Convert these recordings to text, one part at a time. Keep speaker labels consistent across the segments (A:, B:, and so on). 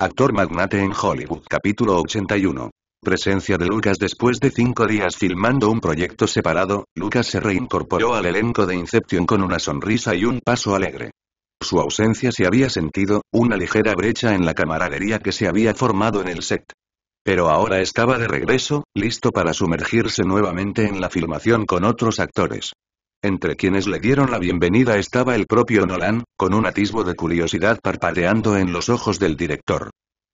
A: Actor magnate en Hollywood Capítulo 81 Presencia de Lucas Después de cinco días filmando un proyecto separado, Lucas se reincorporó al elenco de Inception con una sonrisa y un paso alegre. Su ausencia se había sentido, una ligera brecha en la camaradería que se había formado en el set. Pero ahora estaba de regreso, listo para sumergirse nuevamente en la filmación con otros actores. Entre quienes le dieron la bienvenida estaba el propio Nolan, con un atisbo de curiosidad parpadeando en los ojos del director.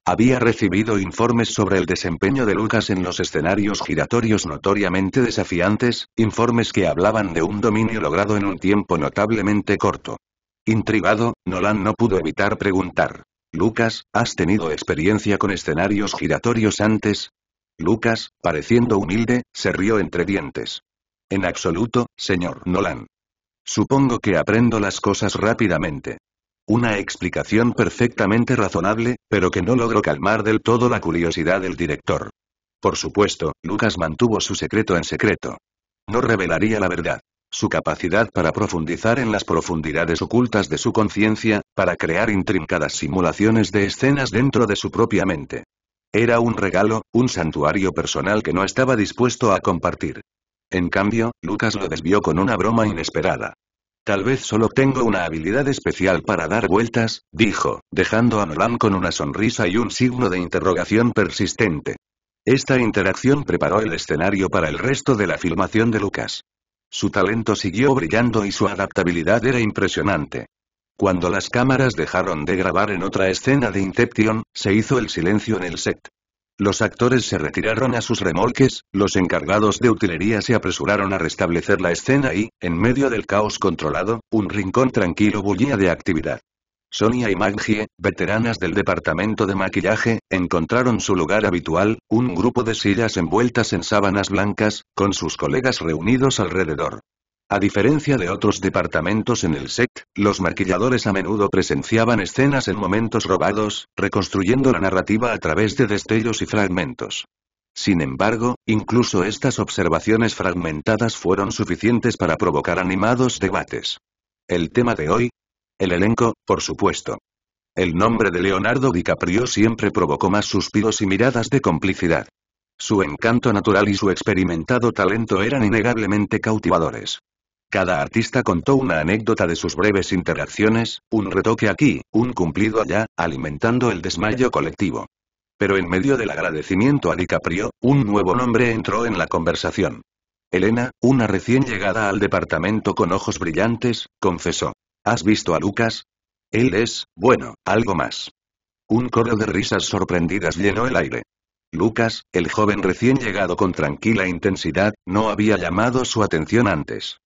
A: Había recibido informes sobre el desempeño de Lucas en los escenarios giratorios notoriamente desafiantes, informes que hablaban de un dominio logrado en un tiempo notablemente corto. Intrigado, Nolan no pudo evitar preguntar. Lucas, ¿has tenido experiencia con escenarios giratorios antes? Lucas, pareciendo humilde, se rió entre dientes. En absoluto, señor Nolan. Supongo que aprendo las cosas rápidamente. Una explicación perfectamente razonable, pero que no logró calmar del todo la curiosidad del director. Por supuesto, Lucas mantuvo su secreto en secreto. No revelaría la verdad. Su capacidad para profundizar en las profundidades ocultas de su conciencia, para crear intrincadas simulaciones de escenas dentro de su propia mente. Era un regalo, un santuario personal que no estaba dispuesto a compartir. En cambio, Lucas lo desvió con una broma inesperada. Tal vez solo tengo una habilidad especial para dar vueltas, dijo, dejando a Nolan con una sonrisa y un signo de interrogación persistente. Esta interacción preparó el escenario para el resto de la filmación de Lucas. Su talento siguió brillando y su adaptabilidad era impresionante. Cuando las cámaras dejaron de grabar en otra escena de Inception, se hizo el silencio en el set. Los actores se retiraron a sus remolques, los encargados de utilería se apresuraron a restablecer la escena y, en medio del caos controlado, un rincón tranquilo bullía de actividad. Sonia y Maggie, veteranas del departamento de maquillaje, encontraron su lugar habitual, un grupo de sillas envueltas en sábanas blancas, con sus colegas reunidos alrededor. A diferencia de otros departamentos en el SECT, los maquilladores a menudo presenciaban escenas en momentos robados, reconstruyendo la narrativa a través de destellos y fragmentos. Sin embargo, incluso estas observaciones fragmentadas fueron suficientes para provocar animados debates. El tema de hoy? El elenco, por supuesto. El nombre de Leonardo DiCaprio siempre provocó más suspiros y miradas de complicidad. Su encanto natural y su experimentado talento eran innegablemente cautivadores. Cada artista contó una anécdota de sus breves interacciones, un retoque aquí, un cumplido allá, alimentando el desmayo colectivo. Pero en medio del agradecimiento a DiCaprio, un nuevo nombre entró en la conversación. Elena, una recién llegada al departamento con ojos brillantes, confesó. ¿Has visto a Lucas? Él es, bueno, algo más. Un coro de risas sorprendidas llenó el aire. Lucas, el joven recién llegado con tranquila intensidad, no había llamado su atención antes.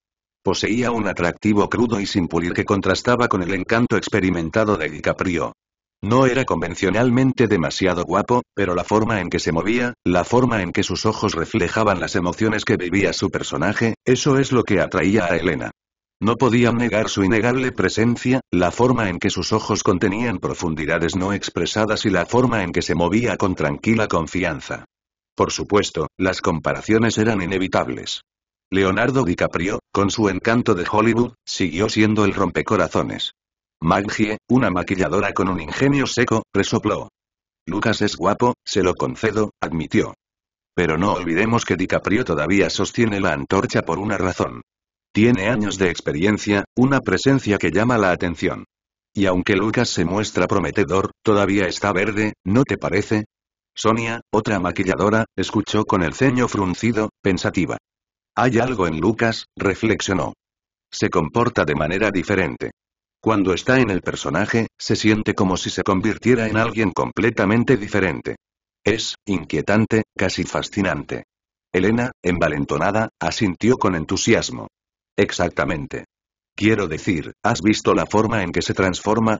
A: Poseía un atractivo crudo y sin pulir que contrastaba con el encanto experimentado de DiCaprio. No era convencionalmente demasiado guapo, pero la forma en que se movía, la forma en que sus ojos reflejaban las emociones que vivía su personaje, eso es lo que atraía a Elena. No podía negar su innegable presencia, la forma en que sus ojos contenían profundidades no expresadas y la forma en que se movía con tranquila confianza. Por supuesto, las comparaciones eran inevitables. Leonardo DiCaprio, con su encanto de Hollywood, siguió siendo el rompecorazones. Maggie, una maquilladora con un ingenio seco, resopló. Lucas es guapo, se lo concedo, admitió. Pero no olvidemos que DiCaprio todavía sostiene la antorcha por una razón. Tiene años de experiencia, una presencia que llama la atención. Y aunque Lucas se muestra prometedor, todavía está verde, ¿no te parece? Sonia, otra maquilladora, escuchó con el ceño fruncido, pensativa. Hay algo en Lucas, reflexionó. Se comporta de manera diferente. Cuando está en el personaje, se siente como si se convirtiera en alguien completamente diferente. Es, inquietante, casi fascinante. Elena, envalentonada, asintió con entusiasmo. Exactamente. Quiero decir, ¿has visto la forma en que se transforma?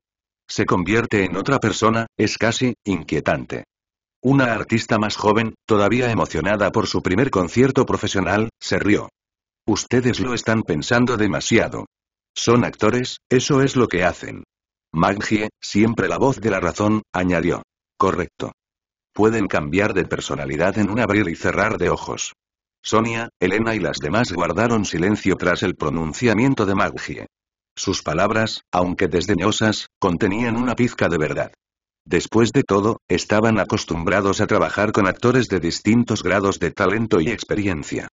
A: Se convierte en otra persona, es casi, inquietante. Una artista más joven, todavía emocionada por su primer concierto profesional, se rió. Ustedes lo están pensando demasiado. Son actores, eso es lo que hacen. Maggie, siempre la voz de la razón, añadió. Correcto. Pueden cambiar de personalidad en un abrir y cerrar de ojos. Sonia, Elena y las demás guardaron silencio tras el pronunciamiento de Maggie. Sus palabras, aunque desdeñosas, contenían una pizca de verdad. Después de todo, estaban acostumbrados a trabajar con actores de distintos grados de talento y experiencia.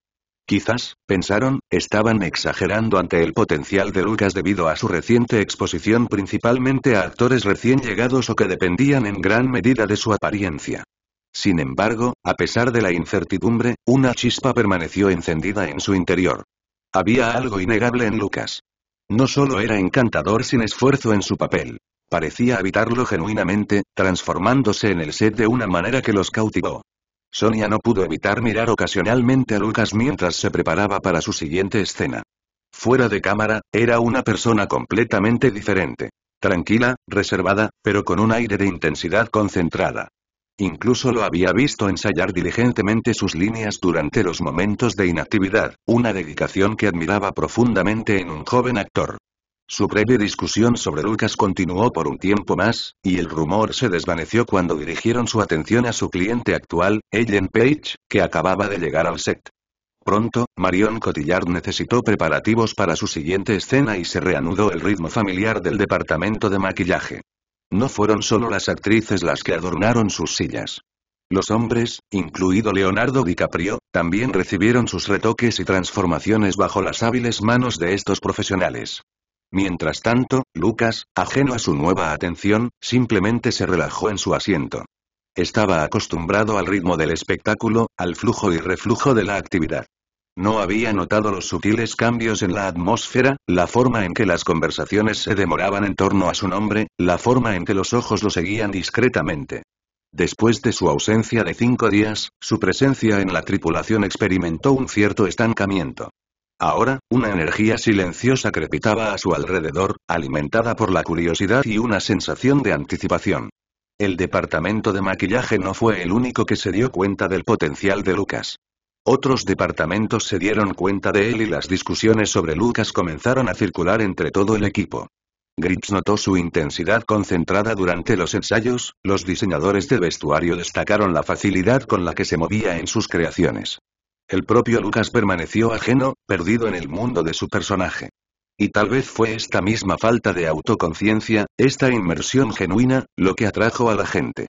A: Quizás, pensaron, estaban exagerando ante el potencial de Lucas debido a su reciente exposición principalmente a actores recién llegados o que dependían en gran medida de su apariencia. Sin embargo, a pesar de la incertidumbre, una chispa permaneció encendida en su interior. Había algo innegable en Lucas. No solo era encantador sin esfuerzo en su papel, Parecía habitarlo genuinamente, transformándose en el set de una manera que los cautivó. Sonia no pudo evitar mirar ocasionalmente a Lucas mientras se preparaba para su siguiente escena. Fuera de cámara, era una persona completamente diferente. Tranquila, reservada, pero con un aire de intensidad concentrada. Incluso lo había visto ensayar diligentemente sus líneas durante los momentos de inactividad, una dedicación que admiraba profundamente en un joven actor. Su breve discusión sobre Lucas continuó por un tiempo más, y el rumor se desvaneció cuando dirigieron su atención a su cliente actual, Ellen Page, que acababa de llegar al set. Pronto, Marion Cotillard necesitó preparativos para su siguiente escena y se reanudó el ritmo familiar del departamento de maquillaje. No fueron solo las actrices las que adornaron sus sillas. Los hombres, incluido Leonardo DiCaprio, también recibieron sus retoques y transformaciones bajo las hábiles manos de estos profesionales. Mientras tanto, Lucas, ajeno a su nueva atención, simplemente se relajó en su asiento. Estaba acostumbrado al ritmo del espectáculo, al flujo y reflujo de la actividad. No había notado los sutiles cambios en la atmósfera, la forma en que las conversaciones se demoraban en torno a su nombre, la forma en que los ojos lo seguían discretamente. Después de su ausencia de cinco días, su presencia en la tripulación experimentó un cierto estancamiento. Ahora, una energía silenciosa crepitaba a su alrededor, alimentada por la curiosidad y una sensación de anticipación. El departamento de maquillaje no fue el único que se dio cuenta del potencial de Lucas. Otros departamentos se dieron cuenta de él y las discusiones sobre Lucas comenzaron a circular entre todo el equipo. Grips notó su intensidad concentrada durante los ensayos, los diseñadores de vestuario destacaron la facilidad con la que se movía en sus creaciones. El propio Lucas permaneció ajeno, perdido en el mundo de su personaje. Y tal vez fue esta misma falta de autoconciencia, esta inmersión genuina, lo que atrajo a la gente.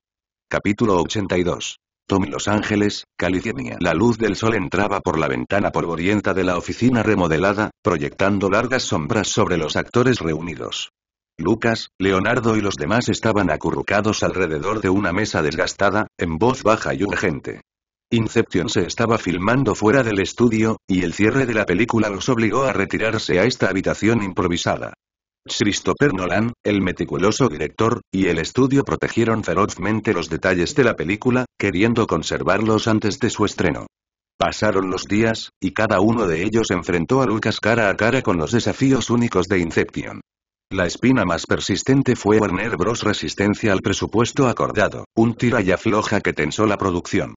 A: Capítulo 82. Tommy Los Ángeles, California. La luz del sol entraba por la ventana polvorienta de la oficina remodelada, proyectando largas sombras sobre los actores reunidos. Lucas, Leonardo y los demás estaban acurrucados alrededor de una mesa desgastada, en voz baja y urgente. Inception se estaba filmando fuera del estudio, y el cierre de la película los obligó a retirarse a esta habitación improvisada. Christopher Nolan, el meticuloso director, y el estudio protegieron ferozmente los detalles de la película, queriendo conservarlos antes de su estreno. Pasaron los días, y cada uno de ellos enfrentó a Lucas cara a cara con los desafíos únicos de Inception. La espina más persistente fue Warner Bros. resistencia al presupuesto acordado, un tira y afloja que tensó la producción.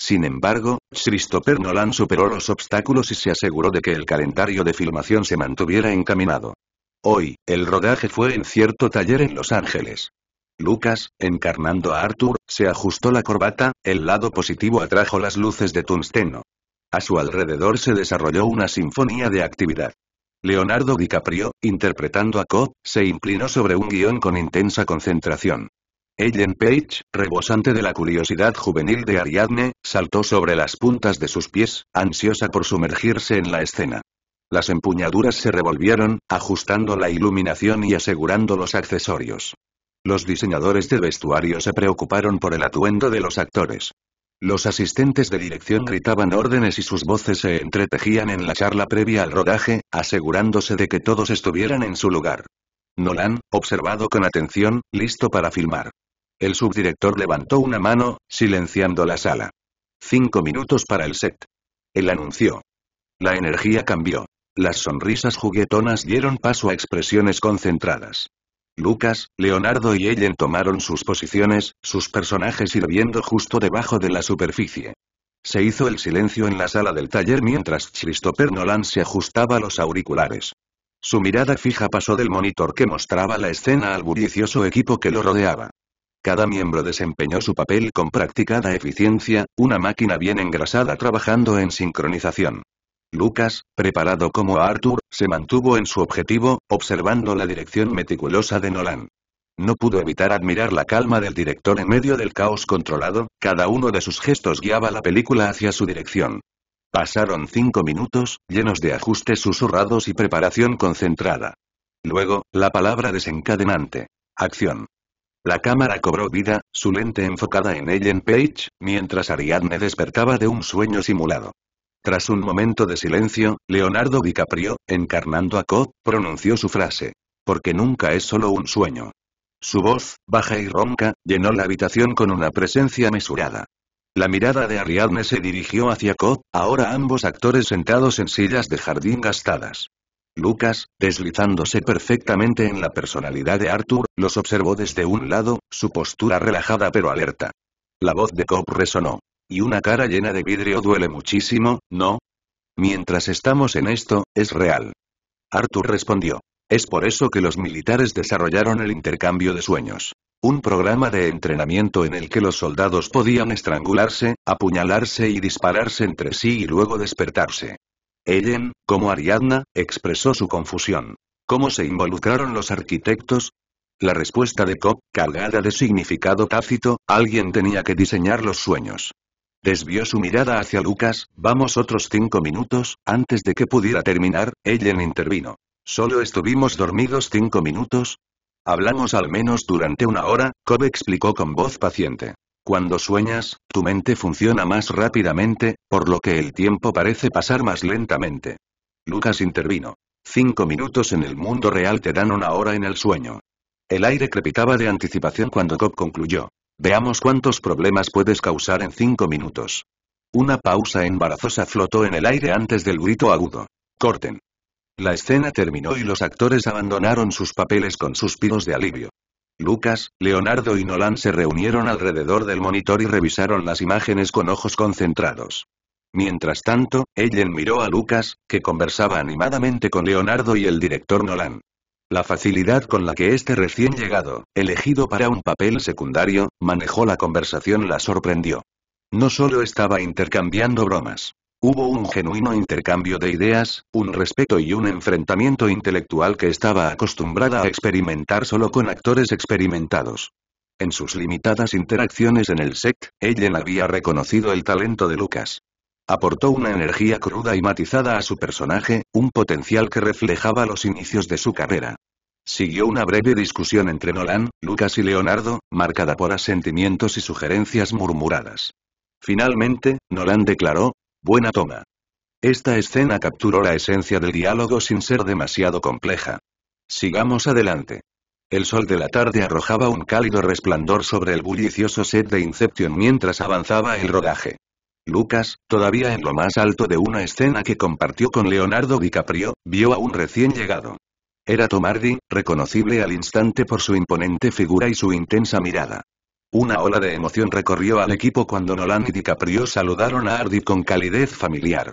A: Sin embargo, Christopher Nolan superó los obstáculos y se aseguró de que el calendario de filmación se mantuviera encaminado. Hoy, el rodaje fue en cierto taller en Los Ángeles. Lucas, encarnando a Arthur, se ajustó la corbata, el lado positivo atrajo las luces de Tunsteno. A su alrededor se desarrolló una sinfonía de actividad. Leonardo DiCaprio, interpretando a Cobb, se inclinó sobre un guión con intensa concentración. Ellen Page, rebosante de la curiosidad juvenil de Ariadne, saltó sobre las puntas de sus pies, ansiosa por sumergirse en la escena. Las empuñaduras se revolvieron, ajustando la iluminación y asegurando los accesorios. Los diseñadores de vestuario se preocuparon por el atuendo de los actores. Los asistentes de dirección gritaban órdenes y sus voces se entretejían en la charla previa al rodaje, asegurándose de que todos estuvieran en su lugar. Nolan, observado con atención, listo para filmar. El subdirector levantó una mano, silenciando la sala. Cinco minutos para el set. Él anunció. La energía cambió. Las sonrisas juguetonas dieron paso a expresiones concentradas. Lucas, Leonardo y Ellen tomaron sus posiciones, sus personajes hirviendo justo debajo de la superficie. Se hizo el silencio en la sala del taller mientras Christopher Nolan se ajustaba los auriculares. Su mirada fija pasó del monitor que mostraba la escena al bullicioso equipo que lo rodeaba. Cada miembro desempeñó su papel con practicada eficiencia, una máquina bien engrasada trabajando en sincronización. Lucas, preparado como Arthur, se mantuvo en su objetivo, observando la dirección meticulosa de Nolan. No pudo evitar admirar la calma del director en medio del caos controlado, cada uno de sus gestos guiaba la película hacia su dirección. Pasaron cinco minutos, llenos de ajustes susurrados y preparación concentrada. Luego, la palabra desencadenante. Acción. La cámara cobró vida, su lente enfocada en Ellen Page, mientras Ariadne despertaba de un sueño simulado. Tras un momento de silencio, Leonardo DiCaprio, encarnando a Cobb, pronunció su frase. Porque nunca es solo un sueño. Su voz, baja y ronca, llenó la habitación con una presencia mesurada. La mirada de Ariadne se dirigió hacia Cobb, ahora ambos actores sentados en sillas de jardín gastadas. Lucas, deslizándose perfectamente en la personalidad de Arthur, los observó desde un lado, su postura relajada pero alerta. La voz de Cobb resonó. Y una cara llena de vidrio duele muchísimo, ¿no? Mientras estamos en esto, es real. Arthur respondió. Es por eso que los militares desarrollaron el intercambio de sueños. Un programa de entrenamiento en el que los soldados podían estrangularse, apuñalarse y dispararse entre sí y luego despertarse. Ellen, como Ariadna, expresó su confusión. ¿Cómo se involucraron los arquitectos? La respuesta de Cobb, cargada de significado tácito, alguien tenía que diseñar los sueños. Desvió su mirada hacia Lucas, vamos otros cinco minutos, antes de que pudiera terminar, Ellen intervino. Solo estuvimos dormidos cinco minutos, Hablamos al menos durante una hora, Cobb explicó con voz paciente. Cuando sueñas, tu mente funciona más rápidamente, por lo que el tiempo parece pasar más lentamente. Lucas intervino. Cinco minutos en el mundo real te dan una hora en el sueño. El aire crepitaba de anticipación cuando Cobb concluyó. Veamos cuántos problemas puedes causar en cinco minutos. Una pausa embarazosa flotó en el aire antes del grito agudo. Corten. La escena terminó y los actores abandonaron sus papeles con suspiros de alivio. Lucas, Leonardo y Nolan se reunieron alrededor del monitor y revisaron las imágenes con ojos concentrados. Mientras tanto, Ellen miró a Lucas, que conversaba animadamente con Leonardo y el director Nolan. La facilidad con la que este recién llegado, elegido para un papel secundario, manejó la conversación la sorprendió. No solo estaba intercambiando bromas. Hubo un genuino intercambio de ideas, un respeto y un enfrentamiento intelectual que estaba acostumbrada a experimentar solo con actores experimentados. En sus limitadas interacciones en el set, Ellen había reconocido el talento de Lucas. Aportó una energía cruda y matizada a su personaje, un potencial que reflejaba los inicios de su carrera. Siguió una breve discusión entre Nolan, Lucas y Leonardo, marcada por asentimientos y sugerencias murmuradas. Finalmente, Nolan declaró, Buena toma. Esta escena capturó la esencia del diálogo sin ser demasiado compleja. Sigamos adelante. El sol de la tarde arrojaba un cálido resplandor sobre el bullicioso set de Inception mientras avanzaba el rodaje. Lucas, todavía en lo más alto de una escena que compartió con Leonardo DiCaprio, vio a un recién llegado. Era Tomardi, reconocible al instante por su imponente figura y su intensa mirada. Una ola de emoción recorrió al equipo cuando Nolan y DiCaprio saludaron a Ardi con calidez familiar.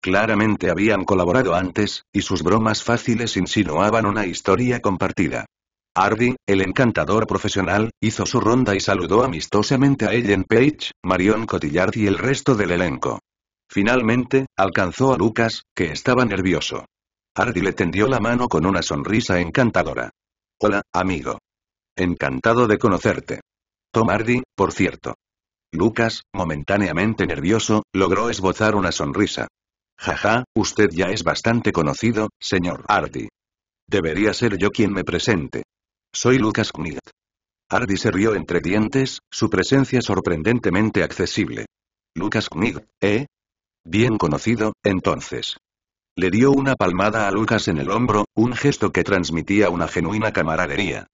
A: Claramente habían colaborado antes, y sus bromas fáciles insinuaban una historia compartida. Ardy, el encantador profesional, hizo su ronda y saludó amistosamente a Ellen Page, Marion Cotillard y el resto del elenco. Finalmente, alcanzó a Lucas, que estaba nervioso. Ardi le tendió la mano con una sonrisa encantadora. Hola, amigo. Encantado de conocerte. Tom Hardy, por cierto. Lucas, momentáneamente nervioso, logró esbozar una sonrisa. Jaja, usted ya es bastante conocido, señor Hardy. Debería ser yo quien me presente. Soy Lucas Knight. Hardy se rió entre dientes, su presencia sorprendentemente accesible. Lucas Knight, ¿eh? Bien conocido, entonces. Le dio una palmada a Lucas en el hombro, un gesto que transmitía una genuina camaradería.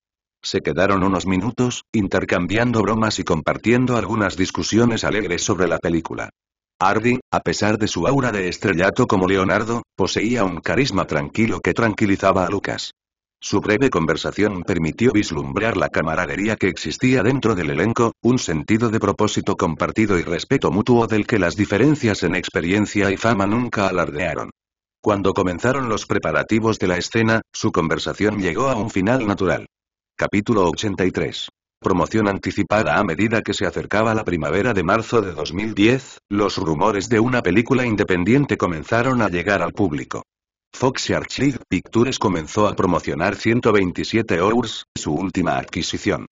A: Se quedaron unos minutos, intercambiando bromas y compartiendo algunas discusiones alegres sobre la película. Hardy, a pesar de su aura de estrellato como Leonardo, poseía un carisma tranquilo que tranquilizaba a Lucas. Su breve conversación permitió vislumbrar la camaradería que existía dentro del elenco, un sentido de propósito compartido y respeto mutuo del que las diferencias en experiencia y fama nunca alardearon. Cuando comenzaron los preparativos de la escena, su conversación llegó a un final natural. Capítulo 83. Promoción anticipada a medida que se acercaba la primavera de marzo de 2010, los rumores de una película independiente comenzaron a llegar al público. Fox Archive Pictures comenzó a promocionar 127 Hours, su última adquisición.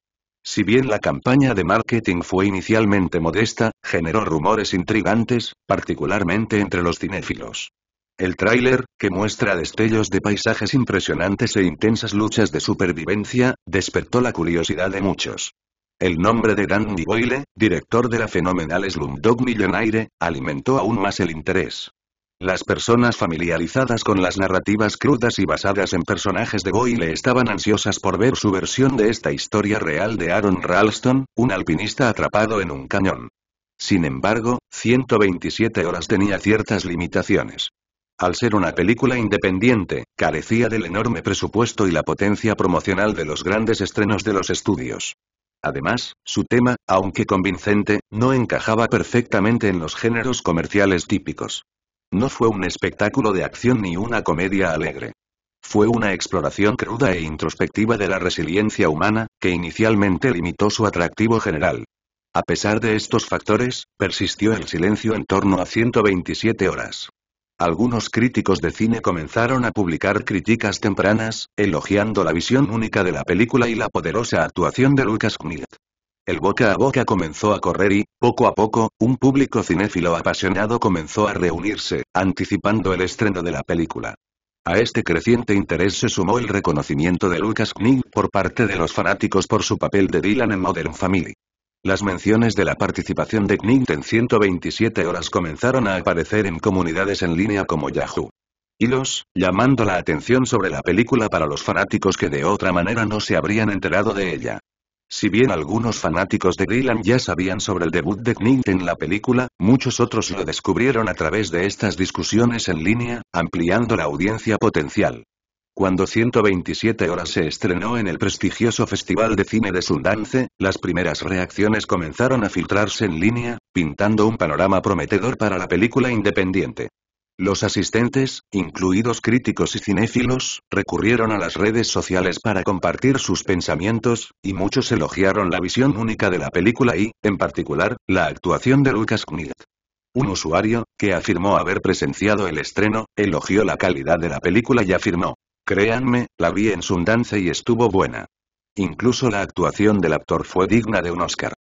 A: Si bien la campaña de marketing fue inicialmente modesta, generó rumores intrigantes, particularmente entre los cinéfilos. El tráiler, que muestra destellos de paisajes impresionantes e intensas luchas de supervivencia, despertó la curiosidad de muchos. El nombre de Danny Boyle, director de la fenomenal Slumdog Millionaire, alimentó aún más el interés. Las personas familiarizadas con las narrativas crudas y basadas en personajes de Boyle estaban ansiosas por ver su versión de esta historia real de Aaron Ralston, un alpinista atrapado en un cañón. Sin embargo, 127 horas tenía ciertas limitaciones. Al ser una película independiente, carecía del enorme presupuesto y la potencia promocional de los grandes estrenos de los estudios. Además, su tema, aunque convincente, no encajaba perfectamente en los géneros comerciales típicos. No fue un espectáculo de acción ni una comedia alegre. Fue una exploración cruda e introspectiva de la resiliencia humana, que inicialmente limitó su atractivo general. A pesar de estos factores, persistió el silencio en torno a 127 horas. Algunos críticos de cine comenzaron a publicar críticas tempranas, elogiando la visión única de la película y la poderosa actuación de Lucas Knight. El boca a boca comenzó a correr y, poco a poco, un público cinéfilo apasionado comenzó a reunirse, anticipando el estreno de la película. A este creciente interés se sumó el reconocimiento de Lucas Knight por parte de los fanáticos por su papel de Dylan en Modern Family. Las menciones de la participación de Knight en 127 horas comenzaron a aparecer en comunidades en línea como Yahoo! y Los, llamando la atención sobre la película para los fanáticos que de otra manera no se habrían enterado de ella. Si bien algunos fanáticos de Dylan ya sabían sobre el debut de Knight en la película, muchos otros lo descubrieron a través de estas discusiones en línea, ampliando la audiencia potencial. Cuando 127 horas se estrenó en el prestigioso Festival de Cine de Sundance, las primeras reacciones comenzaron a filtrarse en línea, pintando un panorama prometedor para la película independiente. Los asistentes, incluidos críticos y cinéfilos, recurrieron a las redes sociales para compartir sus pensamientos, y muchos elogiaron la visión única de la película y, en particular, la actuación de Lucas Knight. Un usuario, que afirmó haber presenciado el estreno, elogió la calidad de la película y afirmó, Créanme, la vi en su danza y estuvo buena. Incluso la actuación del actor fue digna de un Oscar.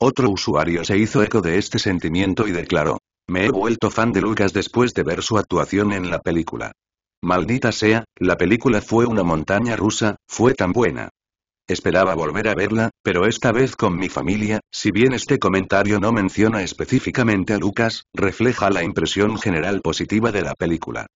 A: Otro usuario se hizo eco de este sentimiento y declaró, me he vuelto fan de Lucas después de ver su actuación en la película. Maldita sea, la película fue una montaña rusa, fue tan buena. Esperaba volver a verla, pero esta vez con mi familia, si bien este comentario no menciona específicamente a Lucas, refleja la impresión general positiva de la película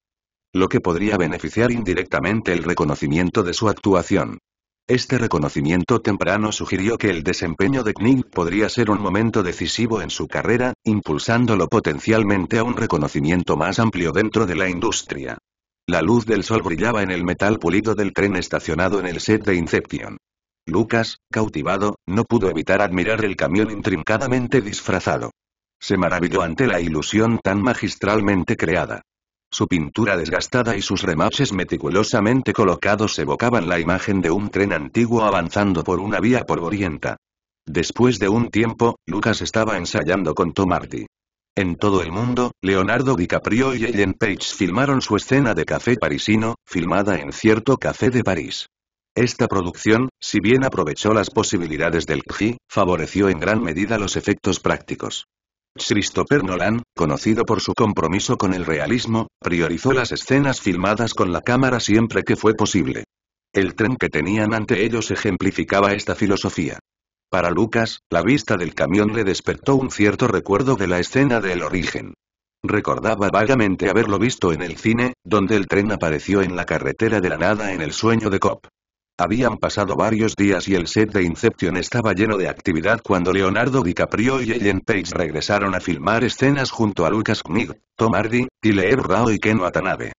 A: lo que podría beneficiar indirectamente el reconocimiento de su actuación. Este reconocimiento temprano sugirió que el desempeño de Knig podría ser un momento decisivo en su carrera, impulsándolo potencialmente a un reconocimiento más amplio dentro de la industria. La luz del sol brillaba en el metal pulido del tren estacionado en el set de Inception. Lucas, cautivado, no pudo evitar admirar el camión intrincadamente disfrazado. Se maravilló ante la ilusión tan magistralmente creada. Su pintura desgastada y sus remaches meticulosamente colocados evocaban la imagen de un tren antiguo avanzando por una vía polvorienta. Después de un tiempo, Lucas estaba ensayando con Tom Hardy. En todo el mundo, Leonardo DiCaprio y Ellen Page filmaron su escena de café parisino, filmada en cierto café de París. Esta producción, si bien aprovechó las posibilidades del CGI, favoreció en gran medida los efectos prácticos. Christopher Nolan, conocido por su compromiso con el realismo, priorizó las escenas filmadas con la cámara siempre que fue posible. El tren que tenían ante ellos ejemplificaba esta filosofía. Para Lucas, la vista del camión le despertó un cierto recuerdo de la escena del origen. Recordaba vagamente haberlo visto en el cine, donde el tren apareció en la carretera de la nada en el sueño de Cobb. Habían pasado varios días y el set de Inception estaba lleno de actividad cuando Leonardo DiCaprio y Ellen Page regresaron a filmar escenas junto a Lucas Knig, Tom Hardy, Tyler Rao y Ken Watanabe.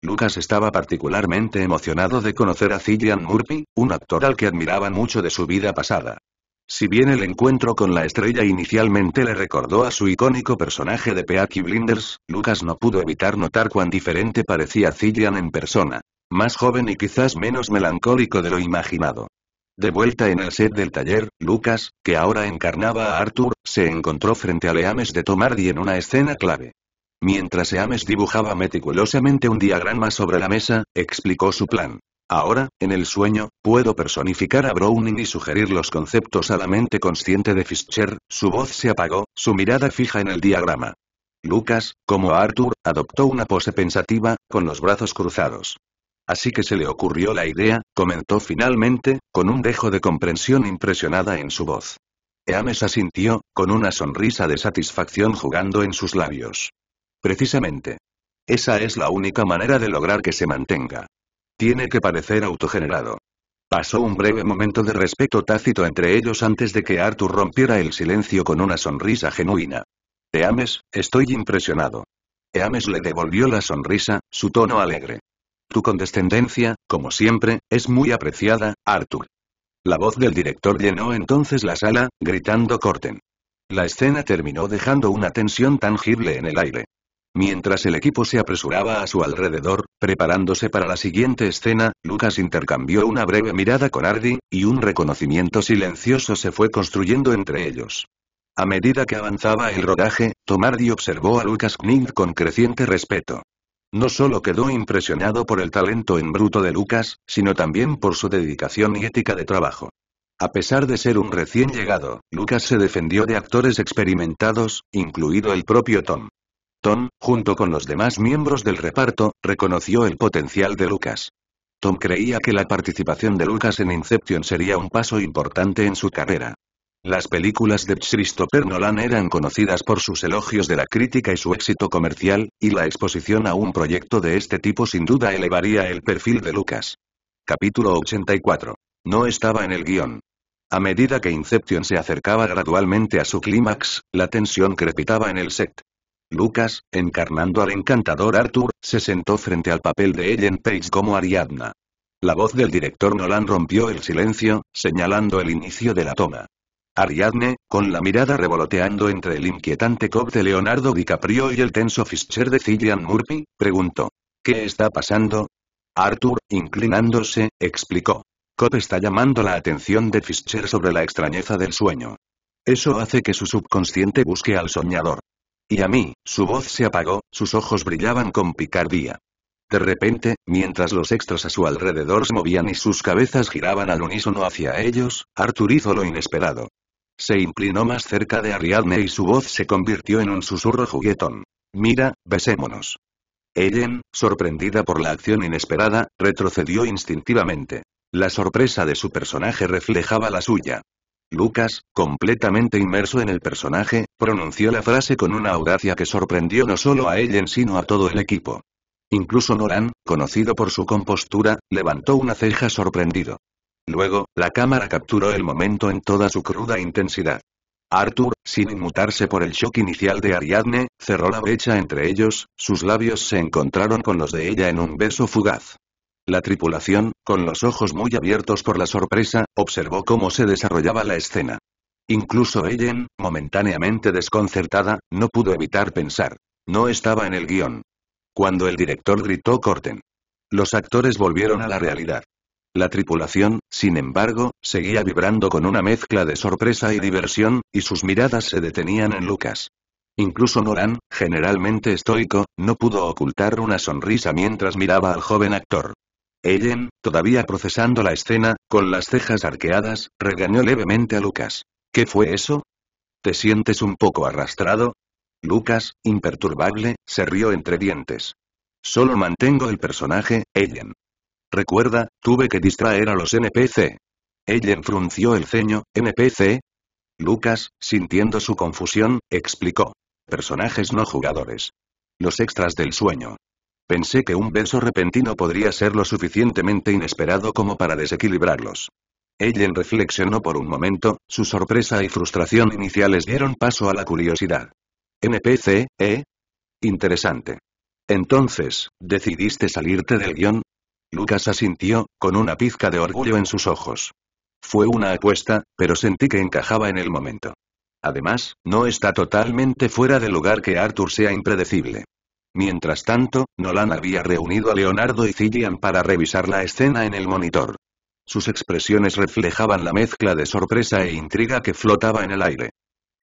A: Lucas estaba particularmente emocionado de conocer a Cillian Murphy, un actor al que admiraba mucho de su vida pasada. Si bien el encuentro con la estrella inicialmente le recordó a su icónico personaje de Peaky Blinders, Lucas no pudo evitar notar cuán diferente parecía Cillian en persona. Más joven y quizás menos melancólico de lo imaginado. De vuelta en el set del taller, Lucas, que ahora encarnaba a Arthur, se encontró frente a Eames de Tomardi en una escena clave. Mientras Eames dibujaba meticulosamente un diagrama sobre la mesa, explicó su plan. Ahora, en el sueño, puedo personificar a Browning y sugerir los conceptos a la mente consciente de Fischer, su voz se apagó, su mirada fija en el diagrama. Lucas, como Arthur, adoptó una pose pensativa, con los brazos cruzados. Así que se le ocurrió la idea, comentó finalmente, con un dejo de comprensión impresionada en su voz. Eames asintió, con una sonrisa de satisfacción jugando en sus labios. Precisamente. Esa es la única manera de lograr que se mantenga. Tiene que parecer autogenerado. Pasó un breve momento de respeto tácito entre ellos antes de que Arthur rompiera el silencio con una sonrisa genuina. Eames, estoy impresionado. Eames le devolvió la sonrisa, su tono alegre. Tu condescendencia, como siempre, es muy apreciada, Arthur. La voz del director llenó entonces la sala, gritando corten. La escena terminó dejando una tensión tangible en el aire. Mientras el equipo se apresuraba a su alrededor, preparándose para la siguiente escena, Lucas intercambió una breve mirada con Ardi, y un reconocimiento silencioso se fue construyendo entre ellos. A medida que avanzaba el rodaje, Tomardi observó a Lucas Knig con creciente respeto. No solo quedó impresionado por el talento en bruto de Lucas, sino también por su dedicación y ética de trabajo. A pesar de ser un recién llegado, Lucas se defendió de actores experimentados, incluido el propio Tom. Tom, junto con los demás miembros del reparto, reconoció el potencial de Lucas. Tom creía que la participación de Lucas en Inception sería un paso importante en su carrera. Las películas de Christopher Nolan eran conocidas por sus elogios de la crítica y su éxito comercial, y la exposición a un proyecto de este tipo sin duda elevaría el perfil de Lucas. Capítulo 84. No estaba en el guión. A medida que Inception se acercaba gradualmente a su clímax, la tensión crepitaba en el set. Lucas, encarnando al encantador Arthur, se sentó frente al papel de Ellen Page como Ariadna. La voz del director Nolan rompió el silencio, señalando el inicio de la toma. Ariadne, con la mirada revoloteando entre el inquietante cop de Leonardo DiCaprio y el tenso Fischer de Cillian Murphy, preguntó. ¿Qué está pasando? Arthur, inclinándose, explicó. Cop está llamando la atención de Fischer sobre la extrañeza del sueño. Eso hace que su subconsciente busque al soñador. Y a mí, su voz se apagó, sus ojos brillaban con picardía. De repente, mientras los extras a su alrededor se movían y sus cabezas giraban al unísono hacia ellos, Arthur hizo lo inesperado. Se inclinó más cerca de Ariadne y su voz se convirtió en un susurro juguetón. Mira, besémonos. Ellen, sorprendida por la acción inesperada, retrocedió instintivamente. La sorpresa de su personaje reflejaba la suya. Lucas, completamente inmerso en el personaje, pronunció la frase con una audacia que sorprendió no solo a Ellen sino a todo el equipo. Incluso Noran, conocido por su compostura, levantó una ceja sorprendido. Luego, la cámara capturó el momento en toda su cruda intensidad. Arthur, sin inmutarse por el shock inicial de Ariadne, cerró la brecha entre ellos, sus labios se encontraron con los de ella en un beso fugaz. La tripulación, con los ojos muy abiertos por la sorpresa, observó cómo se desarrollaba la escena. Incluso Ellen, momentáneamente desconcertada, no pudo evitar pensar. No estaba en el guión. Cuando el director gritó corten. Los actores volvieron a la realidad. La tripulación, sin embargo, seguía vibrando con una mezcla de sorpresa y diversión, y sus miradas se detenían en Lucas. Incluso Noran, generalmente estoico, no pudo ocultar una sonrisa mientras miraba al joven actor. Ellen, todavía procesando la escena, con las cejas arqueadas, regañó levemente a Lucas. ¿Qué fue eso? ¿Te sientes un poco arrastrado? Lucas, imperturbable, se rió entre dientes. Solo mantengo el personaje, Ellen. Recuerda, tuve que distraer a los NPC. Ellen frunció el ceño, ¿NPC? Lucas, sintiendo su confusión, explicó. Personajes no jugadores. Los extras del sueño. Pensé que un beso repentino podría ser lo suficientemente inesperado como para desequilibrarlos. Ellen reflexionó por un momento, su sorpresa y frustración iniciales dieron paso a la curiosidad. NPC, ¿eh? Interesante. Entonces, ¿decidiste salirte del guión? Lucas asintió, con una pizca de orgullo en sus ojos. Fue una apuesta, pero sentí que encajaba en el momento. Además, no está totalmente fuera de lugar que Arthur sea impredecible. Mientras tanto, Nolan había reunido a Leonardo y Cillian para revisar la escena en el monitor. Sus expresiones reflejaban la mezcla de sorpresa e intriga que flotaba en el aire.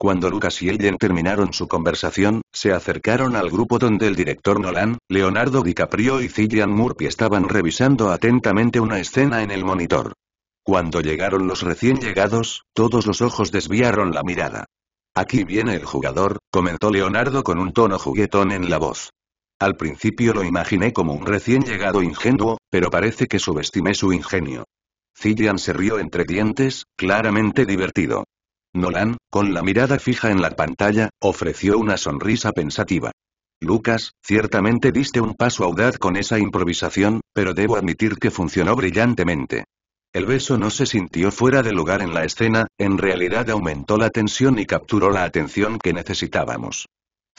A: Cuando Lucas y Ellen terminaron su conversación, se acercaron al grupo donde el director Nolan, Leonardo DiCaprio y Cillian Murphy estaban revisando atentamente una escena en el monitor. Cuando llegaron los recién llegados, todos los ojos desviaron la mirada. Aquí viene el jugador, comentó Leonardo con un tono juguetón en la voz. Al principio lo imaginé como un recién llegado ingenuo, pero parece que subestimé su ingenio. Cillian se rió entre dientes, claramente divertido. Nolan, con la mirada fija en la pantalla, ofreció una sonrisa pensativa. Lucas, ciertamente diste un paso audaz con esa improvisación, pero debo admitir que funcionó brillantemente. El beso no se sintió fuera de lugar en la escena, en realidad aumentó la tensión y capturó la atención que necesitábamos.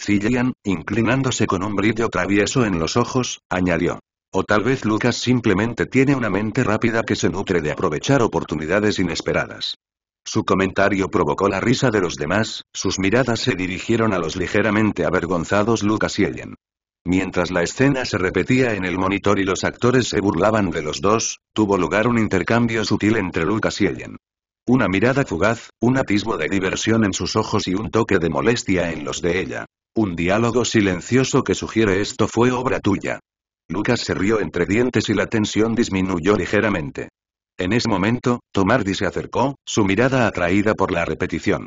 A: Cillian, inclinándose con un brillo travieso en los ojos, añadió. O tal vez Lucas simplemente tiene una mente rápida que se nutre de aprovechar oportunidades inesperadas. Su comentario provocó la risa de los demás, sus miradas se dirigieron a los ligeramente avergonzados Lucas y Ellen. Mientras la escena se repetía en el monitor y los actores se burlaban de los dos, tuvo lugar un intercambio sutil entre Lucas y Ellen. Una mirada fugaz, un atisbo de diversión en sus ojos y un toque de molestia en los de ella. Un diálogo silencioso que sugiere esto fue obra tuya. Lucas se rió entre dientes y la tensión disminuyó ligeramente. En ese momento, Tomardi se acercó, su mirada atraída por la repetición.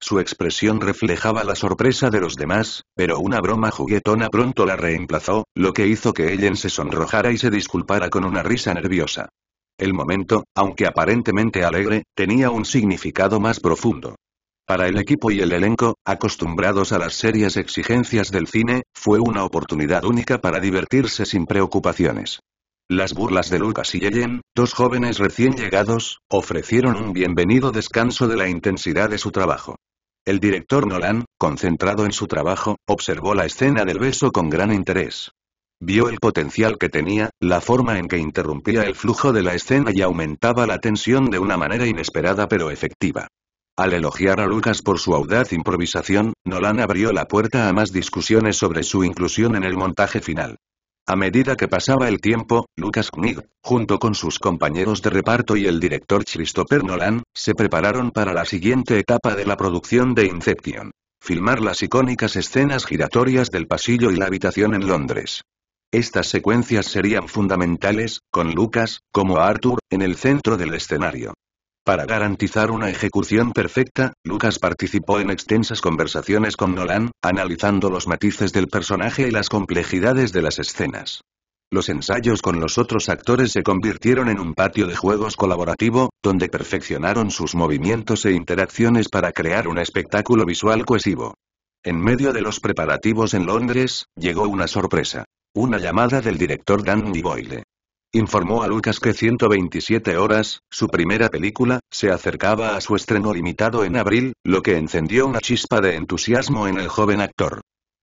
A: Su expresión reflejaba la sorpresa de los demás, pero una broma juguetona pronto la reemplazó, lo que hizo que Ellen se sonrojara y se disculpara con una risa nerviosa. El momento, aunque aparentemente alegre, tenía un significado más profundo. Para el equipo y el elenco, acostumbrados a las serias exigencias del cine, fue una oportunidad única para divertirse sin preocupaciones. Las burlas de Lucas y Yellen, dos jóvenes recién llegados, ofrecieron un bienvenido descanso de la intensidad de su trabajo. El director Nolan, concentrado en su trabajo, observó la escena del beso con gran interés. Vio el potencial que tenía, la forma en que interrumpía el flujo de la escena y aumentaba la tensión de una manera inesperada pero efectiva. Al elogiar a Lucas por su audaz improvisación, Nolan abrió la puerta a más discusiones sobre su inclusión en el montaje final. A medida que pasaba el tiempo, Lucas Knig, junto con sus compañeros de reparto y el director Christopher Nolan, se prepararon para la siguiente etapa de la producción de Inception. Filmar las icónicas escenas giratorias del pasillo y la habitación en Londres. Estas secuencias serían fundamentales, con Lucas, como Arthur, en el centro del escenario. Para garantizar una ejecución perfecta, Lucas participó en extensas conversaciones con Nolan, analizando los matices del personaje y las complejidades de las escenas. Los ensayos con los otros actores se convirtieron en un patio de juegos colaborativo, donde perfeccionaron sus movimientos e interacciones para crear un espectáculo visual cohesivo. En medio de los preparativos en Londres, llegó una sorpresa. Una llamada del director Danny Boyle informó a Lucas que 127 horas, su primera película, se acercaba a su estreno limitado en abril, lo que encendió una chispa de entusiasmo en el joven actor.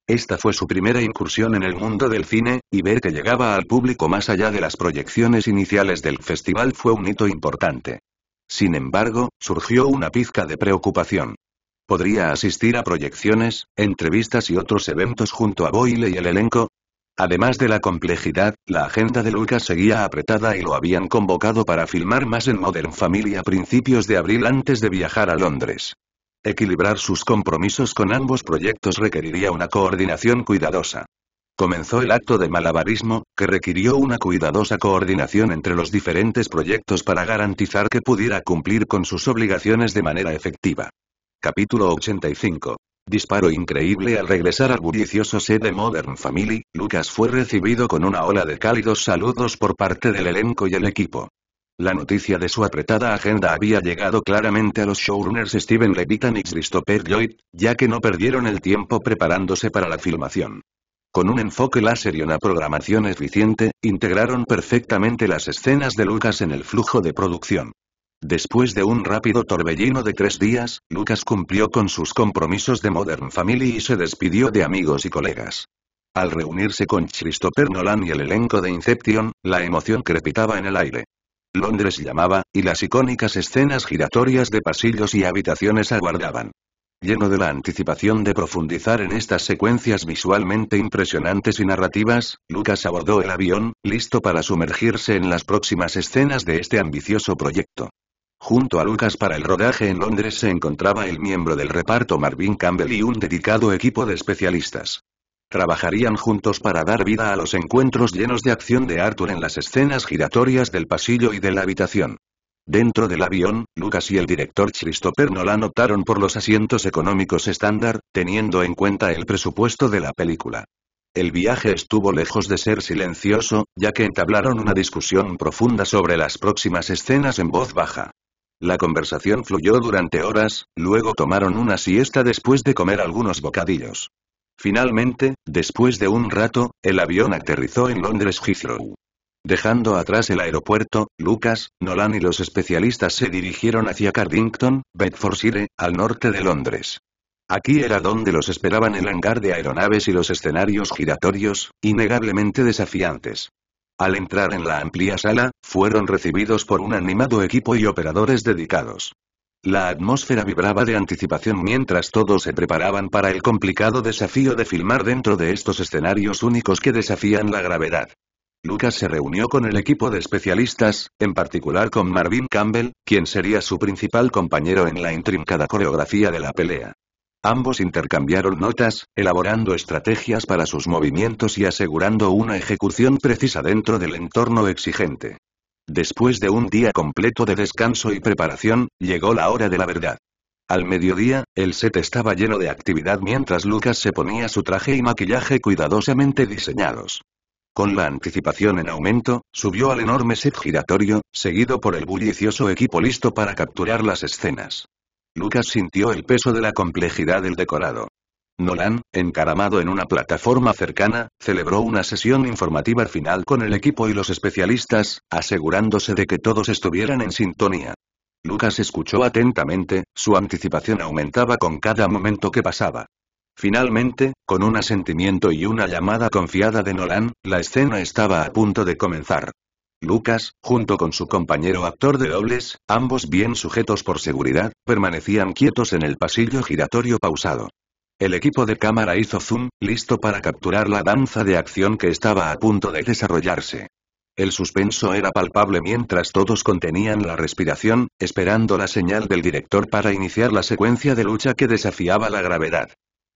A: Esta fue su primera incursión en el mundo del cine, y ver que llegaba al público más allá de las proyecciones iniciales del festival fue un hito importante. Sin embargo, surgió una pizca de preocupación. Podría asistir a proyecciones, entrevistas y otros eventos junto a Boyle y el elenco, Además de la complejidad, la agenda de Lucas seguía apretada y lo habían convocado para filmar más en Modern Family a principios de abril antes de viajar a Londres. Equilibrar sus compromisos con ambos proyectos requeriría una coordinación cuidadosa. Comenzó el acto de malabarismo, que requirió una cuidadosa coordinación entre los diferentes proyectos para garantizar que pudiera cumplir con sus obligaciones de manera efectiva. Capítulo 85. Disparo increíble al regresar al bullicioso set de Modern Family, Lucas fue recibido con una ola de cálidos saludos por parte del elenco y el equipo. La noticia de su apretada agenda había llegado claramente a los showrunners Steven Levitan y Christopher Lloyd, ya que no perdieron el tiempo preparándose para la filmación. Con un enfoque láser y una programación eficiente, integraron perfectamente las escenas de Lucas en el flujo de producción. Después de un rápido torbellino de tres días, Lucas cumplió con sus compromisos de Modern Family y se despidió de amigos y colegas. Al reunirse con Christopher Nolan y el elenco de Inception, la emoción crepitaba en el aire. Londres llamaba, y las icónicas escenas giratorias de pasillos y habitaciones aguardaban. Lleno de la anticipación de profundizar en estas secuencias visualmente impresionantes y narrativas, Lucas abordó el avión, listo para sumergirse en las próximas escenas de este ambicioso proyecto. Junto a Lucas para el rodaje en Londres se encontraba el miembro del reparto Marvin Campbell y un dedicado equipo de especialistas. Trabajarían juntos para dar vida a los encuentros llenos de acción de Arthur en las escenas giratorias del pasillo y de la habitación. Dentro del avión, Lucas y el director Christopher Nolan optaron por los asientos económicos estándar, teniendo en cuenta el presupuesto de la película. El viaje estuvo lejos de ser silencioso, ya que entablaron una discusión profunda sobre las próximas escenas en voz baja. La conversación fluyó durante horas, luego tomaron una siesta después de comer algunos bocadillos. Finalmente, después de un rato, el avión aterrizó en Londres Heathrow. Dejando atrás el aeropuerto, Lucas, Nolan y los especialistas se dirigieron hacia Cardington, Bedfordshire, al norte de Londres. Aquí era donde los esperaban el hangar de aeronaves y los escenarios giratorios, innegablemente desafiantes. Al entrar en la amplia sala, fueron recibidos por un animado equipo y operadores dedicados. La atmósfera vibraba de anticipación mientras todos se preparaban para el complicado desafío de filmar dentro de estos escenarios únicos que desafían la gravedad. Lucas se reunió con el equipo de especialistas, en particular con Marvin Campbell, quien sería su principal compañero en la intrincada coreografía de la pelea. Ambos intercambiaron notas, elaborando estrategias para sus movimientos y asegurando una ejecución precisa dentro del entorno exigente. Después de un día completo de descanso y preparación, llegó la hora de la verdad. Al mediodía, el set estaba lleno de actividad mientras Lucas se ponía su traje y maquillaje cuidadosamente diseñados. Con la anticipación en aumento, subió al enorme set giratorio, seguido por el bullicioso equipo listo para capturar las escenas. Lucas sintió el peso de la complejidad del decorado. Nolan, encaramado en una plataforma cercana, celebró una sesión informativa final con el equipo y los especialistas, asegurándose de que todos estuvieran en sintonía. Lucas escuchó atentamente, su anticipación aumentaba con cada momento que pasaba. Finalmente, con un asentimiento y una llamada confiada de Nolan, la escena estaba a punto de comenzar. Lucas, junto con su compañero actor de dobles, ambos bien sujetos por seguridad, permanecían quietos en el pasillo giratorio pausado. El equipo de cámara hizo zoom, listo para capturar la danza de acción que estaba a punto de desarrollarse. El suspenso era palpable mientras todos contenían la respiración, esperando la señal del director para iniciar la secuencia de lucha que desafiaba la gravedad.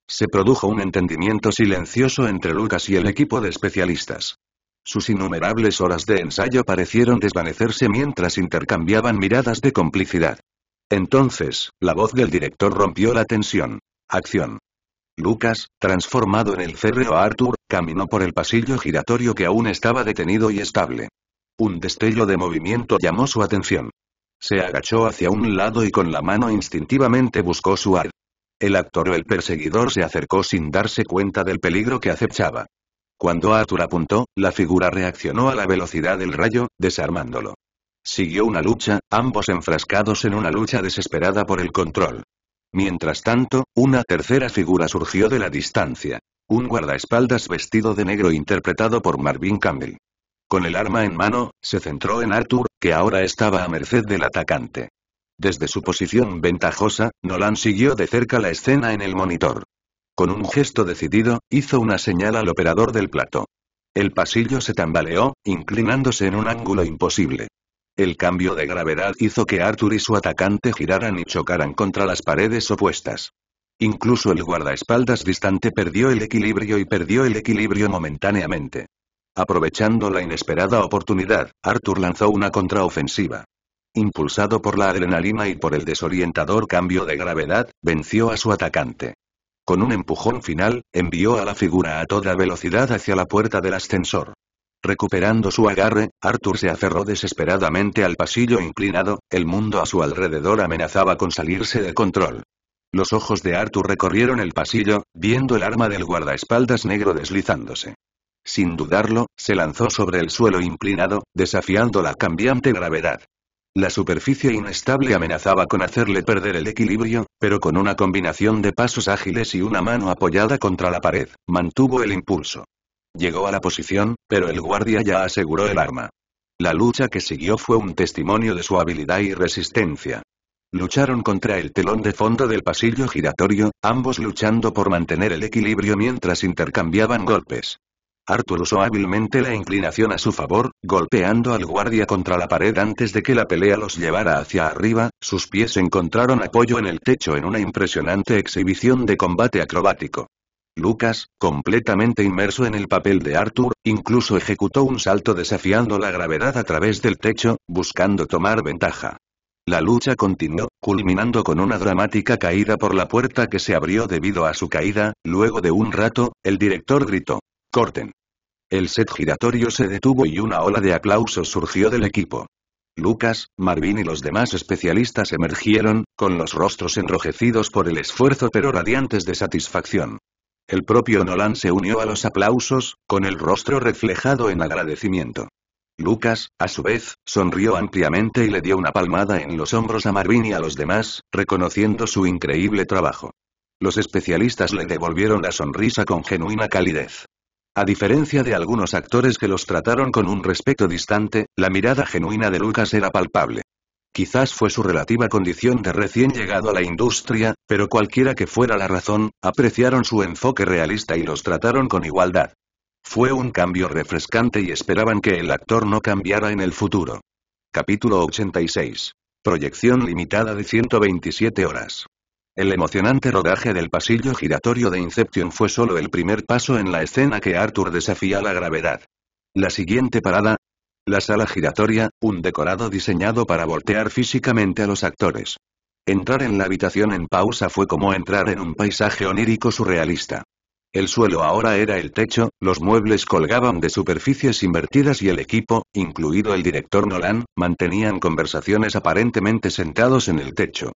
A: Se produjo un entendimiento silencioso entre Lucas y el equipo de especialistas. Sus innumerables horas de ensayo parecieron desvanecerse mientras intercambiaban miradas de complicidad. Entonces, la voz del director rompió la tensión. Acción. Lucas, transformado en el férreo Arthur, caminó por el pasillo giratorio que aún estaba detenido y estable. Un destello de movimiento llamó su atención. Se agachó hacia un lado y con la mano instintivamente buscó su ar. El actor o el perseguidor se acercó sin darse cuenta del peligro que acechaba. Cuando Arthur apuntó, la figura reaccionó a la velocidad del rayo, desarmándolo. Siguió una lucha, ambos enfrascados en una lucha desesperada por el control. Mientras tanto, una tercera figura surgió de la distancia. Un guardaespaldas vestido de negro interpretado por Marvin Campbell. Con el arma en mano, se centró en Arthur, que ahora estaba a merced del atacante. Desde su posición ventajosa, Nolan siguió de cerca la escena en el monitor. Con un gesto decidido, hizo una señal al operador del plato. El pasillo se tambaleó, inclinándose en un ángulo imposible. El cambio de gravedad hizo que Arthur y su atacante giraran y chocaran contra las paredes opuestas. Incluso el guardaespaldas distante perdió el equilibrio y perdió el equilibrio momentáneamente. Aprovechando la inesperada oportunidad, Arthur lanzó una contraofensiva. Impulsado por la adrenalina y por el desorientador cambio de gravedad, venció a su atacante. Con un empujón final, envió a la figura a toda velocidad hacia la puerta del ascensor. Recuperando su agarre, Arthur se aferró desesperadamente al pasillo inclinado, el mundo a su alrededor amenazaba con salirse de control. Los ojos de Arthur recorrieron el pasillo, viendo el arma del guardaespaldas negro deslizándose. Sin dudarlo, se lanzó sobre el suelo inclinado, desafiando la cambiante gravedad. La superficie inestable amenazaba con hacerle perder el equilibrio, pero con una combinación de pasos ágiles y una mano apoyada contra la pared, mantuvo el impulso. Llegó a la posición, pero el guardia ya aseguró el arma. La lucha que siguió fue un testimonio de su habilidad y resistencia. Lucharon contra el telón de fondo del pasillo giratorio, ambos luchando por mantener el equilibrio mientras intercambiaban golpes. Arthur usó hábilmente la inclinación a su favor, golpeando al guardia contra la pared antes de que la pelea los llevara hacia arriba, sus pies encontraron apoyo en el techo en una impresionante exhibición de combate acrobático. Lucas, completamente inmerso en el papel de Arthur, incluso ejecutó un salto desafiando la gravedad a través del techo, buscando tomar ventaja. La lucha continuó, culminando con una dramática caída por la puerta que se abrió debido a su caída, luego de un rato, el director gritó, Corten. El set giratorio se detuvo y una ola de aplausos surgió del equipo. Lucas, Marvin y los demás especialistas emergieron, con los rostros enrojecidos por el esfuerzo pero radiantes de satisfacción. El propio Nolan se unió a los aplausos, con el rostro reflejado en agradecimiento. Lucas, a su vez, sonrió ampliamente y le dio una palmada en los hombros a Marvin y a los demás, reconociendo su increíble trabajo. Los especialistas le devolvieron la sonrisa con genuina calidez. A diferencia de algunos actores que los trataron con un respeto distante, la mirada genuina de Lucas era palpable. Quizás fue su relativa condición de recién llegado a la industria, pero cualquiera que fuera la razón, apreciaron su enfoque realista y los trataron con igualdad. Fue un cambio refrescante y esperaban que el actor no cambiara en el futuro. Capítulo 86. Proyección limitada de 127 horas. El emocionante rodaje del pasillo giratorio de Inception fue solo el primer paso en la escena que Arthur desafía la gravedad. La siguiente parada, la sala giratoria, un decorado diseñado para voltear físicamente a los actores. Entrar en la habitación en pausa fue como entrar en un paisaje onírico surrealista. El suelo ahora era el techo, los muebles colgaban de superficies invertidas y el equipo, incluido el director Nolan, mantenían conversaciones aparentemente sentados en el techo.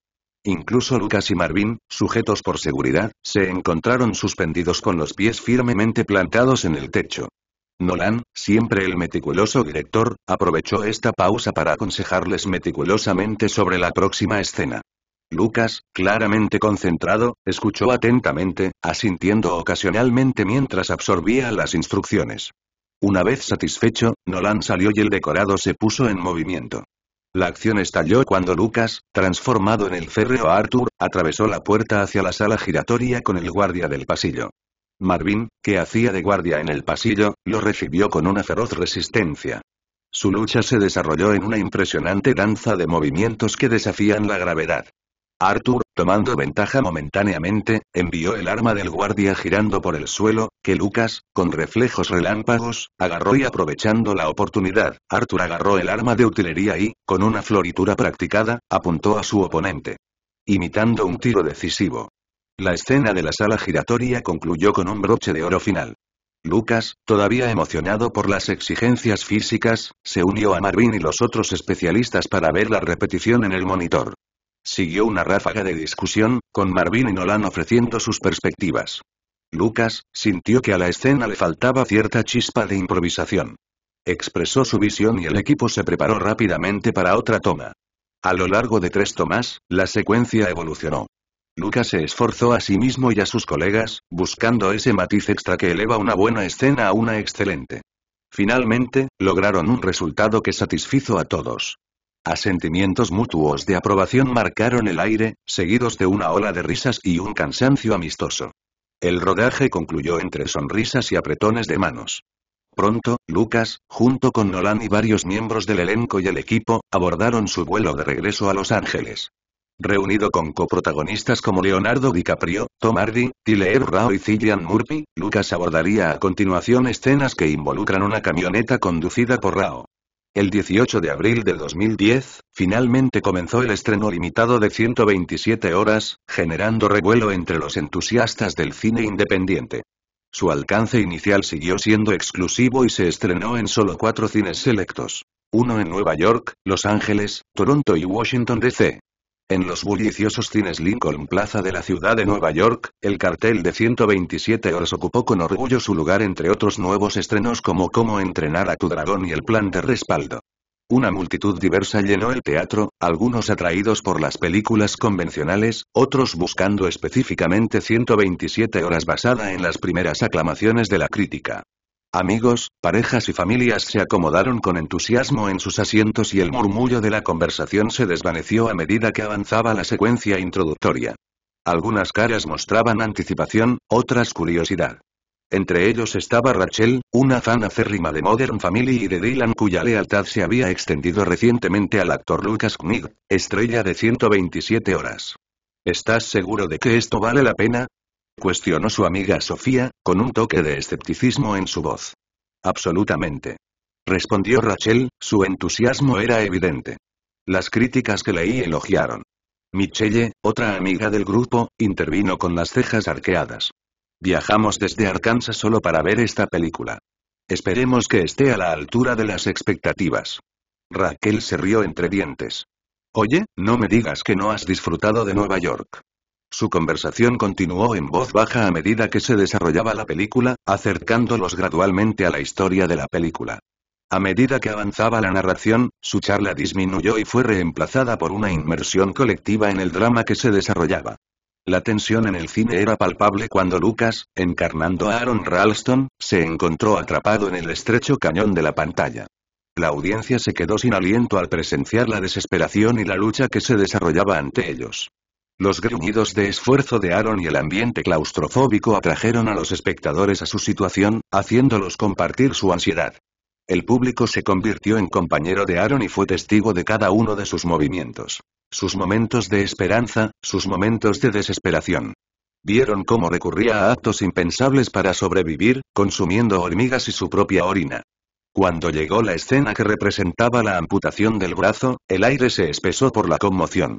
A: Incluso Lucas y Marvin, sujetos por seguridad, se encontraron suspendidos con los pies firmemente plantados en el techo. Nolan, siempre el meticuloso director, aprovechó esta pausa para aconsejarles meticulosamente sobre la próxima escena. Lucas, claramente concentrado, escuchó atentamente, asintiendo ocasionalmente mientras absorbía las instrucciones. Una vez satisfecho, Nolan salió y el decorado se puso en movimiento. La acción estalló cuando Lucas, transformado en el férreo Arthur, atravesó la puerta hacia la sala giratoria con el guardia del pasillo. Marvin, que hacía de guardia en el pasillo, lo recibió con una feroz resistencia. Su lucha se desarrolló en una impresionante danza de movimientos que desafían la gravedad. Arthur, tomando ventaja momentáneamente, envió el arma del guardia girando por el suelo, que Lucas, con reflejos relámpagos, agarró y aprovechando la oportunidad, Arthur agarró el arma de utilería y, con una floritura practicada, apuntó a su oponente. Imitando un tiro decisivo. La escena de la sala giratoria concluyó con un broche de oro final. Lucas, todavía emocionado por las exigencias físicas, se unió a Marvin y los otros especialistas para ver la repetición en el monitor. Siguió una ráfaga de discusión, con Marvin y Nolan ofreciendo sus perspectivas. Lucas, sintió que a la escena le faltaba cierta chispa de improvisación. Expresó su visión y el equipo se preparó rápidamente para otra toma. A lo largo de tres tomas, la secuencia evolucionó. Lucas se esforzó a sí mismo y a sus colegas, buscando ese matiz extra que eleva una buena escena a una excelente. Finalmente, lograron un resultado que satisfizo a todos. Asentimientos mutuos de aprobación marcaron el aire, seguidos de una ola de risas y un cansancio amistoso. El rodaje concluyó entre sonrisas y apretones de manos. Pronto, Lucas, junto con Nolan y varios miembros del elenco y el equipo, abordaron su vuelo de regreso a Los Ángeles. Reunido con coprotagonistas como Leonardo DiCaprio, Tom Hardy, Tyler Rao y Cillian Murphy, Lucas abordaría a continuación escenas que involucran una camioneta conducida por Rao. El 18 de abril de 2010, finalmente comenzó el estreno limitado de 127 horas, generando revuelo entre los entusiastas del cine independiente. Su alcance inicial siguió siendo exclusivo y se estrenó en solo cuatro cines selectos. Uno en Nueva York, Los Ángeles, Toronto y Washington, D.C. En los bulliciosos cines Lincoln Plaza de la ciudad de Nueva York, el cartel de 127 horas ocupó con orgullo su lugar entre otros nuevos estrenos como Cómo entrenar a tu dragón y el plan de respaldo. Una multitud diversa llenó el teatro, algunos atraídos por las películas convencionales, otros buscando específicamente 127 horas basada en las primeras aclamaciones de la crítica. Amigos, parejas y familias se acomodaron con entusiasmo en sus asientos y el murmullo de la conversación se desvaneció a medida que avanzaba la secuencia introductoria. Algunas caras mostraban anticipación, otras curiosidad. Entre ellos estaba Rachel, una fan acérrima de Modern Family y de Dylan cuya lealtad se había extendido recientemente al actor Lucas Knig, estrella de 127 horas. ¿Estás seguro de que esto vale la pena? cuestionó su amiga Sofía, con un toque de escepticismo en su voz. Absolutamente. Respondió Rachel, su entusiasmo era evidente. Las críticas que leí elogiaron. Michelle, otra amiga del grupo, intervino con las cejas arqueadas. Viajamos desde Arkansas solo para ver esta película. Esperemos que esté a la altura de las expectativas. Raquel se rió entre dientes. Oye, no me digas que no has disfrutado de Nueva York. Su conversación continuó en voz baja a medida que se desarrollaba la película, acercándolos gradualmente a la historia de la película. A medida que avanzaba la narración, su charla disminuyó y fue reemplazada por una inmersión colectiva en el drama que se desarrollaba. La tensión en el cine era palpable cuando Lucas, encarnando a Aaron Ralston, se encontró atrapado en el estrecho cañón de la pantalla. La audiencia se quedó sin aliento al presenciar la desesperación y la lucha que se desarrollaba ante ellos. Los gruñidos de esfuerzo de Aaron y el ambiente claustrofóbico atrajeron a los espectadores a su situación, haciéndolos compartir su ansiedad. El público se convirtió en compañero de Aaron y fue testigo de cada uno de sus movimientos. Sus momentos de esperanza, sus momentos de desesperación. Vieron cómo recurría a actos impensables para sobrevivir, consumiendo hormigas y su propia orina. Cuando llegó la escena que representaba la amputación del brazo, el aire se espesó por la conmoción.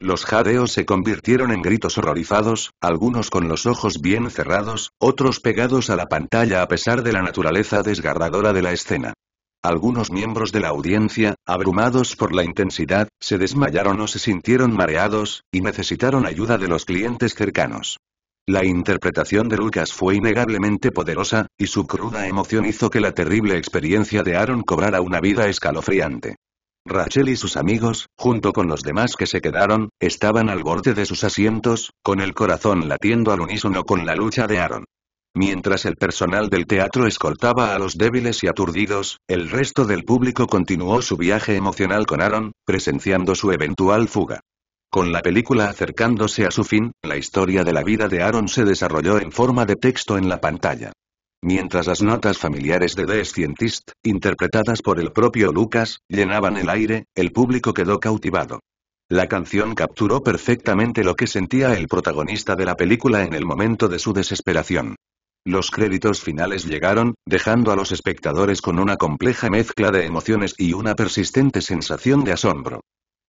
A: Los jadeos se convirtieron en gritos horrorizados, algunos con los ojos bien cerrados, otros pegados a la pantalla a pesar de la naturaleza desgarradora de la escena. Algunos miembros de la audiencia, abrumados por la intensidad, se desmayaron o se sintieron mareados, y necesitaron ayuda de los clientes cercanos. La interpretación de Lucas fue innegablemente poderosa, y su cruda emoción hizo que la terrible experiencia de Aaron cobrara una vida escalofriante. Rachel y sus amigos, junto con los demás que se quedaron, estaban al borde de sus asientos, con el corazón latiendo al unísono con la lucha de Aaron. Mientras el personal del teatro escoltaba a los débiles y aturdidos, el resto del público continuó su viaje emocional con Aaron, presenciando su eventual fuga. Con la película acercándose a su fin, la historia de la vida de Aaron se desarrolló en forma de texto en la pantalla. Mientras las notas familiares de The Scientist, interpretadas por el propio Lucas, llenaban el aire, el público quedó cautivado. La canción capturó perfectamente lo que sentía el protagonista de la película en el momento de su desesperación. Los créditos finales llegaron, dejando a los espectadores con una compleja mezcla de emociones y una persistente sensación de asombro.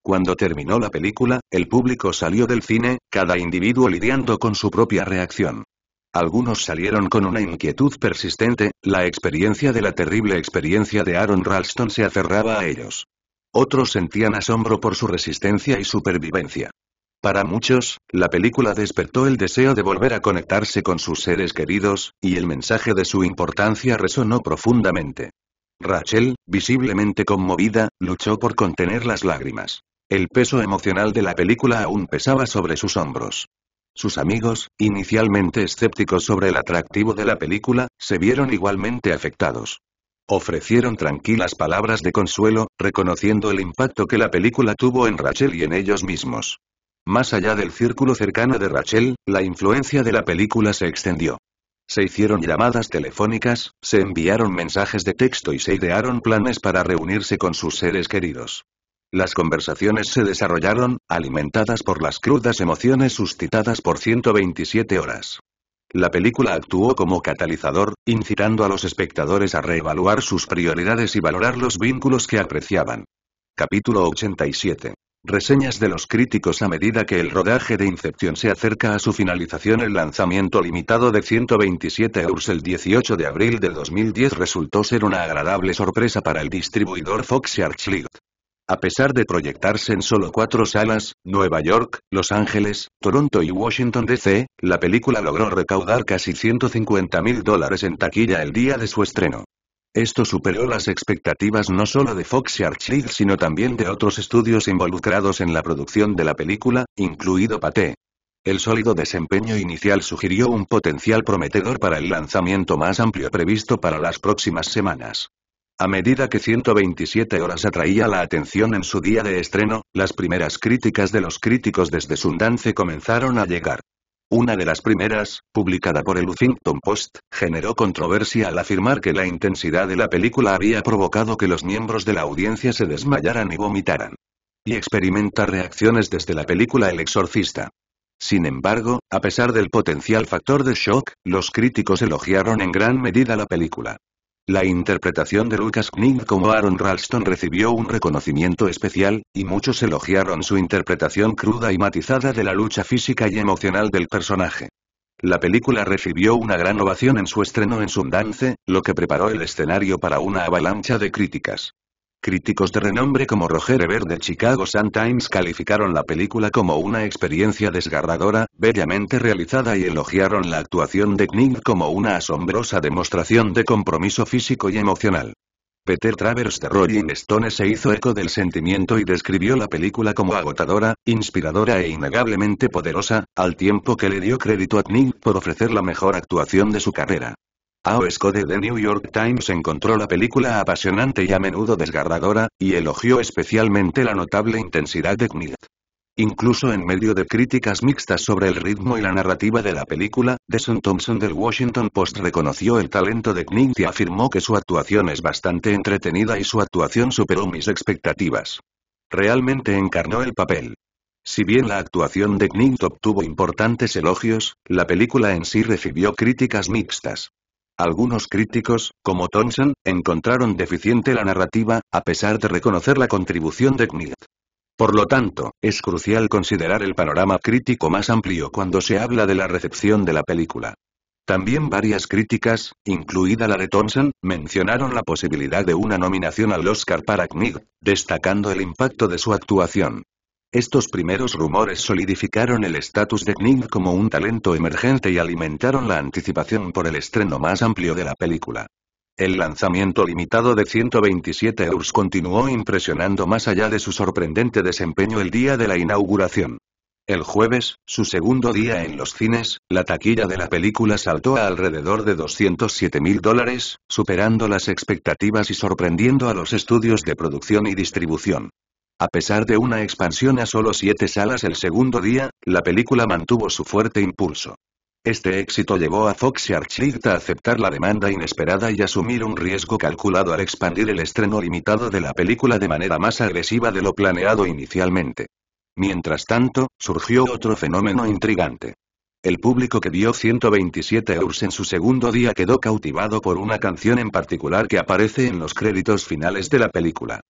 A: Cuando terminó la película, el público salió del cine, cada individuo lidiando con su propia reacción. Algunos salieron con una inquietud persistente, la experiencia de la terrible experiencia de Aaron Ralston se aferraba a ellos. Otros sentían asombro por su resistencia y supervivencia. Para muchos, la película despertó el deseo de volver a conectarse con sus seres queridos, y el mensaje de su importancia resonó profundamente. Rachel, visiblemente conmovida, luchó por contener las lágrimas. El peso emocional de la película aún pesaba sobre sus hombros. Sus amigos, inicialmente escépticos sobre el atractivo de la película, se vieron igualmente afectados. Ofrecieron tranquilas palabras de consuelo, reconociendo el impacto que la película tuvo en Rachel y en ellos mismos. Más allá del círculo cercano de Rachel, la influencia de la película se extendió. Se hicieron llamadas telefónicas, se enviaron mensajes de texto y se idearon planes para reunirse con sus seres queridos. Las conversaciones se desarrollaron, alimentadas por las crudas emociones suscitadas por 127 horas. La película actuó como catalizador, incitando a los espectadores a reevaluar sus prioridades y valorar los vínculos que apreciaban. Capítulo 87. Reseñas de los críticos a medida que el rodaje de Incepción se acerca a su finalización El lanzamiento limitado de 127 euros el 18 de abril de 2010 resultó ser una agradable sorpresa para el distribuidor Fox Searchlight. A pesar de proyectarse en solo cuatro salas, Nueva York, Los Ángeles, Toronto y Washington DC, la película logró recaudar casi 150 mil dólares en taquilla el día de su estreno. Esto superó las expectativas no solo de Fox y sino también de otros estudios involucrados en la producción de la película, incluido Paté. El sólido desempeño inicial sugirió un potencial prometedor para el lanzamiento más amplio previsto para las próximas semanas. A medida que 127 horas atraía la atención en su día de estreno, las primeras críticas de los críticos desde Sundance comenzaron a llegar. Una de las primeras, publicada por el Huffington Post, generó controversia al afirmar que la intensidad de la película había provocado que los miembros de la audiencia se desmayaran y vomitaran. Y experimenta reacciones desde la película El Exorcista. Sin embargo, a pesar del potencial factor de shock, los críticos elogiaron en gran medida la película. La interpretación de Lucas Kning como Aaron Ralston recibió un reconocimiento especial, y muchos elogiaron su interpretación cruda y matizada de la lucha física y emocional del personaje. La película recibió una gran ovación en su estreno en Sundance, lo que preparó el escenario para una avalancha de críticas. Críticos de renombre como Roger Ebert de Chicago Sun-Times calificaron la película como una experiencia desgarradora, bellamente realizada y elogiaron la actuación de Knig como una asombrosa demostración de compromiso físico y emocional. Peter Travers de Rolling Stone se hizo eco del sentimiento y describió la película como agotadora, inspiradora e innegablemente poderosa, al tiempo que le dio crédito a Knig por ofrecer la mejor actuación de su carrera. A.O. Scott de New York Times encontró la película apasionante y a menudo desgarradora, y elogió especialmente la notable intensidad de Knight. Incluso en medio de críticas mixtas sobre el ritmo y la narrativa de la película, Deson Thompson del Washington Post reconoció el talento de Knight y afirmó que su actuación es bastante entretenida y su actuación superó mis expectativas. Realmente encarnó el papel. Si bien la actuación de Knight obtuvo importantes elogios, la película en sí recibió críticas mixtas. Algunos críticos, como Thompson, encontraron deficiente la narrativa, a pesar de reconocer la contribución de Knight. Por lo tanto, es crucial considerar el panorama crítico más amplio cuando se habla de la recepción de la película. También varias críticas, incluida la de Thompson, mencionaron la posibilidad de una nominación al Oscar para Knig, destacando el impacto de su actuación. Estos primeros rumores solidificaron el estatus de Knig como un talento emergente y alimentaron la anticipación por el estreno más amplio de la película. El lanzamiento limitado de 127 euros continuó impresionando más allá de su sorprendente desempeño el día de la inauguración. El jueves, su segundo día en los cines, la taquilla de la película saltó a alrededor de 207 mil dólares, superando las expectativas y sorprendiendo a los estudios de producción y distribución. A pesar de una expansión a solo siete salas el segundo día, la película mantuvo su fuerte impulso. Este éxito llevó a Fox y a aceptar la demanda inesperada y asumir un riesgo calculado al expandir el estreno limitado de la película de manera más agresiva de lo planeado inicialmente. Mientras tanto, surgió otro fenómeno intrigante. El público que dio 127 euros en su segundo día quedó cautivado por una canción en particular que aparece en los créditos finales de la película.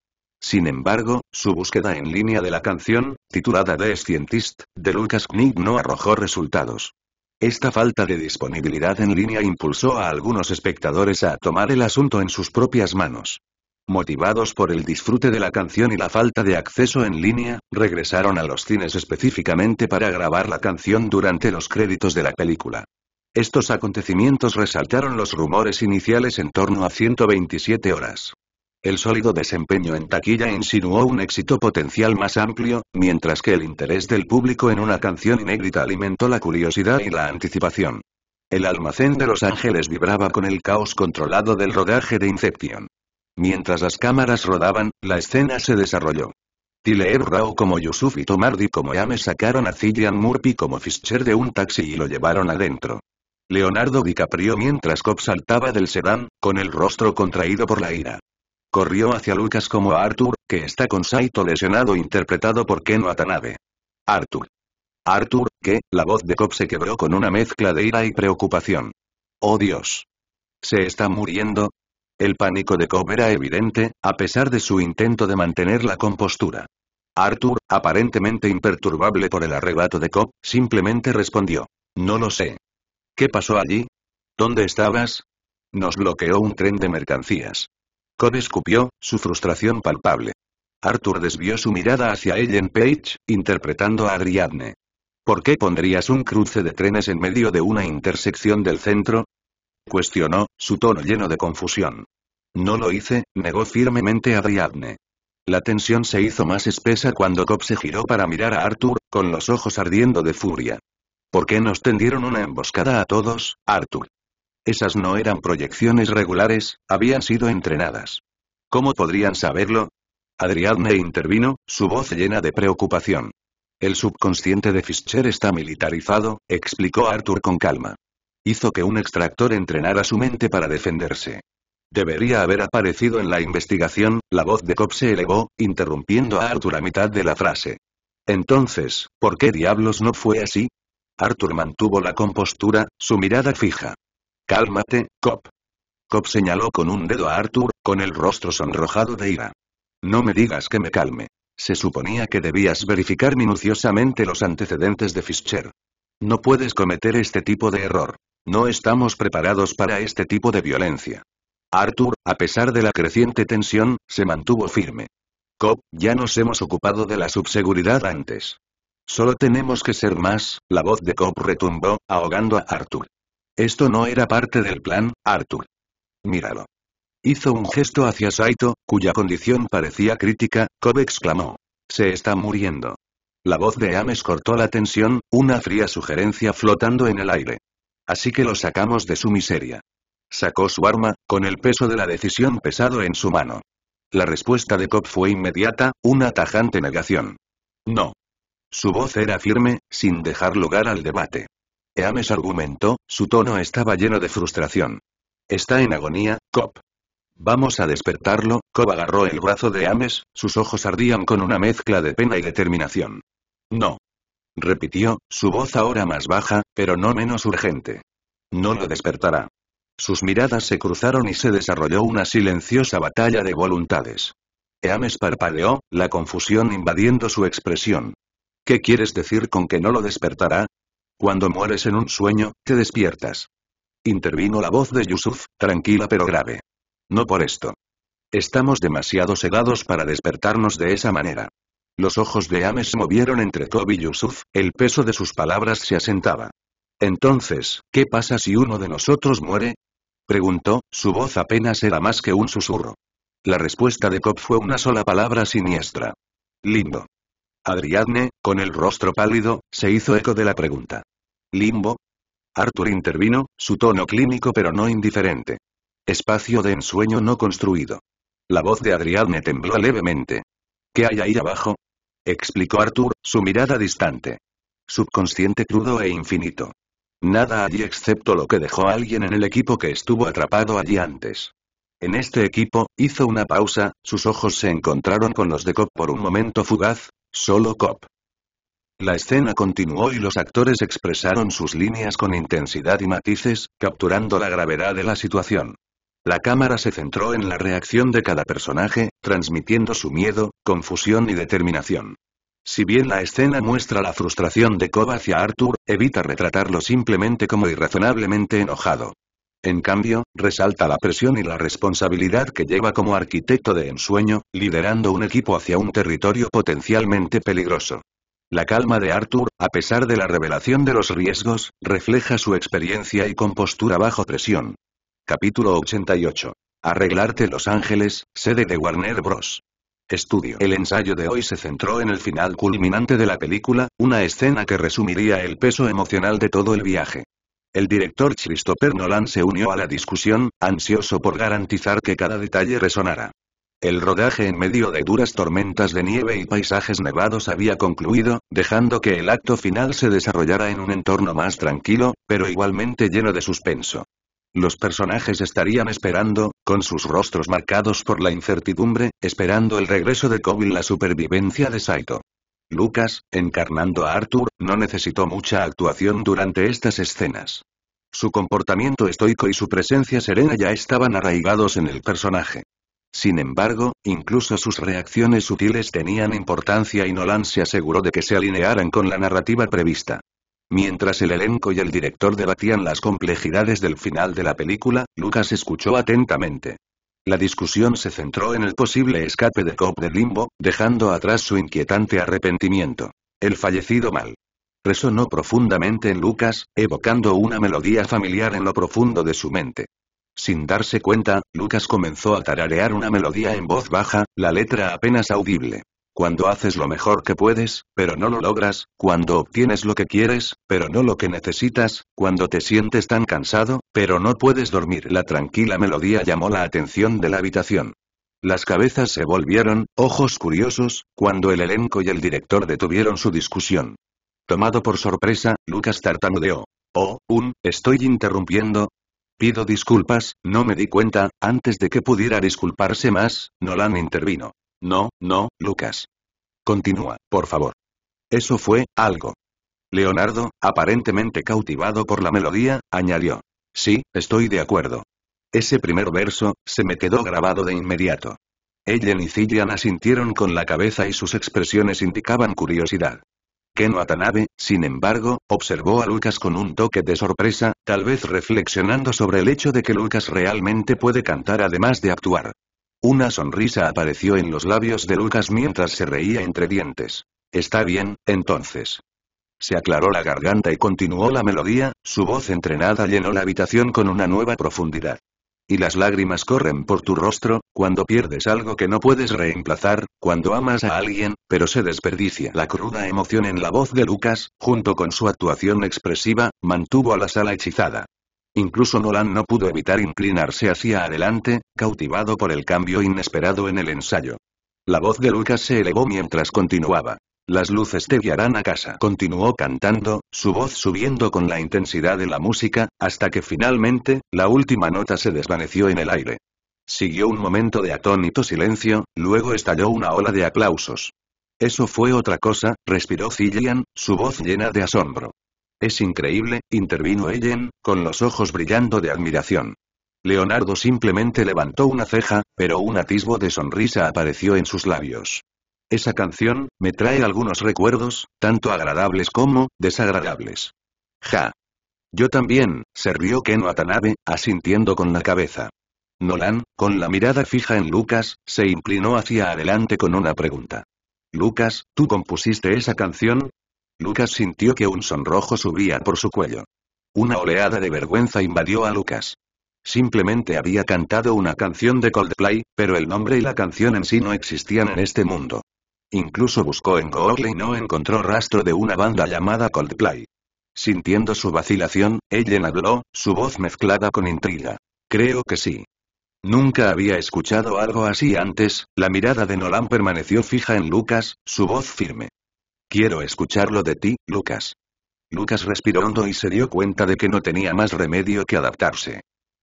A: Sin embargo, su búsqueda en línea de la canción, titulada The Scientist, de Lucas Knig no arrojó resultados. Esta falta de disponibilidad en línea impulsó a algunos espectadores a tomar el asunto en sus propias manos. Motivados por el disfrute de la canción y la falta de acceso en línea, regresaron a los cines específicamente para grabar la canción durante los créditos de la película. Estos acontecimientos resaltaron los rumores iniciales en torno a 127 horas. El sólido desempeño en taquilla insinuó un éxito potencial más amplio, mientras que el interés del público en una canción inédita alimentó la curiosidad y la anticipación. El almacén de Los Ángeles vibraba con el caos controlado del rodaje de Inception. Mientras las cámaras rodaban, la escena se desarrolló. Tileer Rao como Yusuf y Tomardi como Yame sacaron a Cillian Murphy como Fischer de un taxi y lo llevaron adentro. Leonardo DiCaprio mientras Cobb saltaba del sedán, con el rostro contraído por la ira. Corrió hacia Lucas como a Arthur, que está con Saito lesionado interpretado por Ken Watanabe. Arthur. Arthur, ¿qué? la voz de Cobb se quebró con una mezcla de ira y preocupación. ¡Oh Dios! ¿Se está muriendo? El pánico de Cobb era evidente, a pesar de su intento de mantener la compostura. Arthur, aparentemente imperturbable por el arrebato de Cobb, simplemente respondió. No lo sé. ¿Qué pasó allí? ¿Dónde estabas? Nos bloqueó un tren de mercancías. Cobb escupió, su frustración palpable. Arthur desvió su mirada hacia Ellen Page, interpretando a Ariadne. ¿Por qué pondrías un cruce de trenes en medio de una intersección del centro? Cuestionó, su tono lleno de confusión. No lo hice, negó firmemente Ariadne. La tensión se hizo más espesa cuando Cobb se giró para mirar a Arthur, con los ojos ardiendo de furia. ¿Por qué nos tendieron una emboscada a todos, Arthur? Esas no eran proyecciones regulares, habían sido entrenadas. ¿Cómo podrían saberlo? Adriadne intervino, su voz llena de preocupación. El subconsciente de Fischer está militarizado, explicó Arthur con calma. Hizo que un extractor entrenara su mente para defenderse. Debería haber aparecido en la investigación, la voz de Cobb se elevó, interrumpiendo a Arthur a mitad de la frase. Entonces, ¿por qué diablos no fue así? Arthur mantuvo la compostura, su mirada fija. Cálmate, Cop. Cop señaló con un dedo a Arthur, con el rostro sonrojado de ira. No me digas que me calme. Se suponía que debías verificar minuciosamente los antecedentes de Fischer. No puedes cometer este tipo de error. No estamos preparados para este tipo de violencia. Arthur, a pesar de la creciente tensión, se mantuvo firme. Cop, ya nos hemos ocupado de la subseguridad antes. Solo tenemos que ser más, la voz de Cop retumbó, ahogando a Arthur. Esto no era parte del plan, Arthur. Míralo. Hizo un gesto hacia Saito, cuya condición parecía crítica, Cobb exclamó. Se está muriendo. La voz de Ames cortó la tensión, una fría sugerencia flotando en el aire. Así que lo sacamos de su miseria. Sacó su arma, con el peso de la decisión pesado en su mano. La respuesta de Cobb fue inmediata, una tajante negación. No. Su voz era firme, sin dejar lugar al debate. Ames argumentó, su tono estaba lleno de frustración. Está en agonía, Cop. Vamos a despertarlo, Cobb agarró el brazo de Ames, sus ojos ardían con una mezcla de pena y determinación. No. Repitió, su voz ahora más baja, pero no menos urgente. No lo despertará. Sus miradas se cruzaron y se desarrolló una silenciosa batalla de voluntades. Ames parpadeó, la confusión invadiendo su expresión. ¿Qué quieres decir con que no lo despertará? Cuando mueres en un sueño, te despiertas. Intervino la voz de Yusuf, tranquila pero grave. No por esto. Estamos demasiado sedados para despertarnos de esa manera. Los ojos de Ames se movieron entre Cobb y Yusuf, el peso de sus palabras se asentaba. Entonces, ¿qué pasa si uno de nosotros muere? Preguntó, su voz apenas era más que un susurro. La respuesta de Cobb fue una sola palabra siniestra. Lindo. Adriadne, con el rostro pálido, se hizo eco de la pregunta. ¿Limbo? Arthur intervino, su tono clínico pero no indiferente. Espacio de ensueño no construido. La voz de Adriadne tembló levemente. ¿Qué hay ahí abajo? explicó Arthur, su mirada distante. Subconsciente crudo e infinito. Nada allí excepto lo que dejó alguien en el equipo que estuvo atrapado allí antes. En este equipo, hizo una pausa, sus ojos se encontraron con los de Cobb por un momento fugaz, Solo Cop. La escena continuó y los actores expresaron sus líneas con intensidad y matices, capturando la gravedad de la situación. La cámara se centró en la reacción de cada personaje, transmitiendo su miedo, confusión y determinación. Si bien la escena muestra la frustración de Cobb hacia Arthur, evita retratarlo simplemente como irrazonablemente enojado. En cambio, resalta la presión y la responsabilidad que lleva como arquitecto de ensueño, liderando un equipo hacia un territorio potencialmente peligroso. La calma de Arthur, a pesar de la revelación de los riesgos, refleja su experiencia y compostura bajo presión. Capítulo 88. Arreglarte Los Ángeles, sede de Warner Bros. Estudio. El ensayo de hoy se centró en el final culminante de la película, una escena que resumiría el peso emocional de todo el viaje. El director Christopher Nolan se unió a la discusión, ansioso por garantizar que cada detalle resonara. El rodaje en medio de duras tormentas de nieve y paisajes nevados había concluido, dejando que el acto final se desarrollara en un entorno más tranquilo, pero igualmente lleno de suspenso. Los personajes estarían esperando, con sus rostros marcados por la incertidumbre, esperando el regreso de y la supervivencia de Saito. Lucas, encarnando a Arthur, no necesitó mucha actuación durante estas escenas. Su comportamiento estoico y su presencia serena ya estaban arraigados en el personaje. Sin embargo, incluso sus reacciones sutiles tenían importancia y Nolan se aseguró de que se alinearan con la narrativa prevista. Mientras el elenco y el director debatían las complejidades del final de la película, Lucas escuchó atentamente. La discusión se centró en el posible escape de Cobb del limbo, dejando atrás su inquietante arrepentimiento. El fallecido mal. Resonó profundamente en Lucas, evocando una melodía familiar en lo profundo de su mente. Sin darse cuenta, Lucas comenzó a tararear una melodía en voz baja, la letra apenas audible cuando haces lo mejor que puedes, pero no lo logras, cuando obtienes lo que quieres, pero no lo que necesitas, cuando te sientes tan cansado, pero no puedes dormir. La tranquila melodía llamó la atención de la habitación. Las cabezas se volvieron, ojos curiosos, cuando el elenco y el director detuvieron su discusión. Tomado por sorpresa, Lucas tartamudeó. Oh, un, estoy interrumpiendo, Pido disculpas, no me di cuenta, antes de que pudiera disculparse más, Nolan intervino. No, no, Lucas. Continúa, por favor. Eso fue, algo. Leonardo, aparentemente cautivado por la melodía, añadió. Sí, estoy de acuerdo. Ese primer verso, se me quedó grabado de inmediato. Ellen y Cillian asintieron con la cabeza y sus expresiones indicaban curiosidad. Ken Watanabe, sin embargo, observó a Lucas con un toque de sorpresa, tal vez reflexionando sobre el hecho de que Lucas realmente puede cantar además de actuar. Una sonrisa apareció en los labios de Lucas mientras se reía entre dientes. Está bien, entonces. Se aclaró la garganta y continuó la melodía, su voz entrenada llenó la habitación con una nueva profundidad. Y las lágrimas corren por tu rostro, cuando pierdes algo que no puedes reemplazar, cuando amas a alguien, pero se desperdicia. La cruda emoción en la voz de Lucas, junto con su actuación expresiva, mantuvo a la sala hechizada. Incluso Nolan no pudo evitar inclinarse hacia adelante, cautivado por el cambio inesperado en el ensayo. La voz de Lucas se elevó mientras continuaba. Las luces te guiarán a casa. Continuó cantando, su voz subiendo con la intensidad de la música, hasta que finalmente, la última nota se desvaneció en el aire. Siguió un momento de atónito silencio, luego estalló una ola de aplausos. Eso fue otra cosa, respiró Cillian, su voz llena de asombro. Es increíble, intervino Ellen, con los ojos brillando de admiración. Leonardo simplemente levantó una ceja, pero un atisbo de sonrisa apareció en sus labios. Esa canción, me trae algunos recuerdos, tanto agradables como desagradables. Ja. Yo también, se rió Ken Watanabe, asintiendo con la cabeza. Nolan, con la mirada fija en Lucas, se inclinó hacia adelante con una pregunta. Lucas, ¿tú compusiste esa canción? Lucas sintió que un sonrojo subía por su cuello. Una oleada de vergüenza invadió a Lucas. Simplemente había cantado una canción de Coldplay, pero el nombre y la canción en sí no existían en este mundo. Incluso buscó en Google y no encontró rastro de una banda llamada Coldplay. Sintiendo su vacilación, Ellen habló, su voz mezclada con intriga. Creo que sí. Nunca había escuchado algo así antes, la mirada de Nolan permaneció fija en Lucas, su voz firme. Quiero escucharlo de ti, Lucas. Lucas respiró hondo y se dio cuenta de que no tenía más remedio que adaptarse.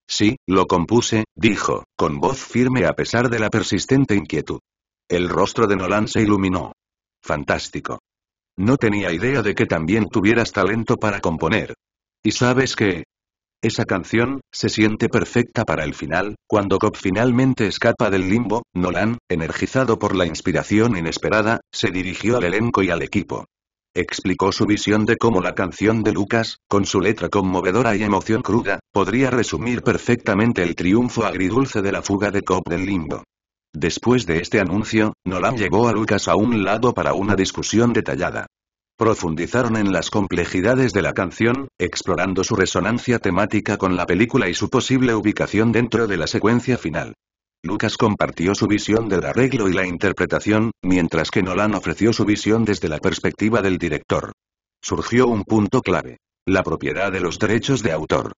A: Sí, lo compuse, dijo, con voz firme a pesar de la persistente inquietud. El rostro de Nolan se iluminó. Fantástico. No tenía idea de que también tuvieras talento para componer. Y sabes que, esa canción, se siente perfecta para el final, cuando Cobb finalmente escapa del limbo, Nolan, energizado por la inspiración inesperada, se dirigió al elenco y al equipo. Explicó su visión de cómo la canción de Lucas, con su letra conmovedora y emoción cruda, podría resumir perfectamente el triunfo agridulce de la fuga de Cobb del limbo. Después de este anuncio, Nolan llevó a Lucas a un lado para una discusión detallada. Profundizaron en las complejidades de la canción, explorando su resonancia temática con la película y su posible ubicación dentro de la secuencia final. Lucas compartió su visión del arreglo y la interpretación, mientras que Nolan ofreció su visión desde la perspectiva del director. Surgió un punto clave. La propiedad de los derechos de autor.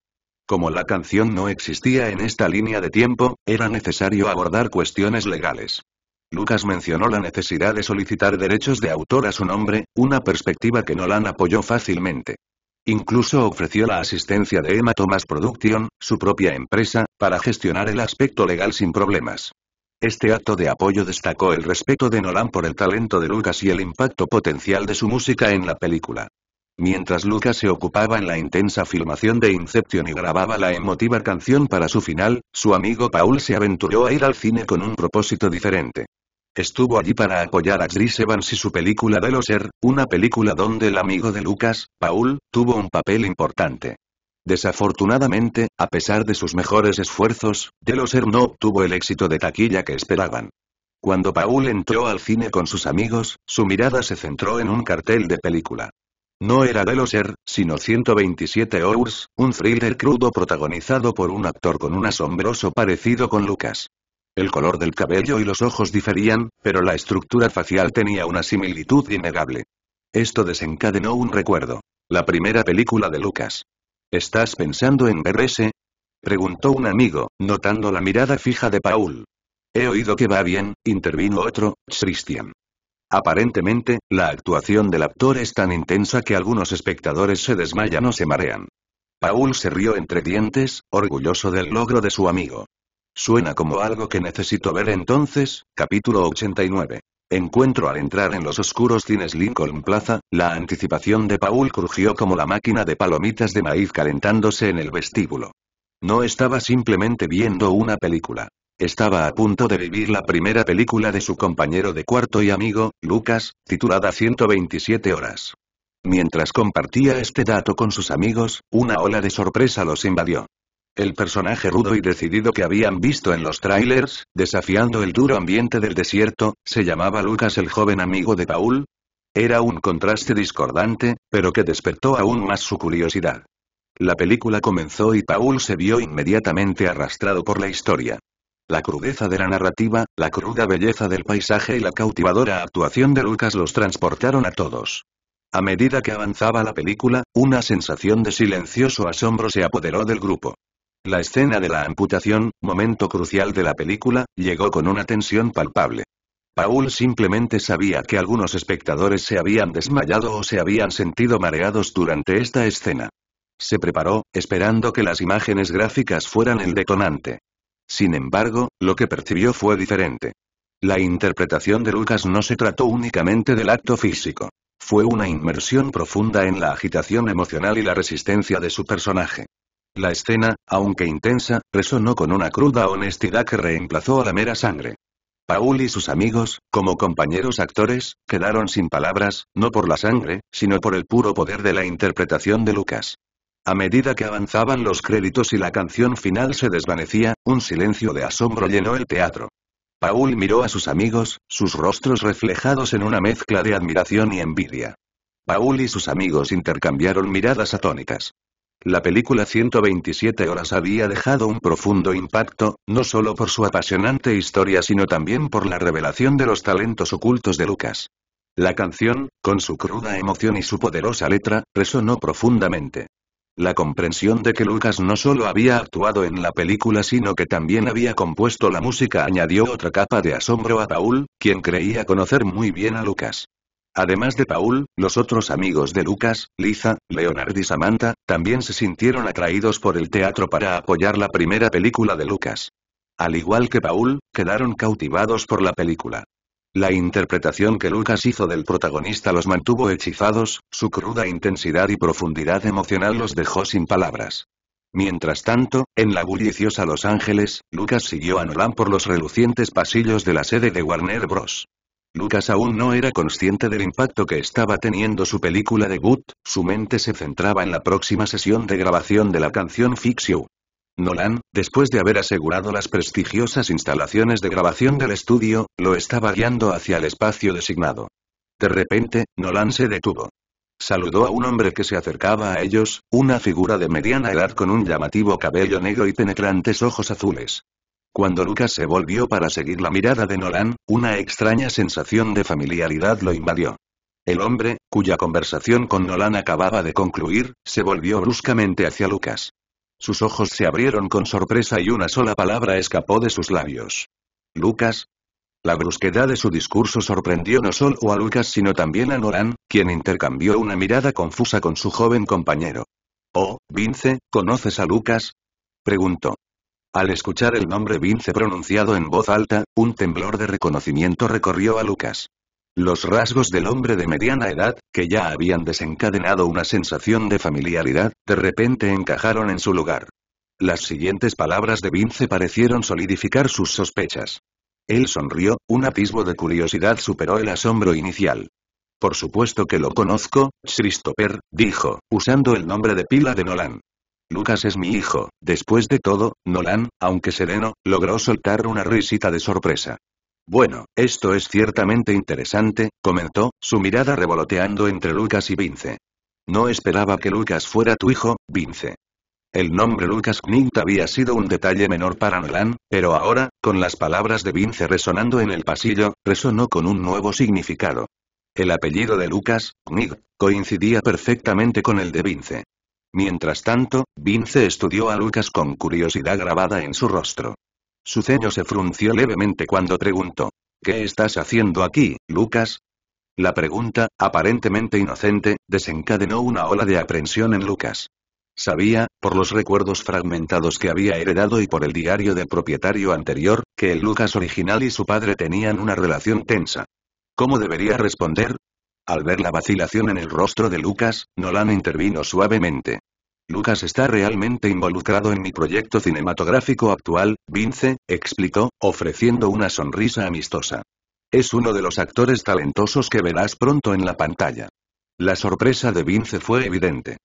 A: Como la canción no existía en esta línea de tiempo, era necesario abordar cuestiones legales. Lucas mencionó la necesidad de solicitar derechos de autor a su nombre, una perspectiva que Nolan apoyó fácilmente. Incluso ofreció la asistencia de Emma Thomas Production, su propia empresa, para gestionar el aspecto legal sin problemas. Este acto de apoyo destacó el respeto de Nolan por el talento de Lucas y el impacto potencial de su música en la película. Mientras Lucas se ocupaba en la intensa filmación de Inception y grababa la emotiva canción para su final, su amigo Paul se aventuró a ir al cine con un propósito diferente. Estuvo allí para apoyar a Chris Evans y su película de Loser, una película donde el amigo de Lucas, Paul, tuvo un papel importante. Desafortunadamente, a pesar de sus mejores esfuerzos, Deloser no obtuvo el éxito de taquilla que esperaban. Cuando Paul entró al cine con sus amigos, su mirada se centró en un cartel de película. No era Loser, sino 127 Hours, un thriller crudo protagonizado por un actor con un asombroso parecido con Lucas. El color del cabello y los ojos diferían, pero la estructura facial tenía una similitud innegable. Esto desencadenó un recuerdo. La primera película de Lucas. ¿Estás pensando en ver ese? Preguntó un amigo, notando la mirada fija de Paul. He oído que va bien, intervino otro, Christian. Aparentemente, la actuación del actor es tan intensa que algunos espectadores se desmayan o se marean. Paul se rió entre dientes, orgulloso del logro de su amigo. Suena como algo que necesito ver entonces, capítulo 89. Encuentro al entrar en los oscuros cines Lincoln Plaza, la anticipación de Paul crujió como la máquina de palomitas de maíz calentándose en el vestíbulo. No estaba simplemente viendo una película. Estaba a punto de vivir la primera película de su compañero de cuarto y amigo, Lucas, titulada 127 horas. Mientras compartía este dato con sus amigos, una ola de sorpresa los invadió. El personaje rudo y decidido que habían visto en los trailers, desafiando el duro ambiente del desierto, se llamaba Lucas el joven amigo de Paul. Era un contraste discordante, pero que despertó aún más su curiosidad. La película comenzó y Paul se vio inmediatamente arrastrado por la historia. La crudeza de la narrativa, la cruda belleza del paisaje y la cautivadora actuación de Lucas los transportaron a todos. A medida que avanzaba la película, una sensación de silencioso asombro se apoderó del grupo. La escena de la amputación, momento crucial de la película, llegó con una tensión palpable. Paul simplemente sabía que algunos espectadores se habían desmayado o se habían sentido mareados durante esta escena. Se preparó, esperando que las imágenes gráficas fueran el detonante. Sin embargo, lo que percibió fue diferente. La interpretación de Lucas no se trató únicamente del acto físico. Fue una inmersión profunda en la agitación emocional y la resistencia de su personaje. La escena, aunque intensa, resonó con una cruda honestidad que reemplazó a la mera sangre. Paul y sus amigos, como compañeros actores, quedaron sin palabras, no por la sangre, sino por el puro poder de la interpretación de Lucas. A medida que avanzaban los créditos y la canción final se desvanecía, un silencio de asombro llenó el teatro. Paul miró a sus amigos, sus rostros reflejados en una mezcla de admiración y envidia. Paul y sus amigos intercambiaron miradas atónitas. La película 127 horas había dejado un profundo impacto, no solo por su apasionante historia sino también por la revelación de los talentos ocultos de Lucas. La canción, con su cruda emoción y su poderosa letra, resonó profundamente. La comprensión de que Lucas no solo había actuado en la película sino que también había compuesto la música añadió otra capa de asombro a Paul, quien creía conocer muy bien a Lucas. Además de Paul, los otros amigos de Lucas, Liza, Leonard y Samantha, también se sintieron atraídos por el teatro para apoyar la primera película de Lucas. Al igual que Paul, quedaron cautivados por la película. La interpretación que Lucas hizo del protagonista los mantuvo hechizados, su cruda intensidad y profundidad emocional los dejó sin palabras. Mientras tanto, en la bulliciosa Los Ángeles, Lucas siguió a Nolan por los relucientes pasillos de la sede de Warner Bros. Lucas aún no era consciente del impacto que estaba teniendo su película debut, su mente se centraba en la próxima sesión de grabación de la canción Fix You. Nolan, después de haber asegurado las prestigiosas instalaciones de grabación del estudio, lo estaba guiando hacia el espacio designado. De repente, Nolan se detuvo. Saludó a un hombre que se acercaba a ellos, una figura de mediana edad con un llamativo cabello negro y penetrantes ojos azules. Cuando Lucas se volvió para seguir la mirada de Nolan, una extraña sensación de familiaridad lo invadió. El hombre, cuya conversación con Nolan acababa de concluir, se volvió bruscamente hacia Lucas. Sus ojos se abrieron con sorpresa y una sola palabra escapó de sus labios. Lucas, la brusquedad de su discurso sorprendió no solo a Lucas sino también a Nolan, quien intercambió una mirada confusa con su joven compañero. Oh, Vince, ¿conoces a Lucas? preguntó. Al escuchar el nombre Vince pronunciado en voz alta, un temblor de reconocimiento recorrió a Lucas. Los rasgos del hombre de mediana edad, que ya habían desencadenado una sensación de familiaridad, de repente encajaron en su lugar. Las siguientes palabras de Vince parecieron solidificar sus sospechas. Él sonrió, un atisbo de curiosidad superó el asombro inicial. Por supuesto que lo conozco, Christopher, dijo, usando el nombre de pila de Nolan. Lucas es mi hijo. Después de todo, Nolan, aunque sereno, logró soltar una risita de sorpresa. Bueno, esto es ciertamente interesante, comentó, su mirada revoloteando entre Lucas y Vince. No esperaba que Lucas fuera tu hijo, Vince. El nombre Lucas Knigd había sido un detalle menor para Nolan, pero ahora, con las palabras de Vince resonando en el pasillo, resonó con un nuevo significado. El apellido de Lucas, Knig, coincidía perfectamente con el de Vince. Mientras tanto, Vince estudió a Lucas con curiosidad grabada en su rostro. Su ceño se frunció levemente cuando preguntó, ¿Qué estás haciendo aquí, Lucas? La pregunta, aparentemente inocente, desencadenó una ola de aprensión en Lucas. Sabía, por los recuerdos fragmentados que había heredado y por el diario del propietario anterior, que el Lucas original y su padre tenían una relación tensa. ¿Cómo debería responder? Al ver la vacilación en el rostro de Lucas, Nolan intervino suavemente. Lucas está realmente involucrado en mi proyecto cinematográfico actual, Vince, explicó, ofreciendo una sonrisa amistosa. Es uno de los actores talentosos que verás pronto en la pantalla. La sorpresa de Vince fue evidente.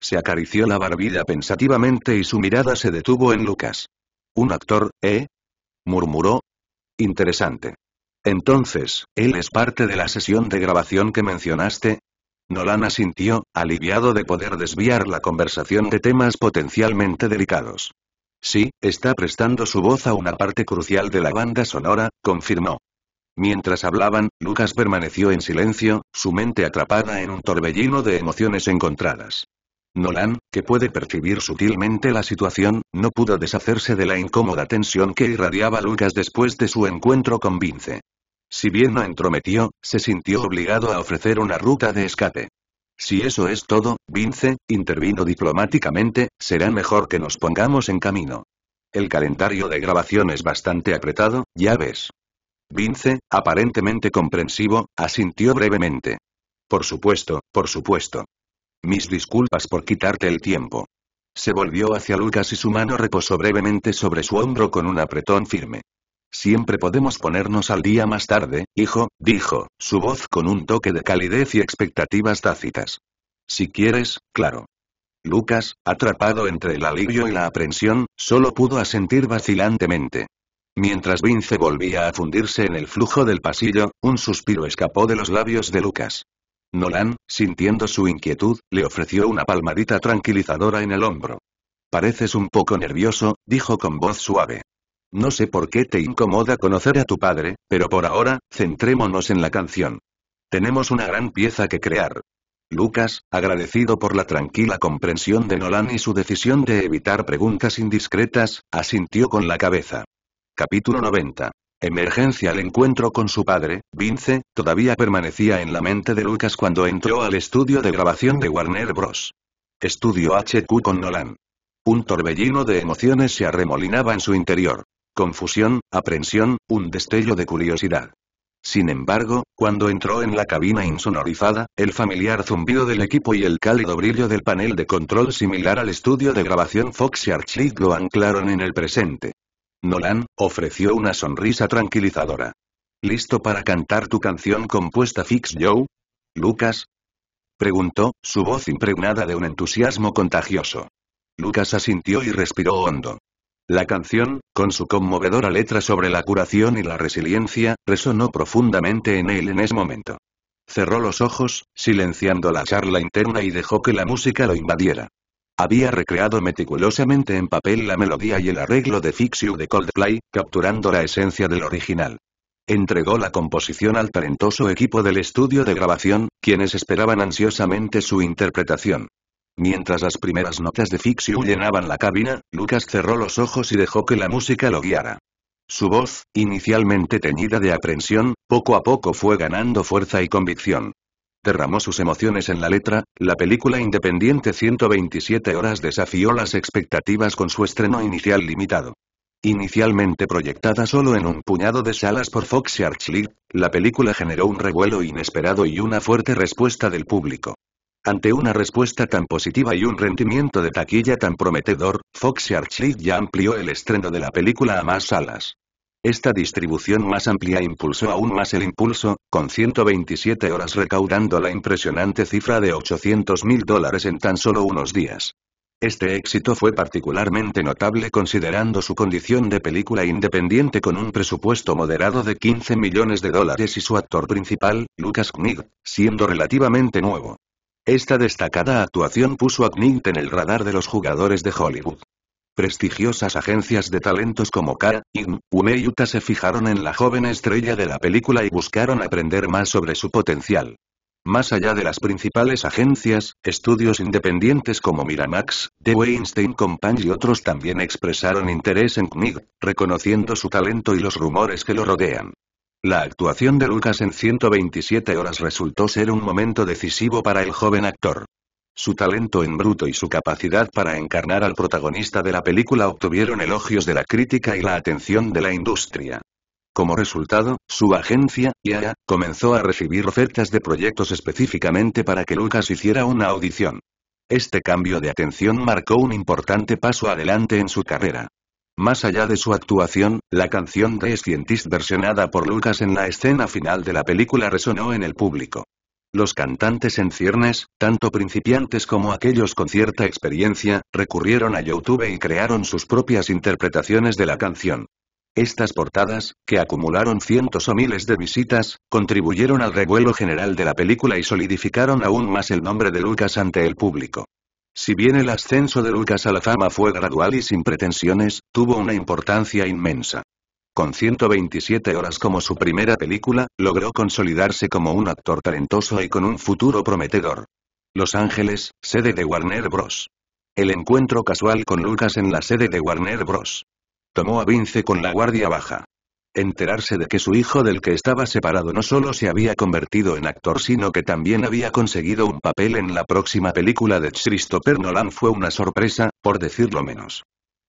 A: Se acarició la barbilla pensativamente y su mirada se detuvo en Lucas. ¿Un actor, eh? murmuró. Interesante. Entonces, él es parte de la sesión de grabación que mencionaste, Nolan asintió, aliviado de poder desviar la conversación de temas potencialmente delicados. Sí, está prestando su voz a una parte crucial de la banda sonora, confirmó. Mientras hablaban, Lucas permaneció en silencio, su mente atrapada en un torbellino de emociones encontradas. Nolan, que puede percibir sutilmente la situación, no pudo deshacerse de la incómoda tensión que irradiaba Lucas después de su encuentro con Vince. Si bien no entrometió, se sintió obligado a ofrecer una ruta de escape. Si eso es todo, Vince, intervino diplomáticamente, será mejor que nos pongamos en camino. El calendario de grabación es bastante apretado, ya ves. Vince, aparentemente comprensivo, asintió brevemente. Por supuesto, por supuesto. Mis disculpas por quitarte el tiempo. Se volvió hacia Lucas y su mano reposó brevemente sobre su hombro con un apretón firme. Siempre podemos ponernos al día más tarde, hijo, dijo, su voz con un toque de calidez y expectativas tácitas. Si quieres, claro. Lucas, atrapado entre el alivio y la aprensión, solo pudo asentir vacilantemente. Mientras Vince volvía a fundirse en el flujo del pasillo, un suspiro escapó de los labios de Lucas. Nolan, sintiendo su inquietud, le ofreció una palmadita tranquilizadora en el hombro. Pareces un poco nervioso, dijo con voz suave. No sé por qué te incomoda conocer a tu padre, pero por ahora, centrémonos en la canción. Tenemos una gran pieza que crear. Lucas, agradecido por la tranquila comprensión de Nolan y su decisión de evitar preguntas indiscretas, asintió con la cabeza. Capítulo 90. Emergencia al encuentro con su padre, Vince, todavía permanecía en la mente de Lucas cuando entró al estudio de grabación de Warner Bros. Estudio HQ con Nolan. Un torbellino de emociones se arremolinaba en su interior. Confusión, aprensión, un destello de curiosidad. Sin embargo, cuando entró en la cabina insonorizada, el familiar zumbido del equipo y el cálido brillo del panel de control similar al estudio de grabación Fox y Archlick lo anclaron en el presente. Nolan, ofreció una sonrisa tranquilizadora. ¿Listo para cantar tu canción compuesta Fix Joe? Lucas? Preguntó, su voz impregnada de un entusiasmo contagioso. Lucas asintió y respiró hondo. La canción, con su conmovedora letra sobre la curación y la resiliencia, resonó profundamente en él en ese momento. Cerró los ojos, silenciando la charla interna y dejó que la música lo invadiera. Había recreado meticulosamente en papel la melodía y el arreglo de Fix You de Coldplay, capturando la esencia del original. Entregó la composición al talentoso equipo del estudio de grabación, quienes esperaban ansiosamente su interpretación. Mientras las primeras notas de Fix You llenaban la cabina, Lucas cerró los ojos y dejó que la música lo guiara. Su voz, inicialmente teñida de aprensión, poco a poco fue ganando fuerza y convicción. Derramó sus emociones en la letra, la película independiente 127 horas desafió las expectativas con su estreno inicial limitado. Inicialmente proyectada solo en un puñado de salas por Fox y la película generó un revuelo inesperado y una fuerte respuesta del público. Ante una respuesta tan positiva y un rendimiento de taquilla tan prometedor, Fox y ya amplió el estreno de la película a más salas. Esta distribución más amplia impulsó aún más el impulso, con 127 horas recaudando la impresionante cifra de 800 mil dólares en tan solo unos días. Este éxito fue particularmente notable considerando su condición de película independiente con un presupuesto moderado de 15 millones de dólares y su actor principal, Lucas Knig, siendo relativamente nuevo. Esta destacada actuación puso a Knig en el radar de los jugadores de Hollywood. Prestigiosas agencias de talentos como K, In, Ume y Uta se fijaron en la joven estrella de la película y buscaron aprender más sobre su potencial. Más allá de las principales agencias, estudios independientes como Miramax, The Weinstein Company y otros también expresaron interés en Knig, reconociendo su talento y los rumores que lo rodean. La actuación de Lucas en 127 horas resultó ser un momento decisivo para el joven actor. Su talento en bruto y su capacidad para encarnar al protagonista de la película obtuvieron elogios de la crítica y la atención de la industria. Como resultado, su agencia, IAA, comenzó a recibir ofertas de proyectos específicamente para que Lucas hiciera una audición. Este cambio de atención marcó un importante paso adelante en su carrera. Más allá de su actuación, la canción de Scientist versionada por Lucas en la escena final de la película resonó en el público. Los cantantes en ciernes, tanto principiantes como aquellos con cierta experiencia, recurrieron a YouTube y crearon sus propias interpretaciones de la canción. Estas portadas, que acumularon cientos o miles de visitas, contribuyeron al revuelo general de la película y solidificaron aún más el nombre de Lucas ante el público. Si bien el ascenso de Lucas a la fama fue gradual y sin pretensiones, tuvo una importancia inmensa. Con 127 horas como su primera película, logró consolidarse como un actor talentoso y con un futuro prometedor. Los Ángeles, sede de Warner Bros. El encuentro casual con Lucas en la sede de Warner Bros. Tomó a Vince con la guardia baja. Enterarse de que su hijo del que estaba separado no solo se había convertido en actor sino que también había conseguido un papel en la próxima película de Christopher Nolan fue una sorpresa, por decirlo menos.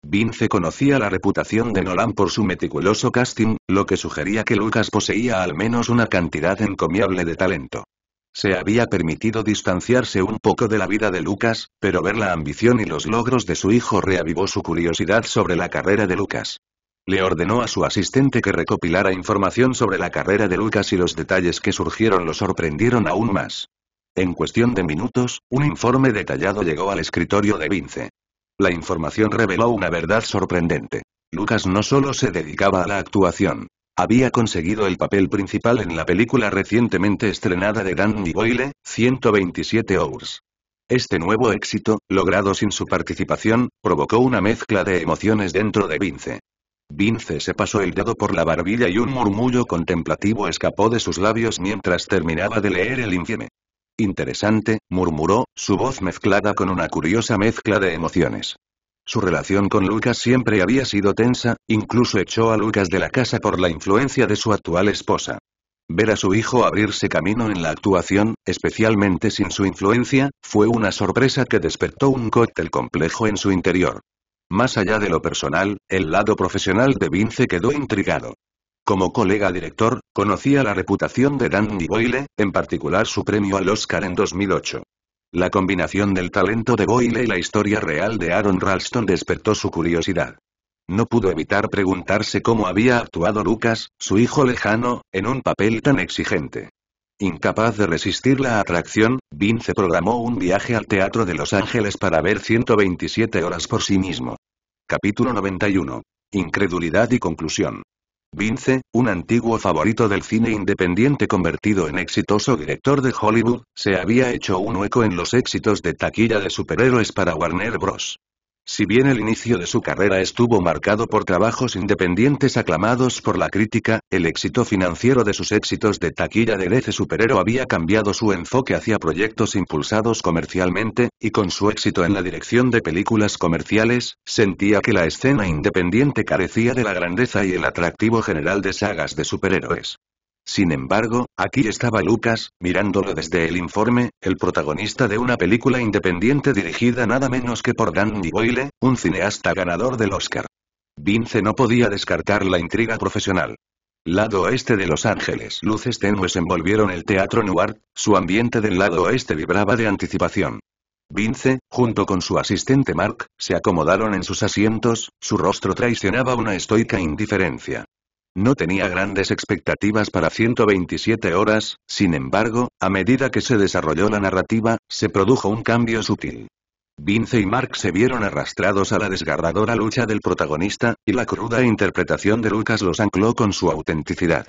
A: Vince conocía la reputación de Nolan por su meticuloso casting, lo que sugería que Lucas poseía al menos una cantidad encomiable de talento. Se había permitido distanciarse un poco de la vida de Lucas, pero ver la ambición y los logros de su hijo reavivó su curiosidad sobre la carrera de Lucas. Le ordenó a su asistente que recopilara información sobre la carrera de Lucas y los detalles que surgieron lo sorprendieron aún más. En cuestión de minutos, un informe detallado llegó al escritorio de Vince. La información reveló una verdad sorprendente. Lucas no solo se dedicaba a la actuación. Había conseguido el papel principal en la película recientemente estrenada de Danny Boyle, 127 Hours. Este nuevo éxito, logrado sin su participación, provocó una mezcla de emociones dentro de Vince. Vince se pasó el dedo por la barbilla y un murmullo contemplativo escapó de sus labios mientras terminaba de leer el informe. Interesante, murmuró, su voz mezclada con una curiosa mezcla de emociones. Su relación con Lucas siempre había sido tensa, incluso echó a Lucas de la casa por la influencia de su actual esposa. Ver a su hijo abrirse camino en la actuación, especialmente sin su influencia, fue una sorpresa que despertó un cóctel complejo en su interior. Más allá de lo personal, el lado profesional de Vince quedó intrigado. Como colega director, Conocía la reputación de Danny Boyle, en particular su premio al Oscar en 2008. La combinación del talento de Boyle y la historia real de Aaron Ralston despertó su curiosidad. No pudo evitar preguntarse cómo había actuado Lucas, su hijo lejano, en un papel tan exigente. Incapaz de resistir la atracción, Vince programó un viaje al Teatro de Los Ángeles para ver 127 horas por sí mismo. Capítulo 91. Incredulidad y conclusión. Vince, un antiguo favorito del cine independiente convertido en exitoso director de Hollywood, se había hecho un hueco en los éxitos de taquilla de superhéroes para Warner Bros. Si bien el inicio de su carrera estuvo marcado por trabajos independientes aclamados por la crítica, el éxito financiero de sus éxitos de taquilla de DC superhéroe había cambiado su enfoque hacia proyectos impulsados comercialmente, y con su éxito en la dirección de películas comerciales, sentía que la escena independiente carecía de la grandeza y el atractivo general de sagas de superhéroes. Sin embargo, aquí estaba Lucas, mirándolo desde el informe, el protagonista de una película independiente dirigida nada menos que por Danny Boyle, un cineasta ganador del Oscar. Vince no podía descartar la intriga profesional. Lado oeste de Los Ángeles. Luces tenues envolvieron el teatro Noir, su ambiente del lado oeste vibraba de anticipación. Vince, junto con su asistente Mark, se acomodaron en sus asientos, su rostro traicionaba una estoica indiferencia. No tenía grandes expectativas para 127 horas, sin embargo, a medida que se desarrolló la narrativa, se produjo un cambio sutil. Vince y Mark se vieron arrastrados a la desgarradora lucha del protagonista, y la cruda interpretación de Lucas los ancló con su autenticidad.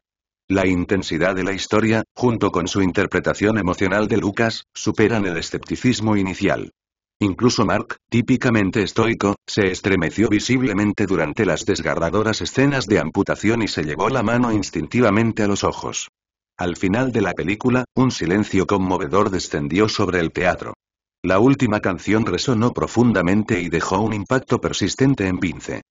A: La intensidad de la historia, junto con su interpretación emocional de Lucas, superan el escepticismo inicial. Incluso Mark, típicamente estoico, se estremeció visiblemente durante las desgarradoras escenas de amputación y se llevó la mano instintivamente a los ojos. Al final de la película, un silencio conmovedor descendió sobre el teatro. La última canción resonó profundamente y dejó un impacto persistente en Pince.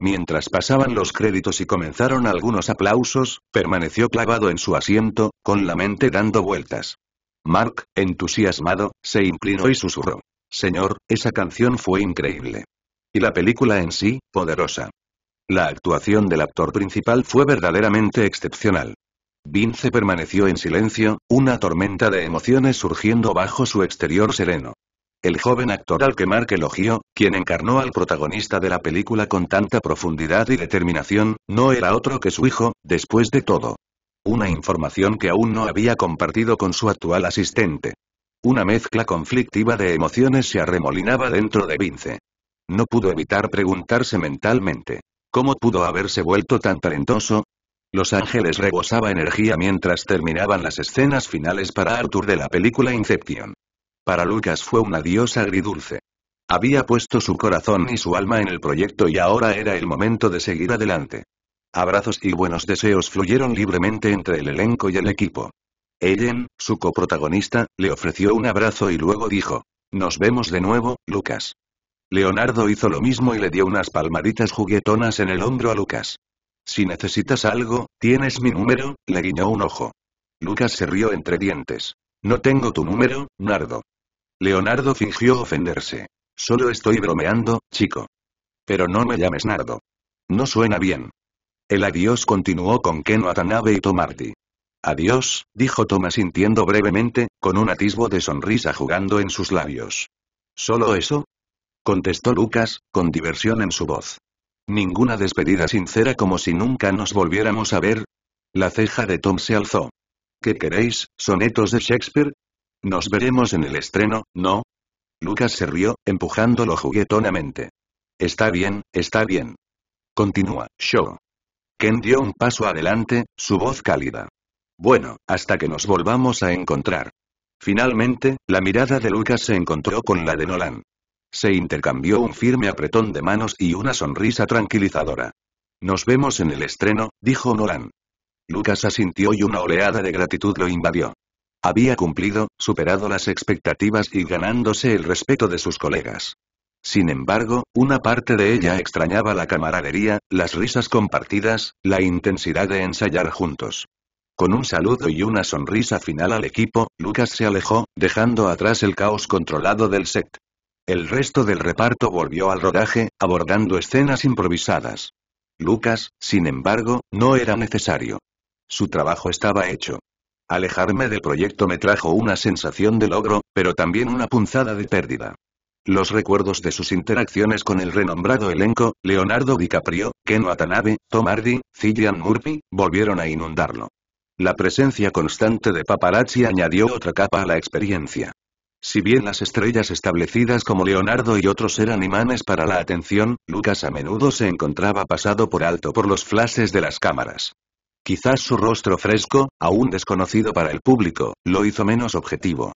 A: Mientras pasaban los créditos y comenzaron algunos aplausos, permaneció clavado en su asiento, con la mente dando vueltas. Mark, entusiasmado, se inclinó y susurró. Señor, esa canción fue increíble. Y la película en sí, poderosa. La actuación del actor principal fue verdaderamente excepcional. Vince permaneció en silencio, una tormenta de emociones surgiendo bajo su exterior sereno. El joven actor al que Mark elogió, quien encarnó al protagonista de la película con tanta profundidad y determinación, no era otro que su hijo, después de todo. Una información que aún no había compartido con su actual asistente. Una mezcla conflictiva de emociones se arremolinaba dentro de Vince. No pudo evitar preguntarse mentalmente. ¿Cómo pudo haberse vuelto tan talentoso? Los Ángeles rebosaba energía mientras terminaban las escenas finales para Arthur de la película Inception. Para Lucas fue un adiós agridulce. Había puesto su corazón y su alma en el proyecto y ahora era el momento de seguir adelante. Abrazos y buenos deseos fluyeron libremente entre el elenco y el equipo. Ellen, su coprotagonista, le ofreció un abrazo y luego dijo, nos vemos de nuevo, Lucas. Leonardo hizo lo mismo y le dio unas palmaditas juguetonas en el hombro a Lucas. Si necesitas algo, tienes mi número, le guiñó un ojo. Lucas se rió entre dientes. No tengo tu número, Nardo. Leonardo fingió ofenderse. Solo estoy bromeando, chico. Pero no me llames Nardo. No suena bien. El adiós continuó con Ken Watanabe y Tomardi. Adiós, dijo Tom sintiendo brevemente, con un atisbo de sonrisa jugando en sus labios. ¿Solo eso? contestó Lucas, con diversión en su voz. Ninguna despedida sincera como si nunca nos volviéramos a ver. La ceja de Tom se alzó. ¿Qué queréis, sonetos de Shakespeare? Nos veremos en el estreno, ¿no? Lucas se rió, empujándolo juguetonamente. Está bien, está bien. Continúa, show. Ken dio un paso adelante, su voz cálida. Bueno, hasta que nos volvamos a encontrar. Finalmente, la mirada de Lucas se encontró con la de Nolan. Se intercambió un firme apretón de manos y una sonrisa tranquilizadora. Nos vemos en el estreno, dijo Nolan. Lucas asintió y una oleada de gratitud lo invadió. Había cumplido, superado las expectativas y ganándose el respeto de sus colegas. Sin embargo, una parte de ella extrañaba la camaradería, las risas compartidas, la intensidad de ensayar juntos. Con un saludo y una sonrisa final al equipo, Lucas se alejó, dejando atrás el caos controlado del set. El resto del reparto volvió al rodaje, abordando escenas improvisadas. Lucas, sin embargo, no era necesario. Su trabajo estaba hecho. Alejarme del proyecto me trajo una sensación de logro, pero también una punzada de pérdida. Los recuerdos de sus interacciones con el renombrado elenco, Leonardo DiCaprio, Ken Watanabe, Tom Hardy, Cillian Murphy, volvieron a inundarlo. La presencia constante de paparazzi añadió otra capa a la experiencia. Si bien las estrellas establecidas como Leonardo y otros eran imanes para la atención, Lucas a menudo se encontraba pasado por alto por los flashes de las cámaras. Quizás su rostro fresco, aún desconocido para el público, lo hizo menos objetivo.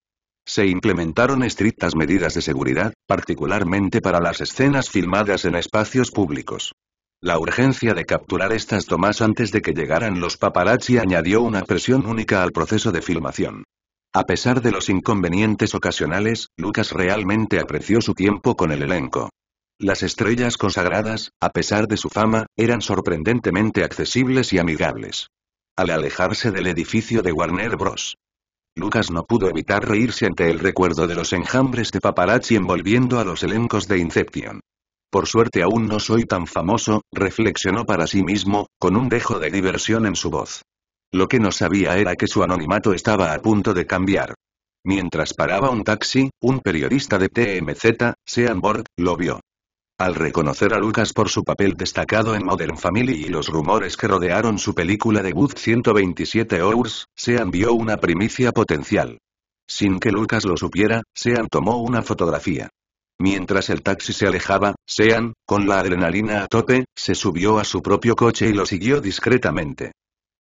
A: Se implementaron estrictas medidas de seguridad, particularmente para las escenas filmadas en espacios públicos. La urgencia de capturar estas tomas antes de que llegaran los paparazzi añadió una presión única al proceso de filmación. A pesar de los inconvenientes ocasionales, Lucas realmente apreció su tiempo con el elenco. Las estrellas consagradas, a pesar de su fama, eran sorprendentemente accesibles y amigables. Al alejarse del edificio de Warner Bros. Lucas no pudo evitar reírse ante el recuerdo de los enjambres de paparazzi envolviendo a los elencos de Inception. Por suerte aún no soy tan famoso, reflexionó para sí mismo, con un dejo de diversión en su voz. Lo que no sabía era que su anonimato estaba a punto de cambiar. Mientras paraba un taxi, un periodista de TMZ, Sean Borg, lo vio. Al reconocer a Lucas por su papel destacado en Modern Family y los rumores que rodearon su película debut 127 Hours, Sean vio una primicia potencial. Sin que Lucas lo supiera, Sean tomó una fotografía. Mientras el taxi se alejaba, Sean, con la adrenalina a tope, se subió a su propio coche y lo siguió discretamente.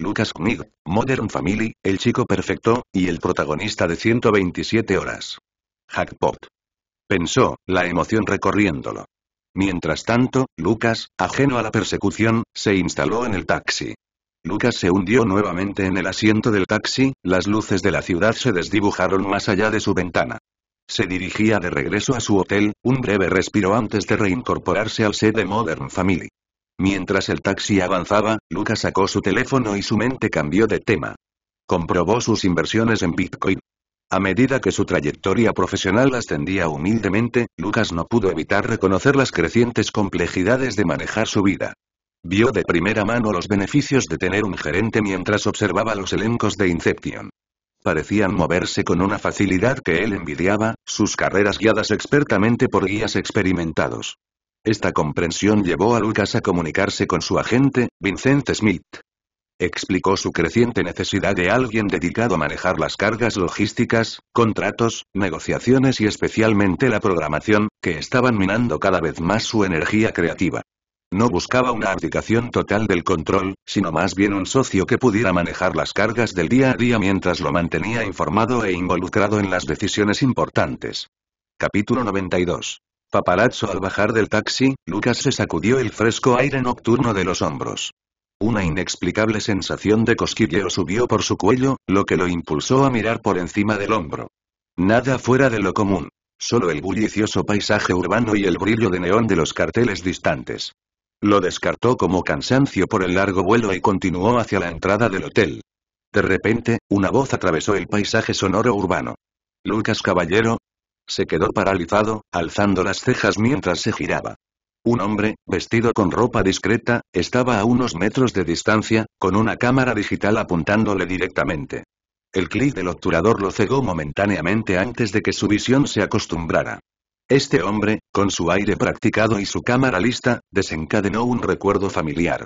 A: Lucas Knig, Modern Family, El Chico Perfecto, y el protagonista de 127 horas. Hackpot. Pensó, la emoción recorriéndolo. Mientras tanto, Lucas, ajeno a la persecución, se instaló en el taxi. Lucas se hundió nuevamente en el asiento del taxi, las luces de la ciudad se desdibujaron más allá de su ventana. Se dirigía de regreso a su hotel, un breve respiro antes de reincorporarse al set de Modern Family. Mientras el taxi avanzaba, Lucas sacó su teléfono y su mente cambió de tema. Comprobó sus inversiones en Bitcoin. A medida que su trayectoria profesional ascendía humildemente, Lucas no pudo evitar reconocer las crecientes complejidades de manejar su vida. Vio de primera mano los beneficios de tener un gerente mientras observaba los elencos de Inception parecían moverse con una facilidad que él envidiaba, sus carreras guiadas expertamente por guías experimentados. Esta comprensión llevó a Lucas a comunicarse con su agente, Vincent Smith. Explicó su creciente necesidad de alguien dedicado a manejar las cargas logísticas, contratos, negociaciones y especialmente la programación, que estaban minando cada vez más su energía creativa. No buscaba una abdicación total del control, sino más bien un socio que pudiera manejar las cargas del día a día mientras lo mantenía informado e involucrado en las decisiones importantes. Capítulo 92. Papalazzo al bajar del taxi, Lucas se sacudió el fresco aire nocturno de los hombros. Una inexplicable sensación de cosquilleo subió por su cuello, lo que lo impulsó a mirar por encima del hombro. Nada fuera de lo común. Solo el bullicioso paisaje urbano y el brillo de neón de los carteles distantes. Lo descartó como cansancio por el largo vuelo y continuó hacia la entrada del hotel. De repente, una voz atravesó el paisaje sonoro urbano. Lucas Caballero. Se quedó paralizado, alzando las cejas mientras se giraba. Un hombre, vestido con ropa discreta, estaba a unos metros de distancia, con una cámara digital apuntándole directamente. El clic del obturador lo cegó momentáneamente antes de que su visión se acostumbrara. Este hombre, con su aire practicado y su cámara lista, desencadenó un recuerdo familiar.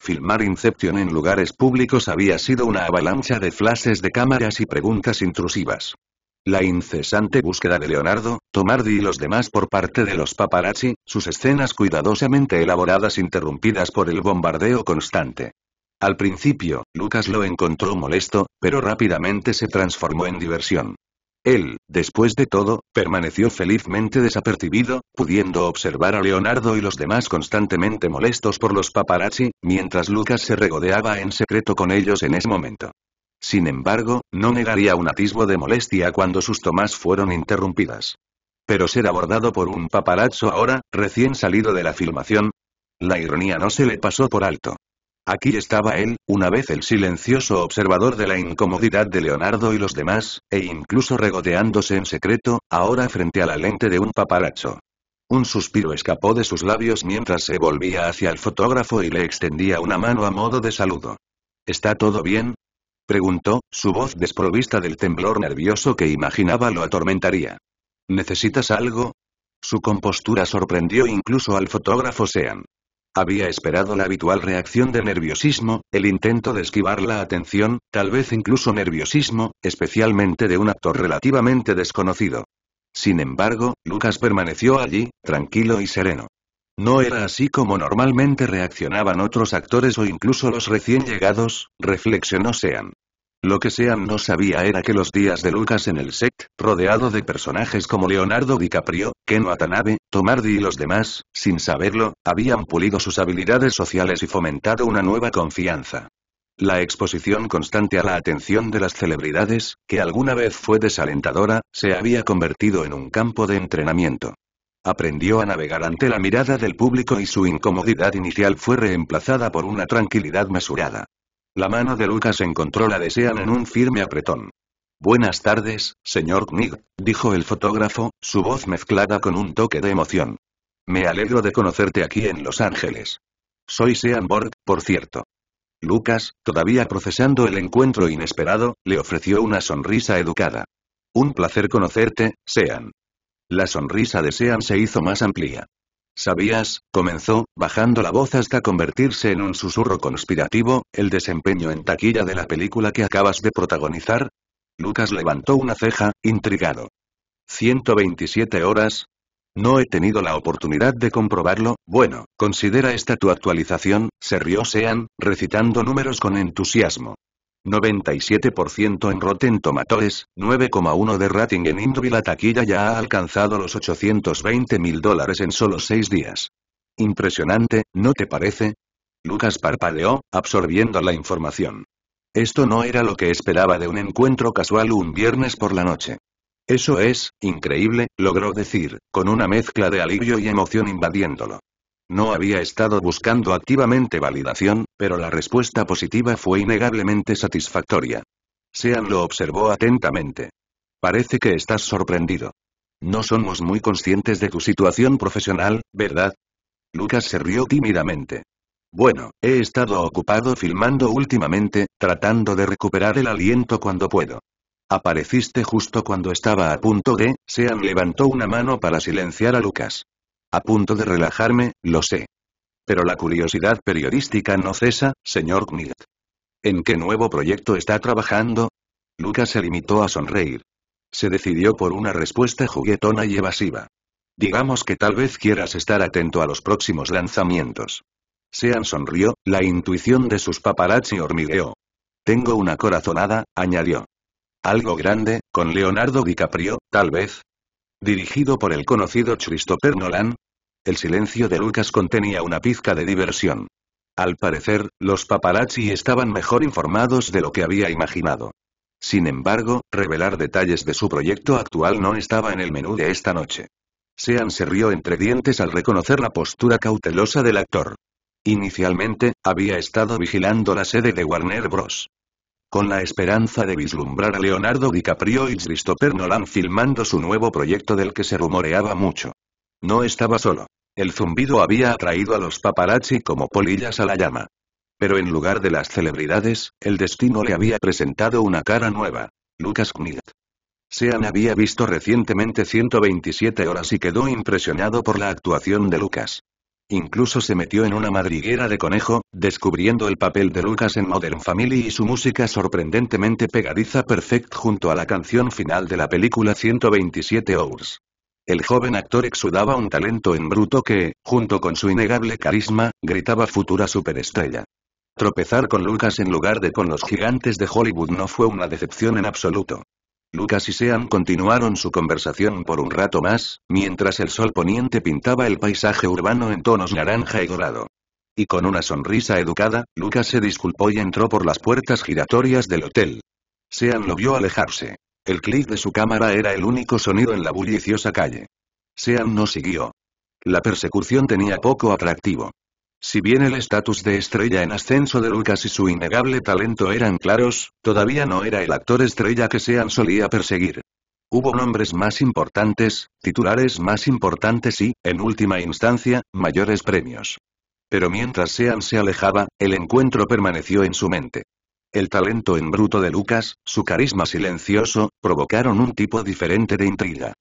A: Filmar Inception en lugares públicos había sido una avalancha de flashes de cámaras y preguntas intrusivas. La incesante búsqueda de Leonardo, Tomardi y los demás por parte de los paparazzi, sus escenas cuidadosamente elaboradas interrumpidas por el bombardeo constante. Al principio, Lucas lo encontró molesto, pero rápidamente se transformó en diversión. Él, después de todo, permaneció felizmente desapercibido, pudiendo observar a Leonardo y los demás constantemente molestos por los paparazzi, mientras Lucas se regodeaba en secreto con ellos en ese momento. Sin embargo, no negaría un atisbo de molestia cuando sus tomas fueron interrumpidas. Pero ser abordado por un paparazzo ahora, recién salido de la filmación. La ironía no se le pasó por alto. Aquí estaba él, una vez el silencioso observador de la incomodidad de Leonardo y los demás, e incluso regodeándose en secreto, ahora frente a la lente de un paparacho. Un suspiro escapó de sus labios mientras se volvía hacia el fotógrafo y le extendía una mano a modo de saludo. ¿Está todo bien? preguntó, su voz desprovista del temblor nervioso que imaginaba lo atormentaría. ¿Necesitas algo? Su compostura sorprendió incluso al fotógrafo Sean. Había esperado la habitual reacción de nerviosismo, el intento de esquivar la atención, tal vez incluso nerviosismo, especialmente de un actor relativamente desconocido. Sin embargo, Lucas permaneció allí, tranquilo y sereno. No era así como normalmente reaccionaban otros actores o incluso los recién llegados, reflexionó Sean. Lo que Sean no sabía era que los días de Lucas en el set, rodeado de personajes como Leonardo DiCaprio, Ken Watanabe, Tomardi y los demás, sin saberlo, habían pulido sus habilidades sociales y fomentado una nueva confianza. La exposición constante a la atención de las celebridades, que alguna vez fue desalentadora, se había convertido en un campo de entrenamiento. Aprendió a navegar ante la mirada del público y su incomodidad inicial fue reemplazada por una tranquilidad mesurada. La mano de Lucas encontró la de Sean en un firme apretón. Buenas tardes, señor Knig, dijo el fotógrafo, su voz mezclada con un toque de emoción. Me alegro de conocerte aquí en Los Ángeles. Soy Sean Borg, por cierto. Lucas, todavía procesando el encuentro inesperado, le ofreció una sonrisa educada. Un placer conocerte, Sean. La sonrisa de Sean se hizo más amplia. ¿Sabías? comenzó, bajando la voz hasta convertirse en un susurro conspirativo, el desempeño en taquilla de la película que acabas de protagonizar. Lucas levantó una ceja, intrigado. 127 horas, no he tenido la oportunidad de comprobarlo, bueno, considera esta tu actualización, se rió Sean, recitando números con entusiasmo. 97% en Rotten Tomatoes, 9,1 de rating en y La taquilla ya ha alcanzado los 820 mil dólares en solo 6 días. Impresionante, ¿no te parece? Lucas parpadeó, absorbiendo la información. Esto no era lo que esperaba de un encuentro casual un viernes por la noche. Eso es, increíble, logró decir, con una mezcla de alivio y emoción invadiéndolo. No había estado buscando activamente validación, pero la respuesta positiva fue innegablemente satisfactoria. Sean lo observó atentamente. Parece que estás sorprendido. No somos muy conscientes de tu situación profesional, ¿verdad? Lucas se rió tímidamente. Bueno, he estado ocupado filmando últimamente, tratando de recuperar el aliento cuando puedo. Apareciste justo cuando estaba a punto de, Sean levantó una mano para silenciar a Lucas. A punto de relajarme, lo sé. Pero la curiosidad periodística no cesa, señor Knight. ¿En qué nuevo proyecto está trabajando? Lucas se limitó a sonreír. Se decidió por una respuesta juguetona y evasiva. Digamos que tal vez quieras estar atento a los próximos lanzamientos. Sean sonrió, la intuición de sus paparazzi hormigueó. Tengo una corazonada, añadió. Algo grande, con Leonardo DiCaprio, tal vez, Dirigido por el conocido Christopher Nolan. El silencio de Lucas contenía una pizca de diversión. Al parecer, los paparazzi estaban mejor informados de lo que había imaginado. Sin embargo, revelar detalles de su proyecto actual no estaba en el menú de esta noche. Sean se rió entre dientes al reconocer la postura cautelosa del actor. Inicialmente, había estado vigilando la sede de Warner Bros. Con la esperanza de vislumbrar a Leonardo DiCaprio y Christopher Nolan filmando su nuevo proyecto del que se rumoreaba mucho. No estaba solo. El zumbido había atraído a los paparazzi como polillas a la llama. Pero en lugar de las celebridades, el destino le había presentado una cara nueva. Lucas Knight. Sean había visto recientemente 127 horas y quedó impresionado por la actuación de Lucas. Incluso se metió en una madriguera de conejo, descubriendo el papel de Lucas en Modern Family y su música sorprendentemente pegadiza perfect junto a la canción final de la película 127 Hours. El joven actor exudaba un talento en bruto que, junto con su innegable carisma, gritaba futura superestrella. Tropezar con Lucas en lugar de con los gigantes de Hollywood no fue una decepción en absoluto. Lucas y Sean continuaron su conversación por un rato más, mientras el sol poniente pintaba el paisaje urbano en tonos naranja y dorado. Y con una sonrisa educada, Lucas se disculpó y entró por las puertas giratorias del hotel. Sean lo vio alejarse. El clic de su cámara era el único sonido en la bulliciosa calle. Sean no siguió. La persecución tenía poco atractivo. Si bien el estatus de estrella en ascenso de Lucas y su innegable talento eran claros, todavía no era el actor estrella que Sean solía perseguir. Hubo nombres más importantes, titulares más importantes y, en última instancia, mayores premios. Pero mientras Sean se alejaba, el encuentro permaneció en su mente. El talento en bruto de Lucas, su carisma silencioso, provocaron un tipo diferente de intriga.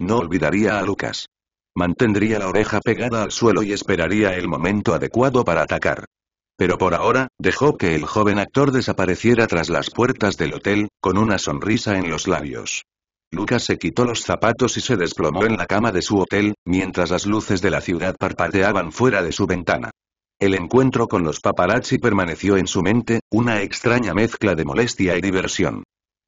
A: No olvidaría a Lucas. Mantendría la oreja pegada al suelo y esperaría el momento adecuado para atacar. Pero por ahora, dejó que el joven actor desapareciera tras las puertas del hotel, con una sonrisa en los labios. Lucas se quitó los zapatos y se desplomó en la cama de su hotel, mientras las luces de la ciudad parpadeaban fuera de su ventana. El encuentro con los paparazzi permaneció en su mente, una extraña mezcla de molestia y diversión.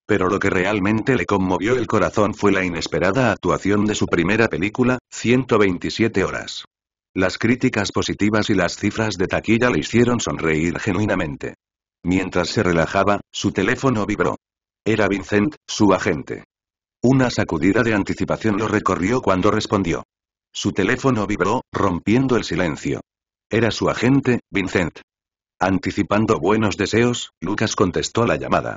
A: Pero lo que realmente le conmovió el corazón fue la inesperada actuación de su primera película, 127 horas. Las críticas positivas y las cifras de taquilla le hicieron sonreír genuinamente. Mientras se relajaba, su teléfono vibró. Era Vincent, su agente. Una sacudida de anticipación lo recorrió cuando respondió. Su teléfono vibró, rompiendo el silencio. Era su agente, Vincent. Anticipando buenos deseos, Lucas contestó la llamada.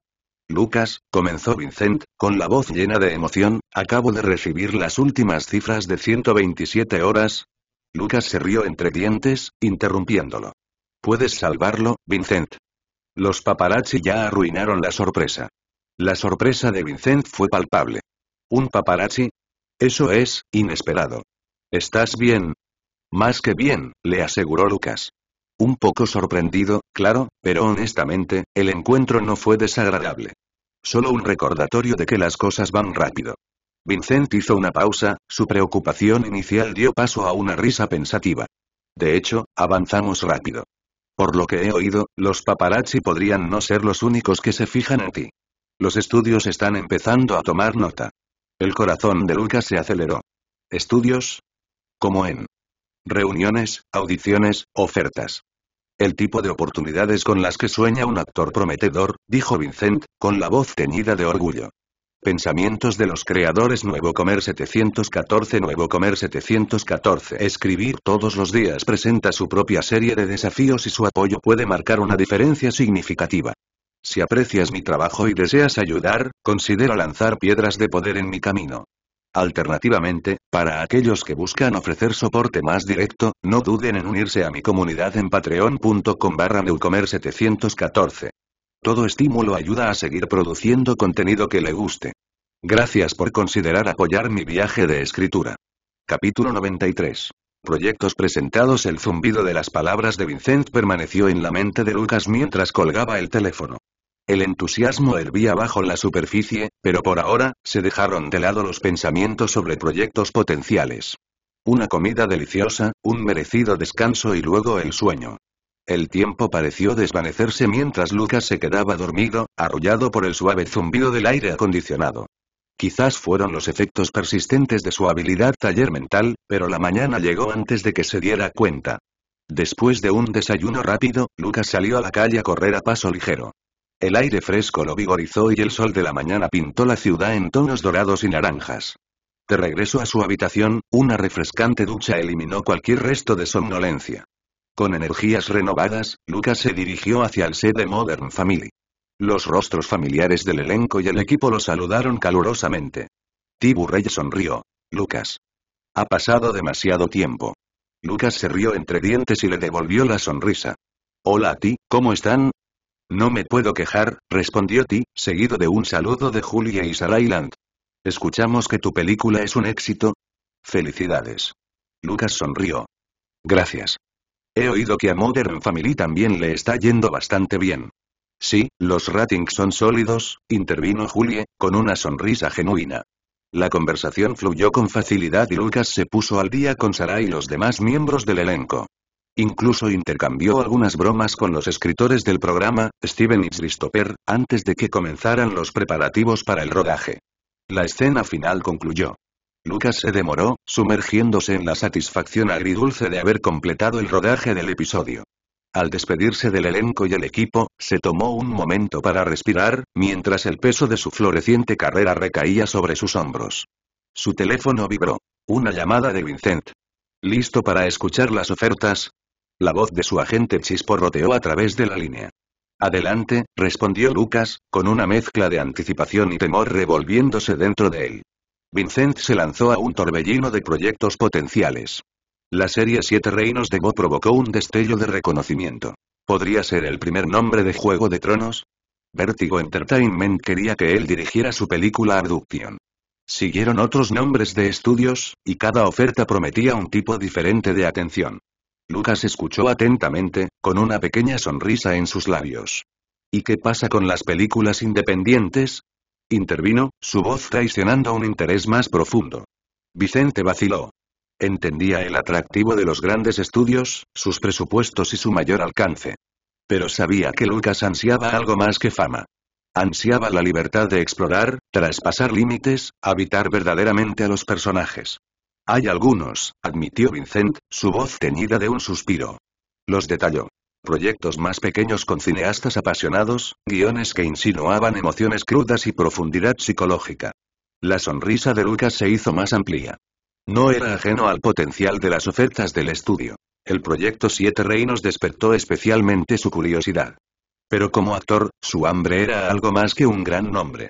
A: Lucas, comenzó Vincent, con la voz llena de emoción, acabo de recibir las últimas cifras de 127 horas. Lucas se rió entre dientes, interrumpiéndolo. Puedes salvarlo, Vincent. Los paparazzi ya arruinaron la sorpresa. La sorpresa de Vincent fue palpable. ¿Un paparazzi? Eso es, inesperado. ¿Estás bien? Más que bien, le aseguró Lucas. Un poco sorprendido, claro, pero honestamente, el encuentro no fue desagradable. Solo un recordatorio de que las cosas van rápido. Vincent hizo una pausa, su preocupación inicial dio paso a una risa pensativa. De hecho, avanzamos rápido. Por lo que he oído, los paparazzi podrían no ser los únicos que se fijan en ti. Los estudios están empezando a tomar nota. El corazón de Lucas se aceleró. ¿Estudios? Como en reuniones, audiciones, ofertas. El tipo de oportunidades con las que sueña un actor prometedor, dijo Vincent, con la voz teñida de orgullo. Pensamientos de los creadores Nuevo Comer 714 Nuevo Comer 714 Escribir todos los días presenta su propia serie de desafíos y su apoyo puede marcar una diferencia significativa. Si aprecias mi trabajo y deseas ayudar, considera lanzar piedras de poder en mi camino. Alternativamente, para aquellos que buscan ofrecer soporte más directo, no duden en unirse a mi comunidad en patreon.com barra 714 Todo estímulo ayuda a seguir produciendo contenido que le guste. Gracias por considerar apoyar mi viaje de escritura. Capítulo 93. Proyectos presentados El zumbido de las palabras de Vincent permaneció en la mente de Lucas mientras colgaba el teléfono. El entusiasmo hervía bajo la superficie, pero por ahora, se dejaron de lado los pensamientos sobre proyectos potenciales. Una comida deliciosa, un merecido descanso y luego el sueño. El tiempo pareció desvanecerse mientras Lucas se quedaba dormido, arrullado por el suave zumbido del aire acondicionado. Quizás fueron los efectos persistentes de su habilidad taller mental, pero la mañana llegó antes de que se diera cuenta. Después de un desayuno rápido, Lucas salió a la calle a correr a paso ligero. El aire fresco lo vigorizó y el sol de la mañana pintó la ciudad en tonos dorados y naranjas. De regreso a su habitación, una refrescante ducha eliminó cualquier resto de somnolencia. Con energías renovadas, Lucas se dirigió hacia el sede Modern Family. Los rostros familiares del elenco y el equipo lo saludaron calurosamente. Tiburrey sonrió. Lucas. Ha pasado demasiado tiempo. Lucas se rió entre dientes y le devolvió la sonrisa. Hola a ti, ¿cómo están? No me puedo quejar, respondió Ti, seguido de un saludo de Julia y Sarah Escuchamos que tu película es un éxito. Felicidades. Lucas sonrió. Gracias. He oído que a Modern Family también le está yendo bastante bien. Sí, los ratings son sólidos, intervino Julie, con una sonrisa genuina. La conversación fluyó con facilidad y Lucas se puso al día con Sarah y los demás miembros del elenco. Incluso intercambió algunas bromas con los escritores del programa, Steven y Christopher, antes de que comenzaran los preparativos para el rodaje. La escena final concluyó. Lucas se demoró, sumergiéndose en la satisfacción agridulce de haber completado el rodaje del episodio. Al despedirse del elenco y el equipo, se tomó un momento para respirar, mientras el peso de su floreciente carrera recaía sobre sus hombros. Su teléfono vibró. Una llamada de Vincent. Listo para escuchar las ofertas, la voz de su agente chisporroteó a través de la línea. Adelante, respondió Lucas, con una mezcla de anticipación y temor revolviéndose dentro de él. Vincent se lanzó a un torbellino de proyectos potenciales. La serie Siete Reinos de Bo provocó un destello de reconocimiento. ¿Podría ser el primer nombre de Juego de Tronos? Vertigo Entertainment quería que él dirigiera su película Abduction. Siguieron otros nombres de estudios, y cada oferta prometía un tipo diferente de atención. Lucas escuchó atentamente, con una pequeña sonrisa en sus labios. ¿Y qué pasa con las películas independientes? Intervino, su voz traicionando un interés más profundo. Vicente vaciló. Entendía el atractivo de los grandes estudios, sus presupuestos y su mayor alcance. Pero sabía que Lucas ansiaba algo más que fama. Ansiaba la libertad de explorar, traspasar límites, habitar verdaderamente a los personajes. Hay algunos, admitió Vincent, su voz teñida de un suspiro. Los detalló. Proyectos más pequeños con cineastas apasionados, guiones que insinuaban emociones crudas y profundidad psicológica. La sonrisa de Lucas se hizo más amplia. No era ajeno al potencial de las ofertas del estudio. El proyecto Siete Reinos despertó especialmente su curiosidad. Pero como actor, su hambre era algo más que un gran nombre.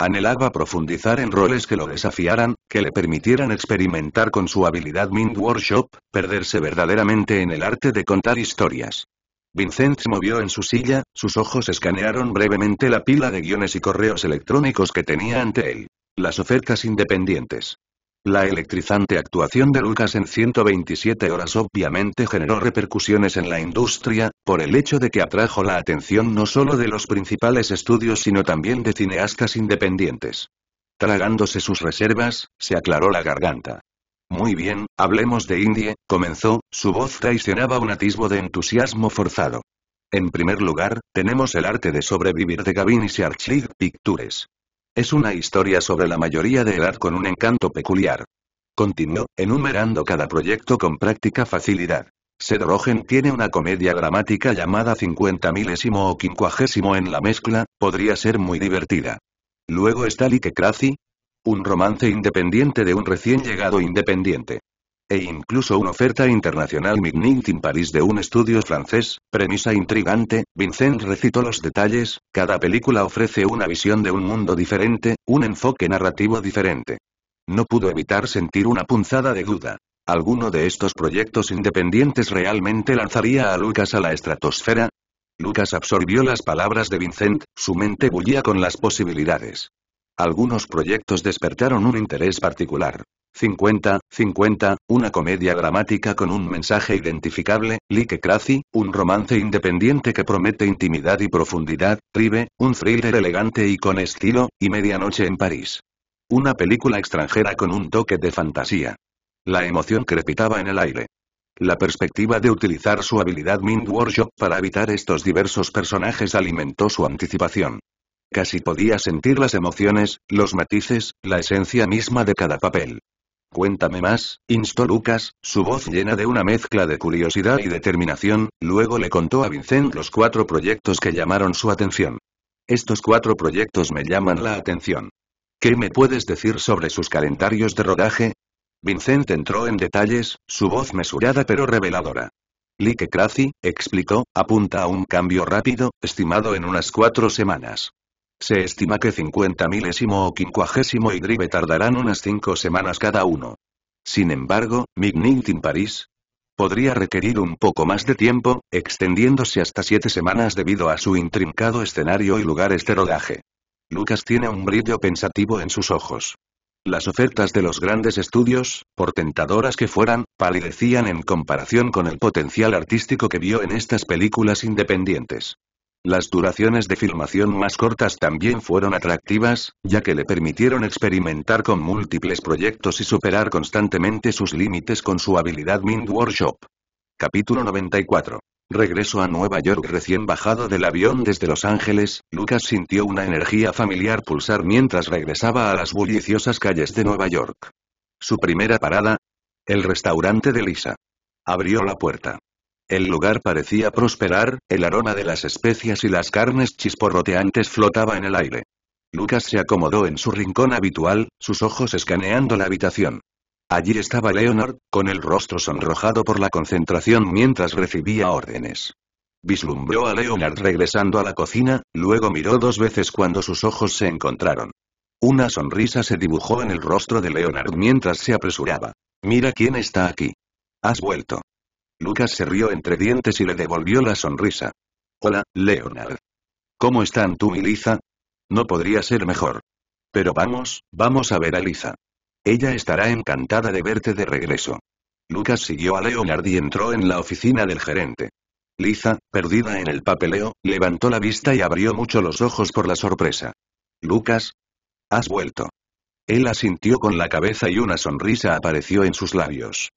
A: Anhelaba profundizar en roles que lo desafiaran, que le permitieran experimentar con su habilidad Mind Workshop, perderse verdaderamente en el arte de contar historias. Vincent se movió en su silla, sus ojos escanearon brevemente la pila de guiones y correos electrónicos que tenía ante él. Las ofertas independientes. La electrizante actuación de Lucas en 127 horas obviamente generó repercusiones en la industria, por el hecho de que atrajo la atención no solo de los principales estudios sino también de cineastas independientes. Tragándose sus reservas, se aclaró la garganta. Muy bien, hablemos de Indie, comenzó, su voz traicionaba un atisbo de entusiasmo forzado. En primer lugar, tenemos el arte de sobrevivir de Gavin y Archie Pictures. Es una historia sobre la mayoría de edad con un encanto peculiar. Continuó, enumerando cada proyecto con práctica facilidad. Sedrogen tiene una comedia dramática llamada 50 milésimo o quincuagésimo en la mezcla, podría ser muy divertida. Luego está Like Crazy, un romance independiente de un recién llegado independiente e incluso una oferta internacional midnight in París de un estudio francés, premisa intrigante, Vincent recitó los detalles, cada película ofrece una visión de un mundo diferente, un enfoque narrativo diferente. No pudo evitar sentir una punzada de duda. ¿Alguno de estos proyectos independientes realmente lanzaría a Lucas a la estratosfera? Lucas absorbió las palabras de Vincent, su mente bullía con las posibilidades. Algunos proyectos despertaron un interés particular. 50, 50, una comedia dramática con un mensaje identificable, Like Crazy, un romance independiente que promete intimidad y profundidad, Rive, un thriller elegante y con estilo, y Medianoche en París. Una película extranjera con un toque de fantasía. La emoción crepitaba en el aire. La perspectiva de utilizar su habilidad Mind Workshop para evitar estos diversos personajes alimentó su anticipación. Casi podía sentir las emociones, los matices, la esencia misma de cada papel. Cuéntame más, instó Lucas, su voz llena de una mezcla de curiosidad y determinación, luego le contó a Vincent los cuatro proyectos que llamaron su atención. Estos cuatro proyectos me llaman la atención. ¿Qué me puedes decir sobre sus calendarios de rodaje? Vincent entró en detalles, su voz mesurada pero reveladora. que Crazy, explicó, apunta a un cambio rápido, estimado en unas cuatro semanas. Se estima que 50 milésimo o quincuagésimo y Drive tardarán unas cinco semanas cada uno. Sin embargo, Midnight in Paris podría requerir un poco más de tiempo, extendiéndose hasta siete semanas debido a su intrincado escenario y lugares de rodaje. Lucas tiene un brillo pensativo en sus ojos. Las ofertas de los grandes estudios, por tentadoras que fueran, palidecían en comparación con el potencial artístico que vio en estas películas independientes. Las duraciones de filmación más cortas también fueron atractivas, ya que le permitieron experimentar con múltiples proyectos y superar constantemente sus límites con su habilidad Mind Workshop. Capítulo 94. Regreso a Nueva York recién bajado del avión desde Los Ángeles, Lucas sintió una energía familiar pulsar mientras regresaba a las bulliciosas calles de Nueva York. Su primera parada, el restaurante de Lisa. Abrió la puerta. El lugar parecía prosperar, el aroma de las especias y las carnes chisporroteantes flotaba en el aire. Lucas se acomodó en su rincón habitual, sus ojos escaneando la habitación. Allí estaba Leonard, con el rostro sonrojado por la concentración mientras recibía órdenes. Vislumbró a Leonard regresando a la cocina, luego miró dos veces cuando sus ojos se encontraron. Una sonrisa se dibujó en el rostro de Leonard mientras se apresuraba. Mira quién está aquí. Has vuelto. Lucas se rió entre dientes y le devolvió la sonrisa. Hola, Leonard. ¿Cómo están tú y Liza? No podría ser mejor. Pero vamos, vamos a ver a Liza. Ella estará encantada de verte de regreso. Lucas siguió a Leonard y entró en la oficina del gerente. Liza, perdida en el papeleo, levantó la vista y abrió mucho los ojos por la sorpresa. Lucas. Has vuelto. Él asintió con la cabeza y una sonrisa apareció en sus labios.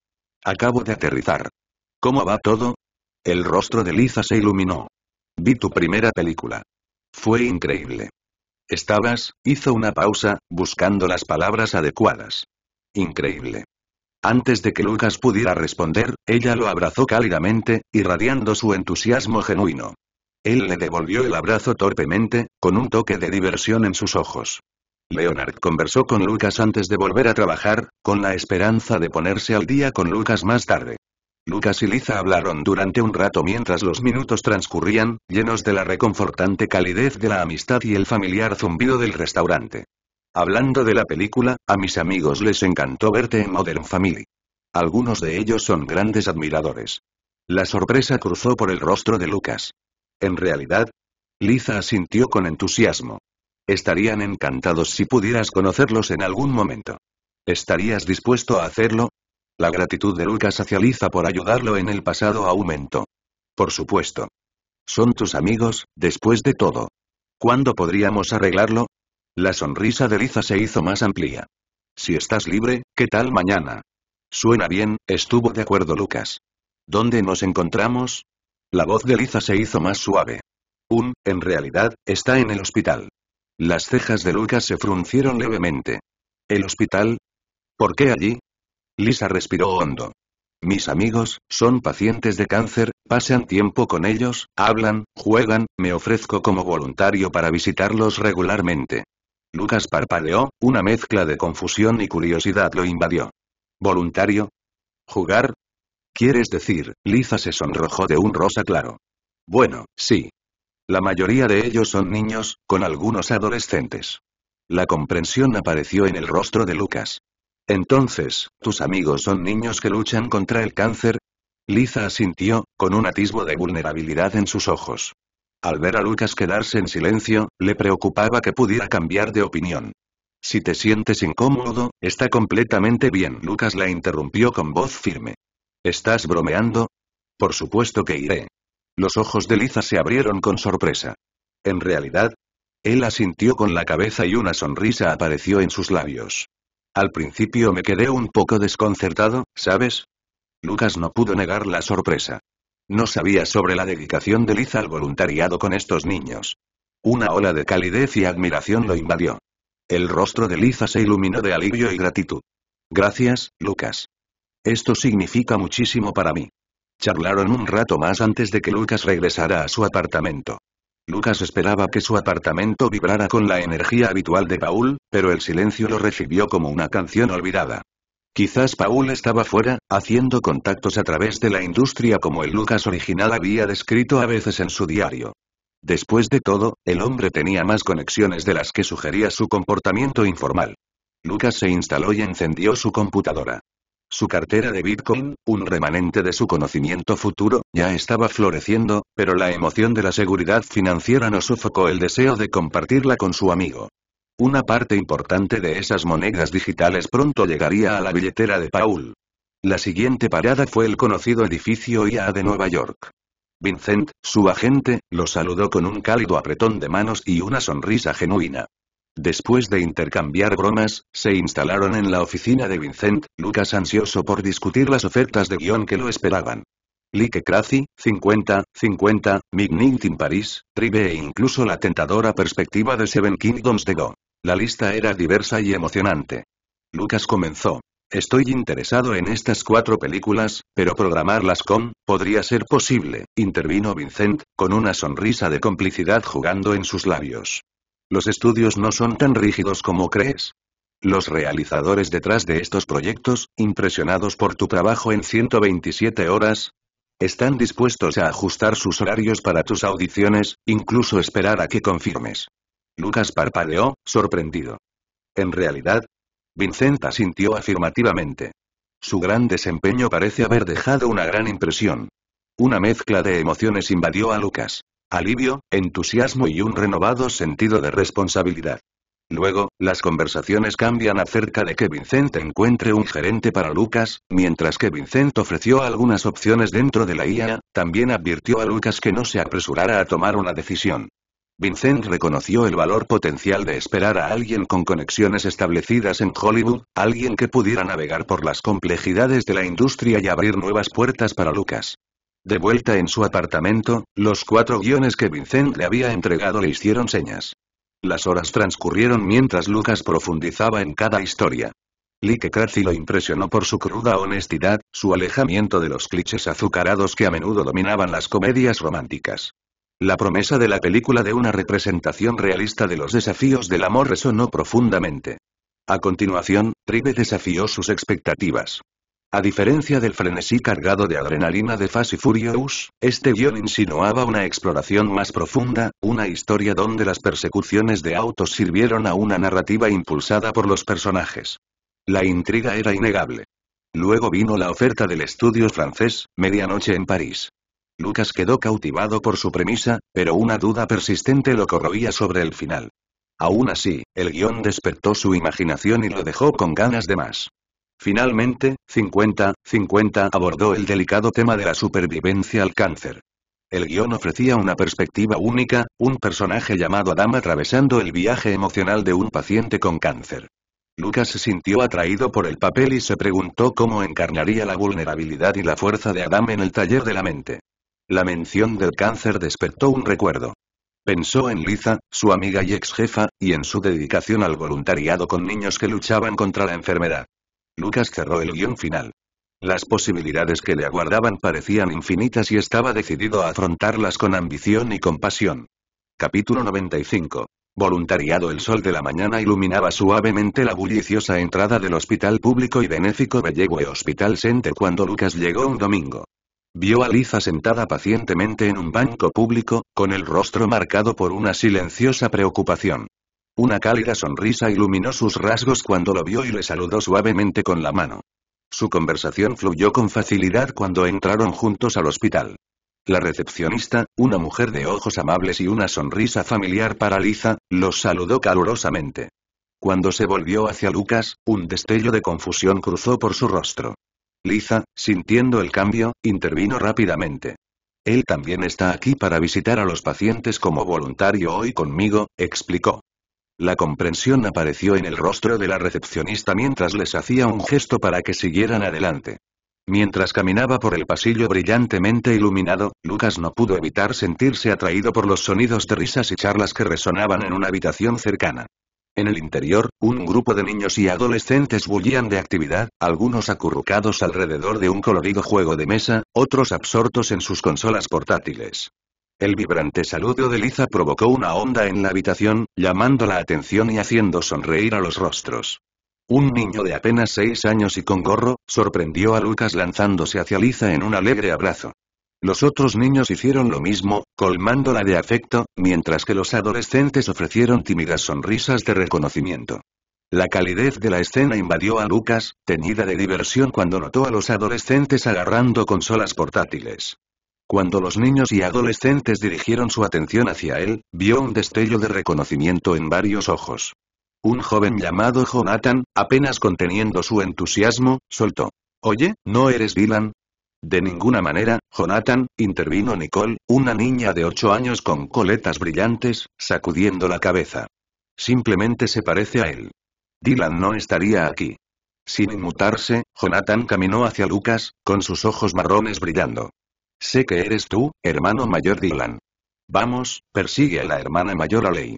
A: Acabo de aterrizar. ¿Cómo va todo? El rostro de Liza se iluminó. Vi tu primera película. Fue increíble. Estabas, hizo una pausa, buscando las palabras adecuadas. Increíble. Antes de que Lucas pudiera responder, ella lo abrazó cálidamente, irradiando su entusiasmo genuino. Él le devolvió el abrazo torpemente, con un toque de diversión en sus ojos. Leonard conversó con Lucas antes de volver a trabajar, con la esperanza de ponerse al día con Lucas más tarde. Lucas y Liza hablaron durante un rato mientras los minutos transcurrían, llenos de la reconfortante calidez de la amistad y el familiar zumbido del restaurante. Hablando de la película, a mis amigos les encantó verte en Modern Family. Algunos de ellos son grandes admiradores. La sorpresa cruzó por el rostro de Lucas. En realidad, Liza asintió con entusiasmo. Estarían encantados si pudieras conocerlos en algún momento. ¿Estarías dispuesto a hacerlo? La gratitud de Lucas hacia Liza por ayudarlo en el pasado aumentó. Por supuesto. Son tus amigos, después de todo. ¿Cuándo podríamos arreglarlo? La sonrisa de Liza se hizo más amplia. Si estás libre, ¿qué tal mañana? Suena bien, estuvo de acuerdo Lucas. ¿Dónde nos encontramos? La voz de Liza se hizo más suave. Un, en realidad, está en el hospital. Las cejas de Lucas se fruncieron levemente. ¿El hospital? ¿Por qué allí? Lisa respiró hondo. Mis amigos, son pacientes de cáncer, pasan tiempo con ellos, hablan, juegan, me ofrezco como voluntario para visitarlos regularmente. Lucas parpadeó, una mezcla de confusión y curiosidad lo invadió. ¿Voluntario? ¿Jugar? ¿Quieres decir? lisa se sonrojó de un rosa claro. Bueno, sí. La mayoría de ellos son niños, con algunos adolescentes. La comprensión apareció en el rostro de Lucas. Entonces, ¿tus amigos son niños que luchan contra el cáncer? Liza asintió, con un atisbo de vulnerabilidad en sus ojos. Al ver a Lucas quedarse en silencio, le preocupaba que pudiera cambiar de opinión. Si te sientes incómodo, está completamente bien. Lucas la interrumpió con voz firme. ¿Estás bromeando? Por supuesto que iré. Los ojos de Liza se abrieron con sorpresa. En realidad, él asintió con la cabeza y una sonrisa apareció en sus labios. Al principio me quedé un poco desconcertado, ¿sabes? Lucas no pudo negar la sorpresa. No sabía sobre la dedicación de Liza al voluntariado con estos niños. Una ola de calidez y admiración lo invadió. El rostro de Liza se iluminó de alivio y gratitud. Gracias, Lucas. Esto significa muchísimo para mí. Charlaron un rato más antes de que Lucas regresara a su apartamento. Lucas esperaba que su apartamento vibrara con la energía habitual de Paul, pero el silencio lo recibió como una canción olvidada. Quizás Paul estaba fuera, haciendo contactos a través de la industria como el Lucas original había descrito a veces en su diario. Después de todo, el hombre tenía más conexiones de las que sugería su comportamiento informal. Lucas se instaló y encendió su computadora. Su cartera de Bitcoin, un remanente de su conocimiento futuro, ya estaba floreciendo, pero la emoción de la seguridad financiera no sofocó el deseo de compartirla con su amigo. Una parte importante de esas monedas digitales pronto llegaría a la billetera de Paul. La siguiente parada fue el conocido edificio IA de Nueva York. Vincent, su agente, lo saludó con un cálido apretón de manos y una sonrisa genuina. Después de intercambiar bromas, se instalaron en la oficina de Vincent, Lucas ansioso por discutir las ofertas de guión que lo esperaban. Like Crazy, 50, 50, Midnight in Paris, Tribe e incluso la tentadora perspectiva de Seven Kingdoms de Go. La lista era diversa y emocionante. Lucas comenzó. Estoy interesado en estas cuatro películas, pero programarlas con, podría ser posible, intervino Vincent, con una sonrisa de complicidad jugando en sus labios. Los estudios no son tan rígidos como crees. Los realizadores detrás de estos proyectos, impresionados por tu trabajo en 127 horas, están dispuestos a ajustar sus horarios para tus audiciones, incluso esperar a que confirmes. Lucas parpadeó, sorprendido. En realidad, Vincent asintió afirmativamente. Su gran desempeño parece haber dejado una gran impresión. Una mezcla de emociones invadió a Lucas. Alivio, entusiasmo y un renovado sentido de responsabilidad. Luego, las conversaciones cambian acerca de que Vincent encuentre un gerente para Lucas, mientras que Vincent ofreció algunas opciones dentro de la IA, también advirtió a Lucas que no se apresurara a tomar una decisión. Vincent reconoció el valor potencial de esperar a alguien con conexiones establecidas en Hollywood, alguien que pudiera navegar por las complejidades de la industria y abrir nuevas puertas para Lucas. De vuelta en su apartamento, los cuatro guiones que Vincent le había entregado le hicieron señas. Las horas transcurrieron mientras Lucas profundizaba en cada historia. Lee Carthy lo impresionó por su cruda honestidad, su alejamiento de los clichés azucarados que a menudo dominaban las comedias románticas. La promesa de la película de una representación realista de los desafíos del amor resonó profundamente. A continuación, Tribe desafió sus expectativas. A diferencia del frenesí cargado de adrenalina de Fast y Furious, este guión insinuaba una exploración más profunda, una historia donde las persecuciones de autos sirvieron a una narrativa impulsada por los personajes. La intriga era innegable. Luego vino la oferta del estudio francés, Medianoche en París. Lucas quedó cautivado por su premisa, pero una duda persistente lo corroía sobre el final. Aún así, el guión despertó su imaginación y lo dejó con ganas de más. Finalmente, 50, 50 abordó el delicado tema de la supervivencia al cáncer. El guión ofrecía una perspectiva única, un personaje llamado Adam atravesando el viaje emocional de un paciente con cáncer. Lucas se sintió atraído por el papel y se preguntó cómo encarnaría la vulnerabilidad y la fuerza de Adam en el taller de la mente. La mención del cáncer despertó un recuerdo. Pensó en Liza, su amiga y ex jefa, y en su dedicación al voluntariado con niños que luchaban contra la enfermedad. Lucas cerró el guión final. Las posibilidades que le aguardaban parecían infinitas y estaba decidido a afrontarlas con ambición y compasión. Capítulo 95. Voluntariado El sol de la mañana iluminaba suavemente la bulliciosa entrada del Hospital Público y Benéfico Bellegue Hospital Center cuando Lucas llegó un domingo. Vio a Liza sentada pacientemente en un banco público, con el rostro marcado por una silenciosa preocupación. Una cálida sonrisa iluminó sus rasgos cuando lo vio y le saludó suavemente con la mano. Su conversación fluyó con facilidad cuando entraron juntos al hospital. La recepcionista, una mujer de ojos amables y una sonrisa familiar para Liza, los saludó calurosamente. Cuando se volvió hacia Lucas, un destello de confusión cruzó por su rostro. Liza, sintiendo el cambio, intervino rápidamente. Él también está aquí para visitar a los pacientes como voluntario hoy conmigo, explicó. La comprensión apareció en el rostro de la recepcionista mientras les hacía un gesto para que siguieran adelante. Mientras caminaba por el pasillo brillantemente iluminado, Lucas no pudo evitar sentirse atraído por los sonidos de risas y charlas que resonaban en una habitación cercana. En el interior, un grupo de niños y adolescentes bullían de actividad, algunos acurrucados alrededor de un colorido juego de mesa, otros absortos en sus consolas portátiles. El vibrante saludo de Liza provocó una onda en la habitación, llamando la atención y haciendo sonreír a los rostros. Un niño de apenas seis años y con gorro, sorprendió a Lucas lanzándose hacia Liza en un alegre abrazo. Los otros niños hicieron lo mismo, colmándola de afecto, mientras que los adolescentes ofrecieron tímidas sonrisas de reconocimiento. La calidez de la escena invadió a Lucas, teñida de diversión cuando notó a los adolescentes agarrando consolas portátiles. Cuando los niños y adolescentes dirigieron su atención hacia él, vio un destello de reconocimiento en varios ojos. Un joven llamado Jonathan, apenas conteniendo su entusiasmo, soltó. Oye, ¿no eres Dylan? De ninguna manera, Jonathan, intervino Nicole, una niña de ocho años con coletas brillantes, sacudiendo la cabeza. Simplemente se parece a él. Dylan no estaría aquí. Sin inmutarse, Jonathan caminó hacia Lucas, con sus ojos marrones brillando. Sé que eres tú, hermano mayor Dylan. Vamos, persigue a la hermana mayor Alei.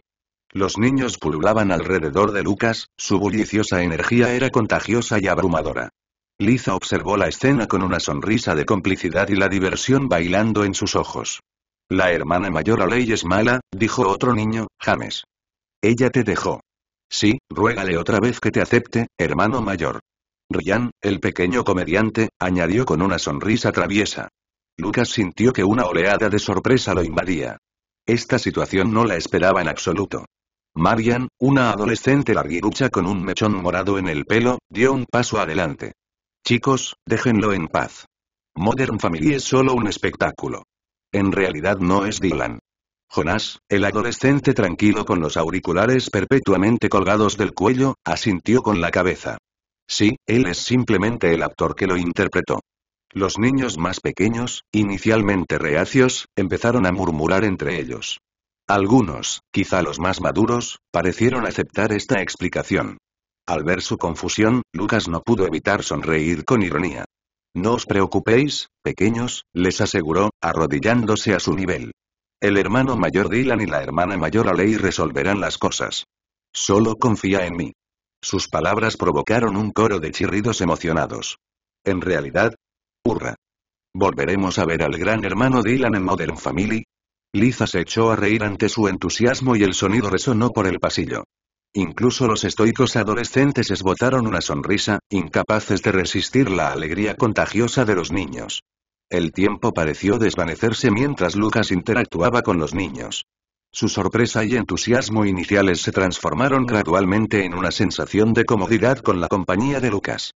A: Los niños pululaban alrededor de Lucas, su bulliciosa energía era contagiosa y abrumadora. Liza observó la escena con una sonrisa de complicidad y la diversión bailando en sus ojos. La hermana mayor Alei es mala, dijo otro niño, James. Ella te dejó. Sí, ruégale otra vez que te acepte, hermano mayor. Ryan, el pequeño comediante, añadió con una sonrisa traviesa. Lucas sintió que una oleada de sorpresa lo invadía. Esta situación no la esperaba en absoluto. Marian, una adolescente larguirucha con un mechón morado en el pelo, dio un paso adelante. Chicos, déjenlo en paz. Modern Family es solo un espectáculo. En realidad no es Dylan. Jonás, el adolescente tranquilo con los auriculares perpetuamente colgados del cuello, asintió con la cabeza. Sí, él es simplemente el actor que lo interpretó. Los niños más pequeños, inicialmente reacios, empezaron a murmurar entre ellos. Algunos, quizá los más maduros, parecieron aceptar esta explicación. Al ver su confusión, Lucas no pudo evitar sonreír con ironía. No os preocupéis, pequeños, les aseguró, arrodillándose a su nivel. El hermano mayor Dylan y la hermana mayor Alei resolverán las cosas. Solo confía en mí. Sus palabras provocaron un coro de chirridos emocionados. En realidad, Hurra. ¿Volveremos a ver al gran hermano Dylan en Modern Family? Liza se echó a reír ante su entusiasmo y el sonido resonó por el pasillo. Incluso los estoicos adolescentes esbotaron una sonrisa, incapaces de resistir la alegría contagiosa de los niños. El tiempo pareció desvanecerse mientras Lucas interactuaba con los niños. Su sorpresa y entusiasmo iniciales se transformaron gradualmente en una sensación de comodidad con la compañía de Lucas.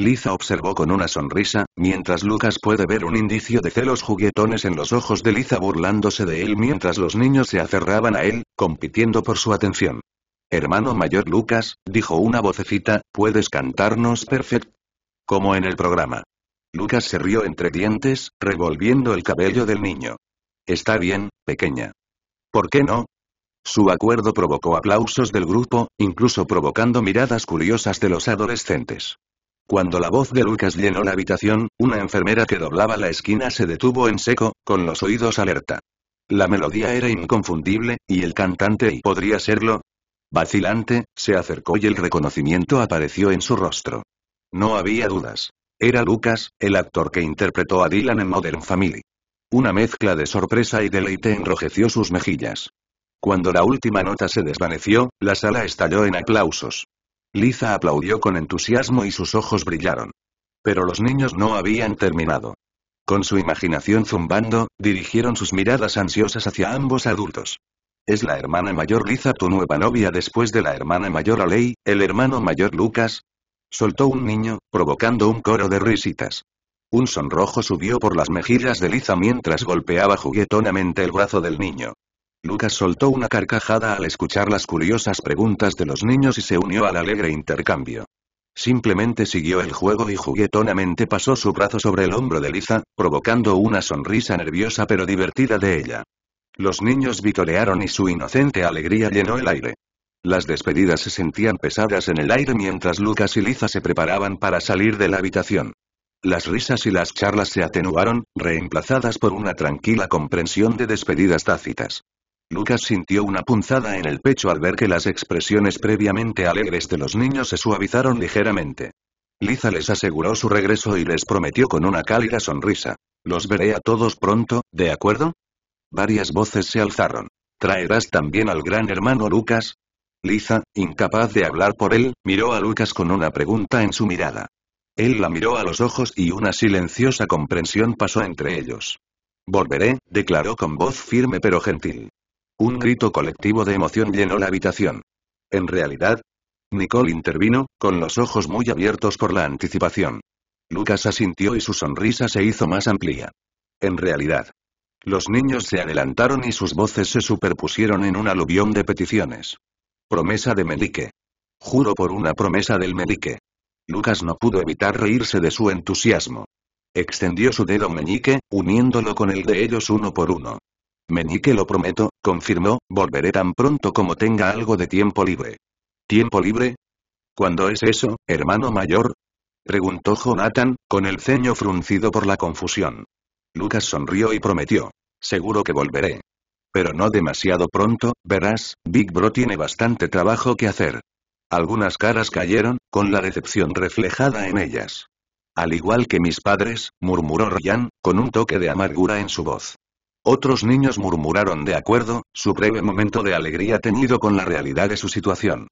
A: Liza observó con una sonrisa, mientras Lucas puede ver un indicio de celos juguetones en los ojos de Liza burlándose de él mientras los niños se aferraban a él, compitiendo por su atención. Hermano mayor Lucas, dijo una vocecita, ¿puedes cantarnos perfect? Como en el programa. Lucas se rió entre dientes, revolviendo el cabello del niño. Está bien, pequeña. ¿Por qué no? Su acuerdo provocó aplausos del grupo, incluso provocando miradas curiosas de los adolescentes. Cuando la voz de Lucas llenó la habitación, una enfermera que doblaba la esquina se detuvo en seco, con los oídos alerta. La melodía era inconfundible, y el cantante y podría serlo. Vacilante, se acercó y el reconocimiento apareció en su rostro. No había dudas. Era Lucas, el actor que interpretó a Dylan en Modern Family. Una mezcla de sorpresa y deleite enrojeció sus mejillas. Cuando la última nota se desvaneció, la sala estalló en aplausos. Liza aplaudió con entusiasmo y sus ojos brillaron. Pero los niños no habían terminado. Con su imaginación zumbando, dirigieron sus miradas ansiosas hacia ambos adultos. Es la hermana mayor Liza tu nueva novia después de la hermana mayor Alei, el hermano mayor Lucas. Soltó un niño, provocando un coro de risitas. Un sonrojo subió por las mejillas de Liza mientras golpeaba juguetonamente el brazo del niño. Lucas soltó una carcajada al escuchar las curiosas preguntas de los niños y se unió al alegre intercambio. Simplemente siguió el juego y juguetonamente pasó su brazo sobre el hombro de Liza, provocando una sonrisa nerviosa pero divertida de ella. Los niños vitorearon y su inocente alegría llenó el aire. Las despedidas se sentían pesadas en el aire mientras Lucas y Liza se preparaban para salir de la habitación. Las risas y las charlas se atenuaron, reemplazadas por una tranquila comprensión de despedidas tácitas. Lucas sintió una punzada en el pecho al ver que las expresiones previamente alegres de los niños se suavizaron ligeramente. Liza les aseguró su regreso y les prometió con una cálida sonrisa. Los veré a todos pronto, ¿de acuerdo? Varias voces se alzaron. ¿Traerás también al gran hermano Lucas? Liza, incapaz de hablar por él, miró a Lucas con una pregunta en su mirada. Él la miró a los ojos y una silenciosa comprensión pasó entre ellos. Volveré, declaró con voz firme pero gentil. Un grito colectivo de emoción llenó la habitación. En realidad, Nicole intervino, con los ojos muy abiertos por la anticipación. Lucas asintió y su sonrisa se hizo más amplia. En realidad. Los niños se adelantaron y sus voces se superpusieron en un aluvión de peticiones. Promesa de Melique. Juro por una promesa del Melique. Lucas no pudo evitar reírse de su entusiasmo. Extendió su dedo meñique, uniéndolo con el de ellos uno por uno que lo prometo, confirmó, volveré tan pronto como tenga algo de tiempo libre. ¿Tiempo libre? ¿Cuándo es eso, hermano mayor? Preguntó Jonathan, con el ceño fruncido por la confusión. Lucas sonrió y prometió. Seguro que volveré. Pero no demasiado pronto, verás, Big Bro tiene bastante trabajo que hacer. Algunas caras cayeron, con la decepción reflejada en ellas. Al igual que mis padres, murmuró Ryan, con un toque de amargura en su voz. Otros niños murmuraron de acuerdo, su breve momento de alegría teñido con la realidad de su situación.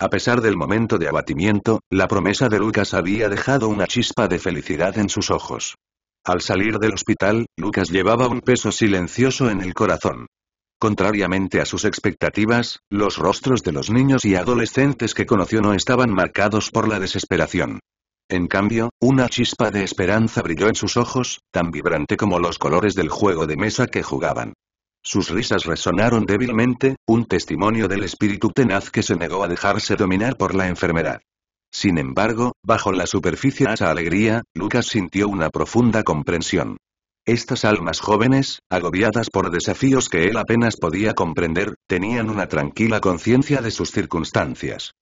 A: A pesar del momento de abatimiento, la promesa de Lucas había dejado una chispa de felicidad en sus ojos. Al salir del hospital, Lucas llevaba un peso silencioso en el corazón. Contrariamente a sus expectativas, los rostros de los niños y adolescentes que conoció no estaban marcados por la desesperación. En cambio, una chispa de esperanza brilló en sus ojos, tan vibrante como los colores del juego de mesa que jugaban. Sus risas resonaron débilmente, un testimonio del espíritu tenaz que se negó a dejarse dominar por la enfermedad. Sin embargo, bajo la superficie de esa alegría, Lucas sintió una profunda comprensión. Estas almas jóvenes, agobiadas por desafíos que él apenas podía comprender, tenían una tranquila conciencia de sus circunstancias.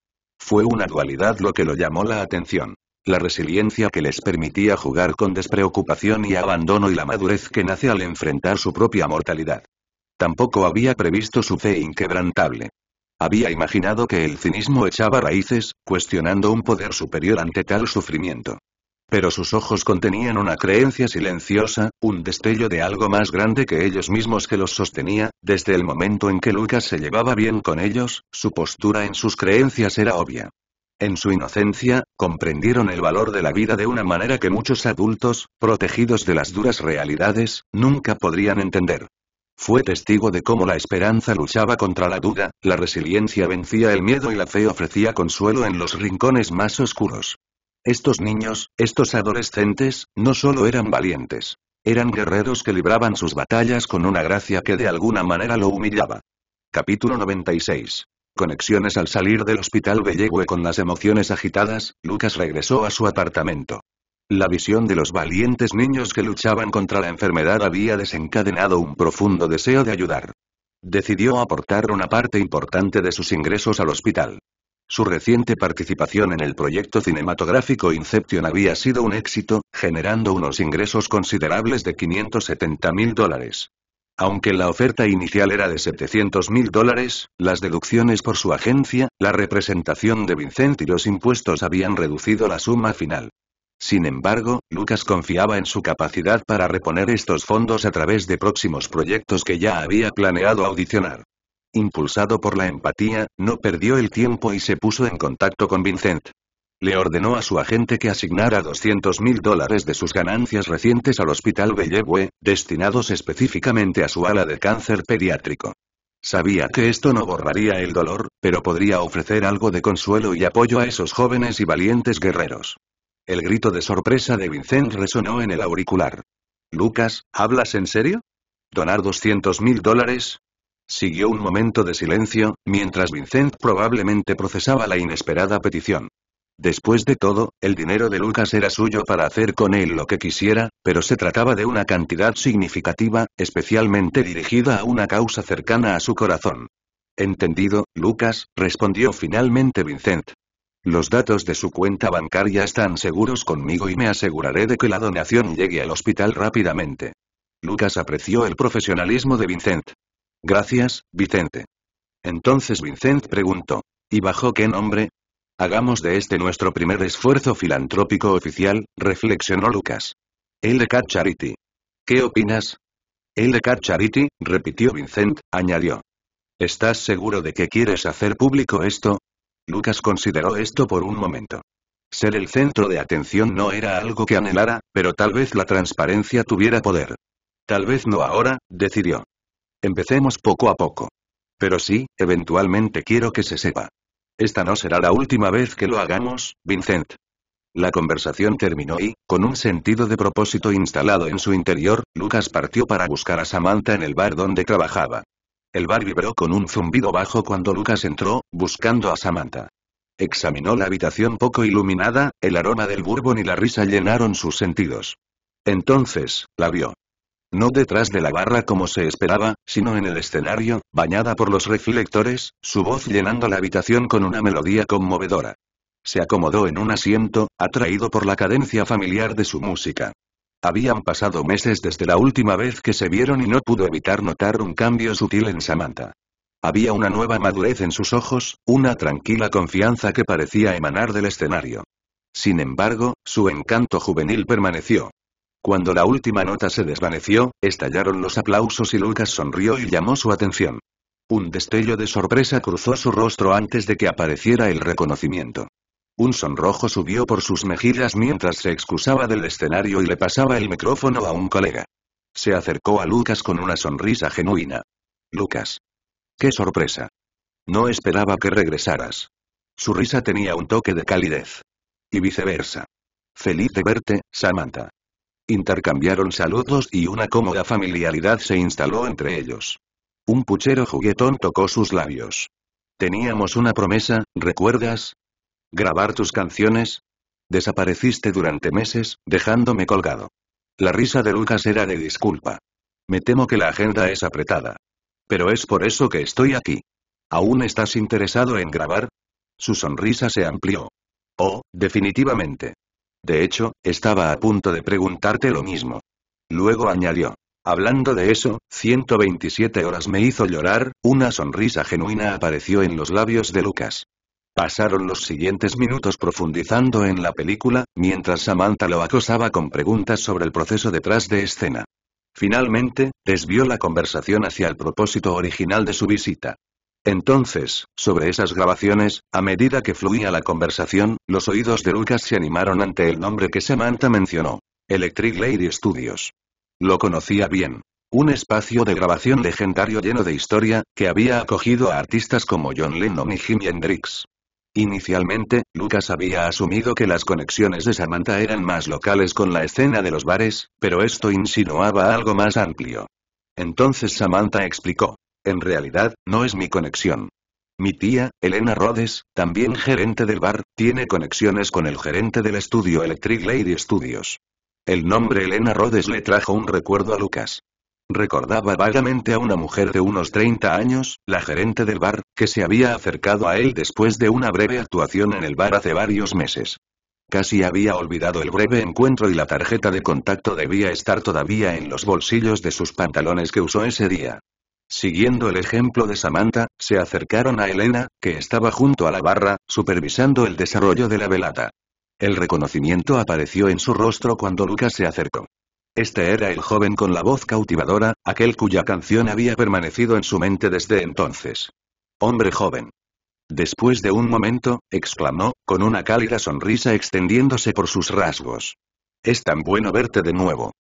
A: Fue una dualidad lo que lo llamó la atención. La resiliencia que les permitía jugar con despreocupación y abandono y la madurez que nace al enfrentar su propia mortalidad. Tampoco había previsto su fe inquebrantable. Había imaginado que el cinismo echaba raíces, cuestionando un poder superior ante tal sufrimiento. Pero sus ojos contenían una creencia silenciosa, un destello de algo más grande que ellos mismos que los sostenía, desde el momento en que Lucas se llevaba bien con ellos, su postura en sus creencias era obvia. En su inocencia, comprendieron el valor de la vida de una manera que muchos adultos, protegidos de las duras realidades, nunca podrían entender. Fue testigo de cómo la esperanza luchaba contra la duda, la resiliencia vencía el miedo y la fe ofrecía consuelo en los rincones más oscuros. Estos niños, estos adolescentes, no solo eran valientes. Eran guerreros que libraban sus batallas con una gracia que de alguna manera lo humillaba. Capítulo 96 conexiones al salir del hospital Bellegue con las emociones agitadas, Lucas regresó a su apartamento. La visión de los valientes niños que luchaban contra la enfermedad había desencadenado un profundo deseo de ayudar. Decidió aportar una parte importante de sus ingresos al hospital. Su reciente participación en el proyecto cinematográfico Inception había sido un éxito, generando unos ingresos considerables de 570 mil dólares. Aunque la oferta inicial era de 700 mil dólares, las deducciones por su agencia, la representación de Vincent y los impuestos habían reducido la suma final. Sin embargo, Lucas confiaba en su capacidad para reponer estos fondos a través de próximos proyectos que ya había planeado audicionar. Impulsado por la empatía, no perdió el tiempo y se puso en contacto con Vincent. Le ordenó a su agente que asignara 200 mil dólares de sus ganancias recientes al Hospital Bellevue, destinados específicamente a su ala de cáncer pediátrico. Sabía que esto no borraría el dolor, pero podría ofrecer algo de consuelo y apoyo a esos jóvenes y valientes guerreros. El grito de sorpresa de Vincent resonó en el auricular. Lucas, ¿hablas en serio? ¿Donar 200 mil dólares? Siguió un momento de silencio, mientras Vincent probablemente procesaba la inesperada petición. Después de todo, el dinero de Lucas era suyo para hacer con él lo que quisiera, pero se trataba de una cantidad significativa, especialmente dirigida a una causa cercana a su corazón. Entendido, Lucas, respondió finalmente Vincent. Los datos de su cuenta bancaria están seguros conmigo y me aseguraré de que la donación llegue al hospital rápidamente. Lucas apreció el profesionalismo de Vincent. Gracias, Vicente. Entonces Vincent preguntó. ¿Y bajo qué nombre? Hagamos de este nuestro primer esfuerzo filantrópico oficial, reflexionó Lucas. El de Charity. ¿Qué opinas? El de Charity, repitió Vincent, añadió. ¿Estás seguro de que quieres hacer público esto? Lucas consideró esto por un momento. Ser el centro de atención no era algo que anhelara, pero tal vez la transparencia tuviera poder. Tal vez no ahora, decidió. Empecemos poco a poco. Pero sí, eventualmente quiero que se sepa. Esta no será la última vez que lo hagamos, Vincent. La conversación terminó y, con un sentido de propósito instalado en su interior, Lucas partió para buscar a Samantha en el bar donde trabajaba. El bar vibró con un zumbido bajo cuando Lucas entró, buscando a Samantha. Examinó la habitación poco iluminada, el aroma del bourbon y la risa llenaron sus sentidos. Entonces, la vio. No detrás de la barra como se esperaba, sino en el escenario, bañada por los reflectores, su voz llenando la habitación con una melodía conmovedora. Se acomodó en un asiento, atraído por la cadencia familiar de su música. Habían pasado meses desde la última vez que se vieron y no pudo evitar notar un cambio sutil en Samantha. Había una nueva madurez en sus ojos, una tranquila confianza que parecía emanar del escenario. Sin embargo, su encanto juvenil permaneció. Cuando la última nota se desvaneció, estallaron los aplausos y Lucas sonrió y llamó su atención. Un destello de sorpresa cruzó su rostro antes de que apareciera el reconocimiento. Un sonrojo subió por sus mejillas mientras se excusaba del escenario y le pasaba el micrófono a un colega. Se acercó a Lucas con una sonrisa genuina. Lucas. ¡Qué sorpresa! No esperaba que regresaras. Su risa tenía un toque de calidez. Y viceversa. Feliz de verte, Samantha. Intercambiaron saludos y una cómoda familiaridad se instaló entre ellos. Un puchero juguetón tocó sus labios. Teníamos una promesa, ¿recuerdas? Grabar tus canciones. Desapareciste durante meses, dejándome colgado. La risa de Lucas era de disculpa. Me temo que la agenda es apretada. Pero es por eso que estoy aquí. ¿Aún estás interesado en grabar? Su sonrisa se amplió. Oh, definitivamente. De hecho, estaba a punto de preguntarte lo mismo. Luego añadió. Hablando de eso, 127 horas me hizo llorar, una sonrisa genuina apareció en los labios de Lucas. Pasaron los siguientes minutos profundizando en la película, mientras Samantha lo acosaba con preguntas sobre el proceso detrás de escena. Finalmente, desvió la conversación hacia el propósito original de su visita. Entonces, sobre esas grabaciones, a medida que fluía la conversación, los oídos de Lucas se animaron ante el nombre que Samantha mencionó. Electric Lady Studios. Lo conocía bien. Un espacio de grabación legendario lleno de historia, que había acogido a artistas como John Lennon y Jimi Hendrix. Inicialmente, Lucas había asumido que las conexiones de Samantha eran más locales con la escena de los bares, pero esto insinuaba algo más amplio. Entonces Samantha explicó. En realidad, no es mi conexión. Mi tía, Elena Rhodes, también gerente del bar, tiene conexiones con el gerente del estudio Electric Lady Studios. El nombre Elena Rhodes le trajo un recuerdo a Lucas. Recordaba vagamente a una mujer de unos 30 años, la gerente del bar, que se había acercado a él después de una breve actuación en el bar hace varios meses. Casi había olvidado el breve encuentro y la tarjeta de contacto debía estar todavía en los bolsillos de sus pantalones que usó ese día. Siguiendo el ejemplo de Samantha, se acercaron a Elena, que estaba junto a la barra, supervisando el desarrollo de la velata. El reconocimiento apareció en su rostro cuando Lucas se acercó. Este era el joven con la voz cautivadora, aquel cuya canción había permanecido en su mente desde entonces. Hombre joven. Después de un momento, exclamó, con una cálida sonrisa extendiéndose por sus rasgos. Es tan bueno verte de nuevo.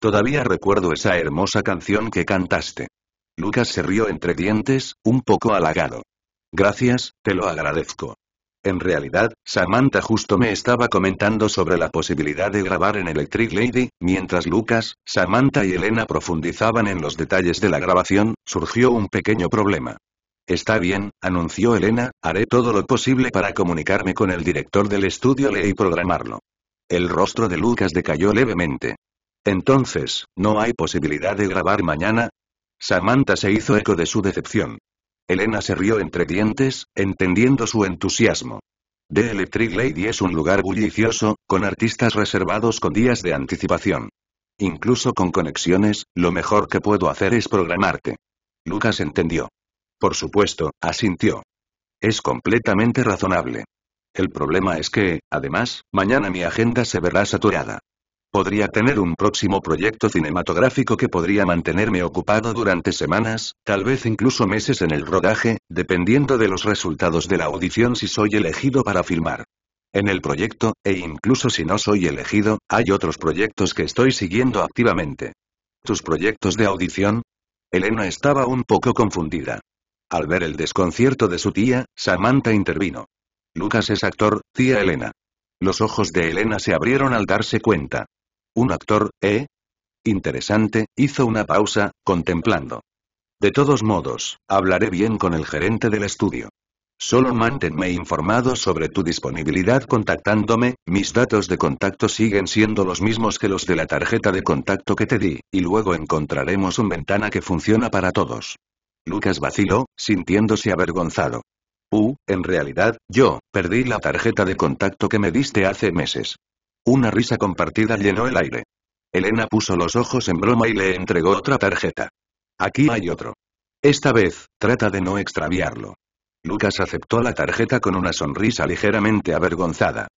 A: Todavía recuerdo esa hermosa canción que cantaste. Lucas se rió entre dientes, un poco halagado. Gracias, te lo agradezco. En realidad, Samantha justo me estaba comentando sobre la posibilidad de grabar en Electric Lady, mientras Lucas, Samantha y Elena profundizaban en los detalles de la grabación, surgió un pequeño problema. Está bien, anunció Elena, haré todo lo posible para comunicarme con el director del estudio Lee y programarlo. El rostro de Lucas decayó levemente. Entonces, ¿no hay posibilidad de grabar mañana? Samantha se hizo eco de su decepción. Elena se rió entre dientes, entendiendo su entusiasmo. The Electric Lady es un lugar bullicioso, con artistas reservados con días de anticipación. Incluso con conexiones, lo mejor que puedo hacer es programarte. Lucas entendió. Por supuesto, asintió. Es completamente razonable. El problema es que, además, mañana mi agenda se verá saturada. Podría tener un próximo proyecto cinematográfico que podría mantenerme ocupado durante semanas, tal vez incluso meses en el rodaje, dependiendo de los resultados de la audición si soy elegido para filmar. En el proyecto, e incluso si no soy elegido, hay otros proyectos que estoy siguiendo activamente. ¿Tus proyectos de audición? Elena estaba un poco confundida. Al ver el desconcierto de su tía, Samantha intervino. Lucas es actor, tía Elena. Los ojos de Elena se abrieron al darse cuenta. ¿Un actor, eh? Interesante, hizo una pausa, contemplando. De todos modos, hablaré bien con el gerente del estudio. Solo manténme informado sobre tu disponibilidad contactándome, mis datos de contacto siguen siendo los mismos que los de la tarjeta de contacto que te di, y luego encontraremos un ventana que funciona para todos. Lucas vaciló, sintiéndose avergonzado. Uh, en realidad, yo, perdí la tarjeta de contacto que me diste hace meses. Una risa compartida llenó el aire. Elena puso los ojos en broma y le entregó otra tarjeta. Aquí hay otro. Esta vez, trata de no extraviarlo. Lucas aceptó la tarjeta con una sonrisa ligeramente avergonzada.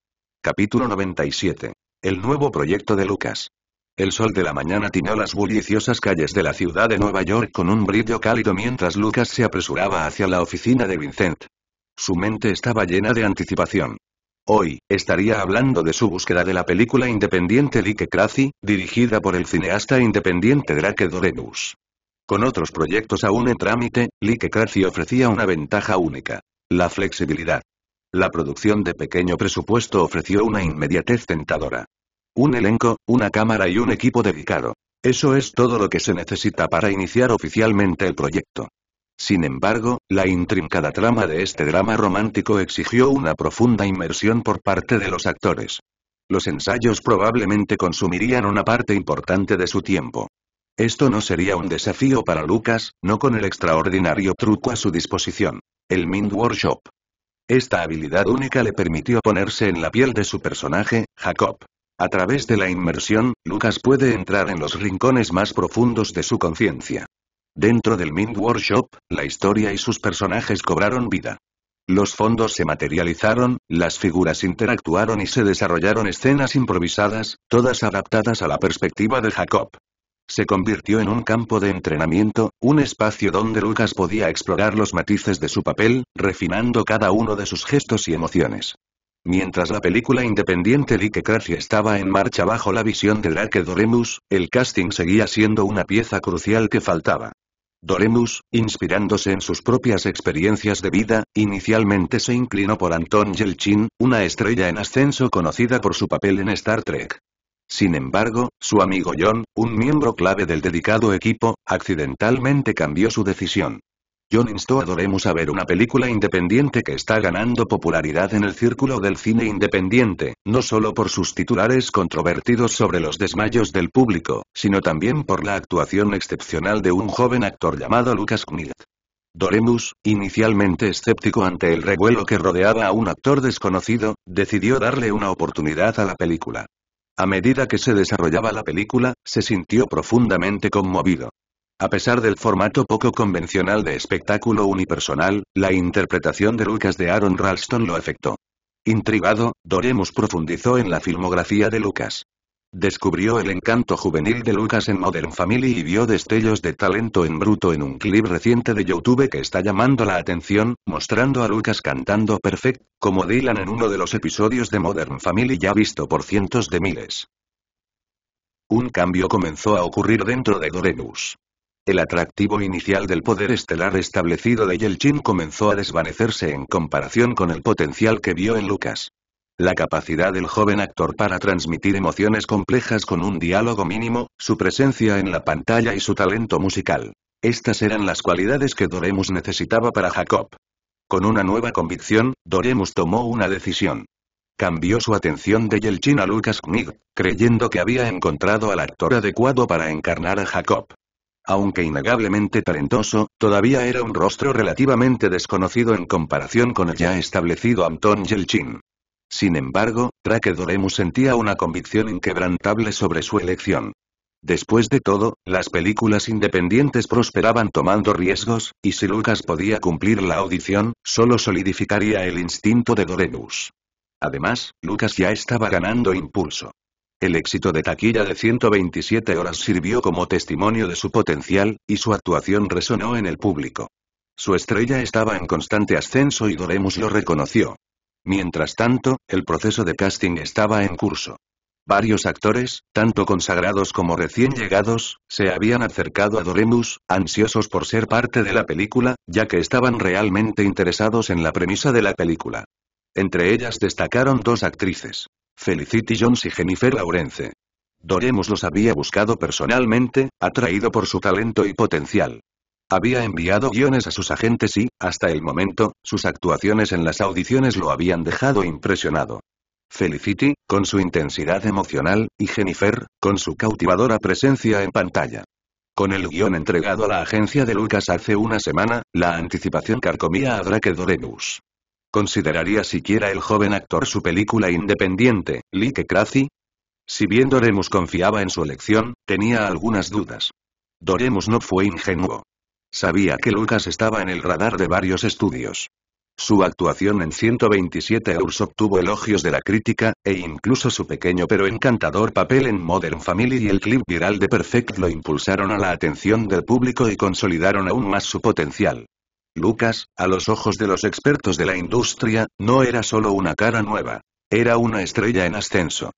A: Capítulo 97. El nuevo proyecto de Lucas. El sol de la mañana tiñó las bulliciosas calles de la ciudad de Nueva York con un brillo cálido mientras Lucas se apresuraba hacia la oficina de Vincent. Su mente estaba llena de anticipación. Hoy, estaría hablando de su búsqueda de la película independiente Like Crazy, dirigida por el cineasta independiente Drake Dorenus. Con otros proyectos aún en trámite, Like Crazy ofrecía una ventaja única. La flexibilidad. La producción de pequeño presupuesto ofreció una inmediatez tentadora. Un elenco, una cámara y un equipo dedicado. Eso es todo lo que se necesita para iniciar oficialmente el proyecto. Sin embargo, la intrincada trama de este drama romántico exigió una profunda inmersión por parte de los actores. Los ensayos probablemente consumirían una parte importante de su tiempo. Esto no sería un desafío para Lucas, no con el extraordinario truco a su disposición. El Mind Workshop. Esta habilidad única le permitió ponerse en la piel de su personaje, Jacob. A través de la inmersión, Lucas puede entrar en los rincones más profundos de su conciencia. Dentro del Mint Workshop, la historia y sus personajes cobraron vida. Los fondos se materializaron, las figuras interactuaron y se desarrollaron escenas improvisadas, todas adaptadas a la perspectiva de Jacob. Se convirtió en un campo de entrenamiento, un espacio donde Lucas podía explorar los matices de su papel, refinando cada uno de sus gestos y emociones. Mientras la película independiente que Crazy estaba en marcha bajo la visión de Drake Doremus, el casting seguía siendo una pieza crucial que faltaba. Doremus, inspirándose en sus propias experiencias de vida, inicialmente se inclinó por Anton Yelchin, una estrella en ascenso conocida por su papel en Star Trek. Sin embargo, su amigo John, un miembro clave del dedicado equipo, accidentalmente cambió su decisión. John instó a Doremus a ver una película independiente que está ganando popularidad en el círculo del cine independiente, no solo por sus titulares controvertidos sobre los desmayos del público, sino también por la actuación excepcional de un joven actor llamado Lucas Knight. Doremus, inicialmente escéptico ante el revuelo que rodeaba a un actor desconocido, decidió darle una oportunidad a la película. A medida que se desarrollaba la película, se sintió profundamente conmovido. A pesar del formato poco convencional de espectáculo unipersonal, la interpretación de Lucas de Aaron Ralston lo afectó. Intrigado, Doremus profundizó en la filmografía de Lucas. Descubrió el encanto juvenil de Lucas en Modern Family y vio destellos de talento en bruto en un clip reciente de YouTube que está llamando la atención, mostrando a Lucas cantando perfect, como Dylan en uno de los episodios de Modern Family ya visto por cientos de miles. Un cambio comenzó a ocurrir dentro de Doremus. El atractivo inicial del poder estelar establecido de Yelchin comenzó a desvanecerse en comparación con el potencial que vio en Lucas. La capacidad del joven actor para transmitir emociones complejas con un diálogo mínimo, su presencia en la pantalla y su talento musical. Estas eran las cualidades que Doremus necesitaba para Jacob. Con una nueva convicción, Doremus tomó una decisión. Cambió su atención de Yelchin a Lucas Knig, creyendo que había encontrado al actor adecuado para encarnar a Jacob. Aunque innegablemente talentoso, todavía era un rostro relativamente desconocido en comparación con el ya establecido Anton Yelchin. Sin embargo, Doremus sentía una convicción inquebrantable sobre su elección. Después de todo, las películas independientes prosperaban tomando riesgos, y si Lucas podía cumplir la audición, solo solidificaría el instinto de Doremus. Además, Lucas ya estaba ganando impulso. El éxito de taquilla de 127 horas sirvió como testimonio de su potencial, y su actuación resonó en el público. Su estrella estaba en constante ascenso y Doremus lo reconoció. Mientras tanto, el proceso de casting estaba en curso. Varios actores, tanto consagrados como recién llegados, se habían acercado a Doremus, ansiosos por ser parte de la película, ya que estaban realmente interesados en la premisa de la película. Entre ellas destacaron dos actrices. Felicity Jones y Jennifer Lawrence. Doremus los había buscado personalmente, atraído por su talento y potencial. Había enviado guiones a sus agentes y, hasta el momento, sus actuaciones en las audiciones lo habían dejado impresionado. Felicity, con su intensidad emocional, y Jennifer, con su cautivadora presencia en pantalla. Con el guión entregado a la agencia de Lucas hace una semana, la anticipación carcomía a Drake Doremus. ¿Consideraría siquiera el joven actor su película independiente, Like Crazy? Si bien Doremus confiaba en su elección, tenía algunas dudas. Doremus no fue ingenuo. Sabía que Lucas estaba en el radar de varios estudios. Su actuación en 127 Hours obtuvo elogios de la crítica, e incluso su pequeño pero encantador papel en Modern Family y el clip viral de Perfect lo impulsaron a la atención del público y consolidaron aún más su potencial. Lucas, a los ojos de los expertos de la industria, no era solo una cara nueva. Era una estrella en ascenso.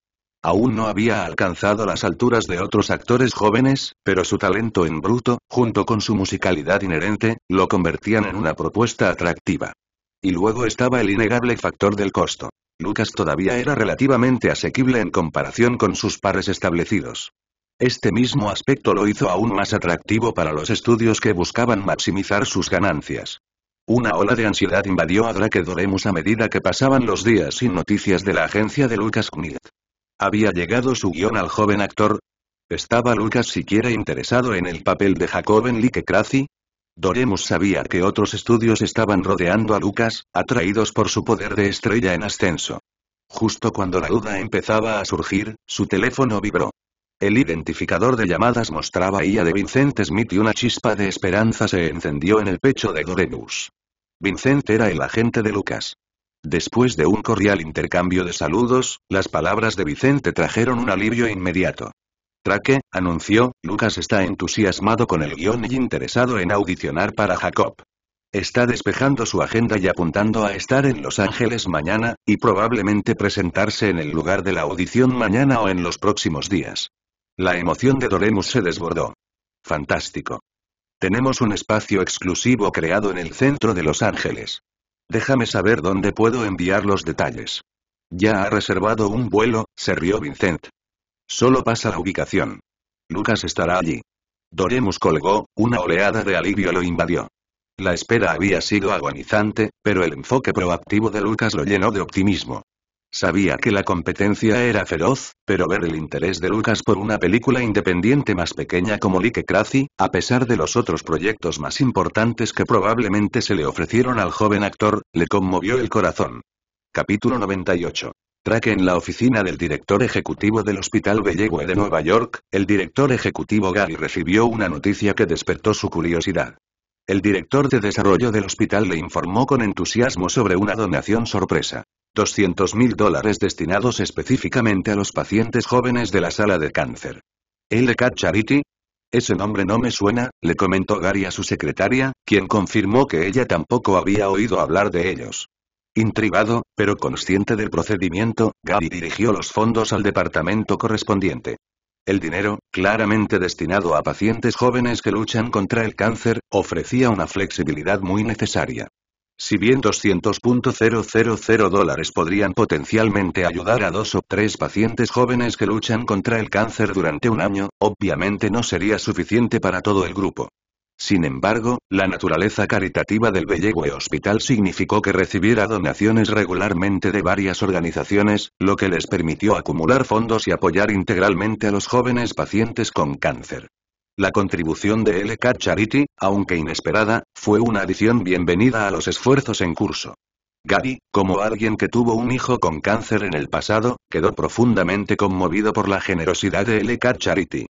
A: Aún no había alcanzado las alturas de otros actores jóvenes, pero su talento en bruto, junto con su musicalidad inherente, lo convertían en una propuesta atractiva. Y luego estaba el innegable factor del costo. Lucas todavía era relativamente asequible en comparación con sus pares establecidos. Este mismo aspecto lo hizo aún más atractivo para los estudios que buscaban maximizar sus ganancias. Una ola de ansiedad invadió a Drake Doremus a medida que pasaban los días sin noticias de la agencia de Lucas Knight. Había llegado su guión al joven actor, ¿Estaba Lucas siquiera interesado en el papel de Jacob en Like Doremus sabía que otros estudios estaban rodeando a Lucas, atraídos por su poder de estrella en ascenso. Justo cuando la duda empezaba a surgir, su teléfono vibró. El identificador de llamadas mostraba ella de Vincent Smith y una chispa de esperanza se encendió en el pecho de Doremus. Vincent era el agente de Lucas. Después de un cordial intercambio de saludos, las palabras de Vicente trajeron un alivio inmediato. Traque, anunció, Lucas está entusiasmado con el guión y interesado en audicionar para Jacob. Está despejando su agenda y apuntando a estar en Los Ángeles mañana, y probablemente presentarse en el lugar de la audición mañana o en los próximos días. La emoción de Doremus se desbordó. Fantástico. Tenemos un espacio exclusivo creado en el centro de Los Ángeles. Déjame saber dónde puedo enviar los detalles. Ya ha reservado un vuelo, se rió Vincent. Solo pasa la ubicación. Lucas estará allí. Doremus colgó, una oleada de alivio lo invadió. La espera había sido agonizante, pero el enfoque proactivo de Lucas lo llenó de optimismo. Sabía que la competencia era feroz, pero ver el interés de Lucas por una película independiente más pequeña como Like Crazy, a pesar de los otros proyectos más importantes que probablemente se le ofrecieron al joven actor, le conmovió el corazón. Capítulo 98. Traque en la oficina del director ejecutivo del Hospital Bellegue de Nueva York, el director ejecutivo Gary recibió una noticia que despertó su curiosidad. El director de desarrollo del hospital le informó con entusiasmo sobre una donación sorpresa. 200 mil dólares destinados específicamente a los pacientes jóvenes de la sala de cáncer. cat Charity? Ese nombre no me suena, le comentó Gary a su secretaria, quien confirmó que ella tampoco había oído hablar de ellos. Intrigado, pero consciente del procedimiento, Gary dirigió los fondos al departamento correspondiente. El dinero, claramente destinado a pacientes jóvenes que luchan contra el cáncer, ofrecía una flexibilidad muy necesaria. Si bien 200.000 dólares podrían potencialmente ayudar a dos o tres pacientes jóvenes que luchan contra el cáncer durante un año, obviamente no sería suficiente para todo el grupo. Sin embargo, la naturaleza caritativa del Bellegue Hospital significó que recibiera donaciones regularmente de varias organizaciones, lo que les permitió acumular fondos y apoyar integralmente a los jóvenes pacientes con cáncer. La contribución de LK Charity, aunque inesperada, fue una adición bienvenida a los esfuerzos en curso. Gaby, como alguien que tuvo un hijo con cáncer en el pasado, quedó profundamente conmovido por la generosidad de LK Charity.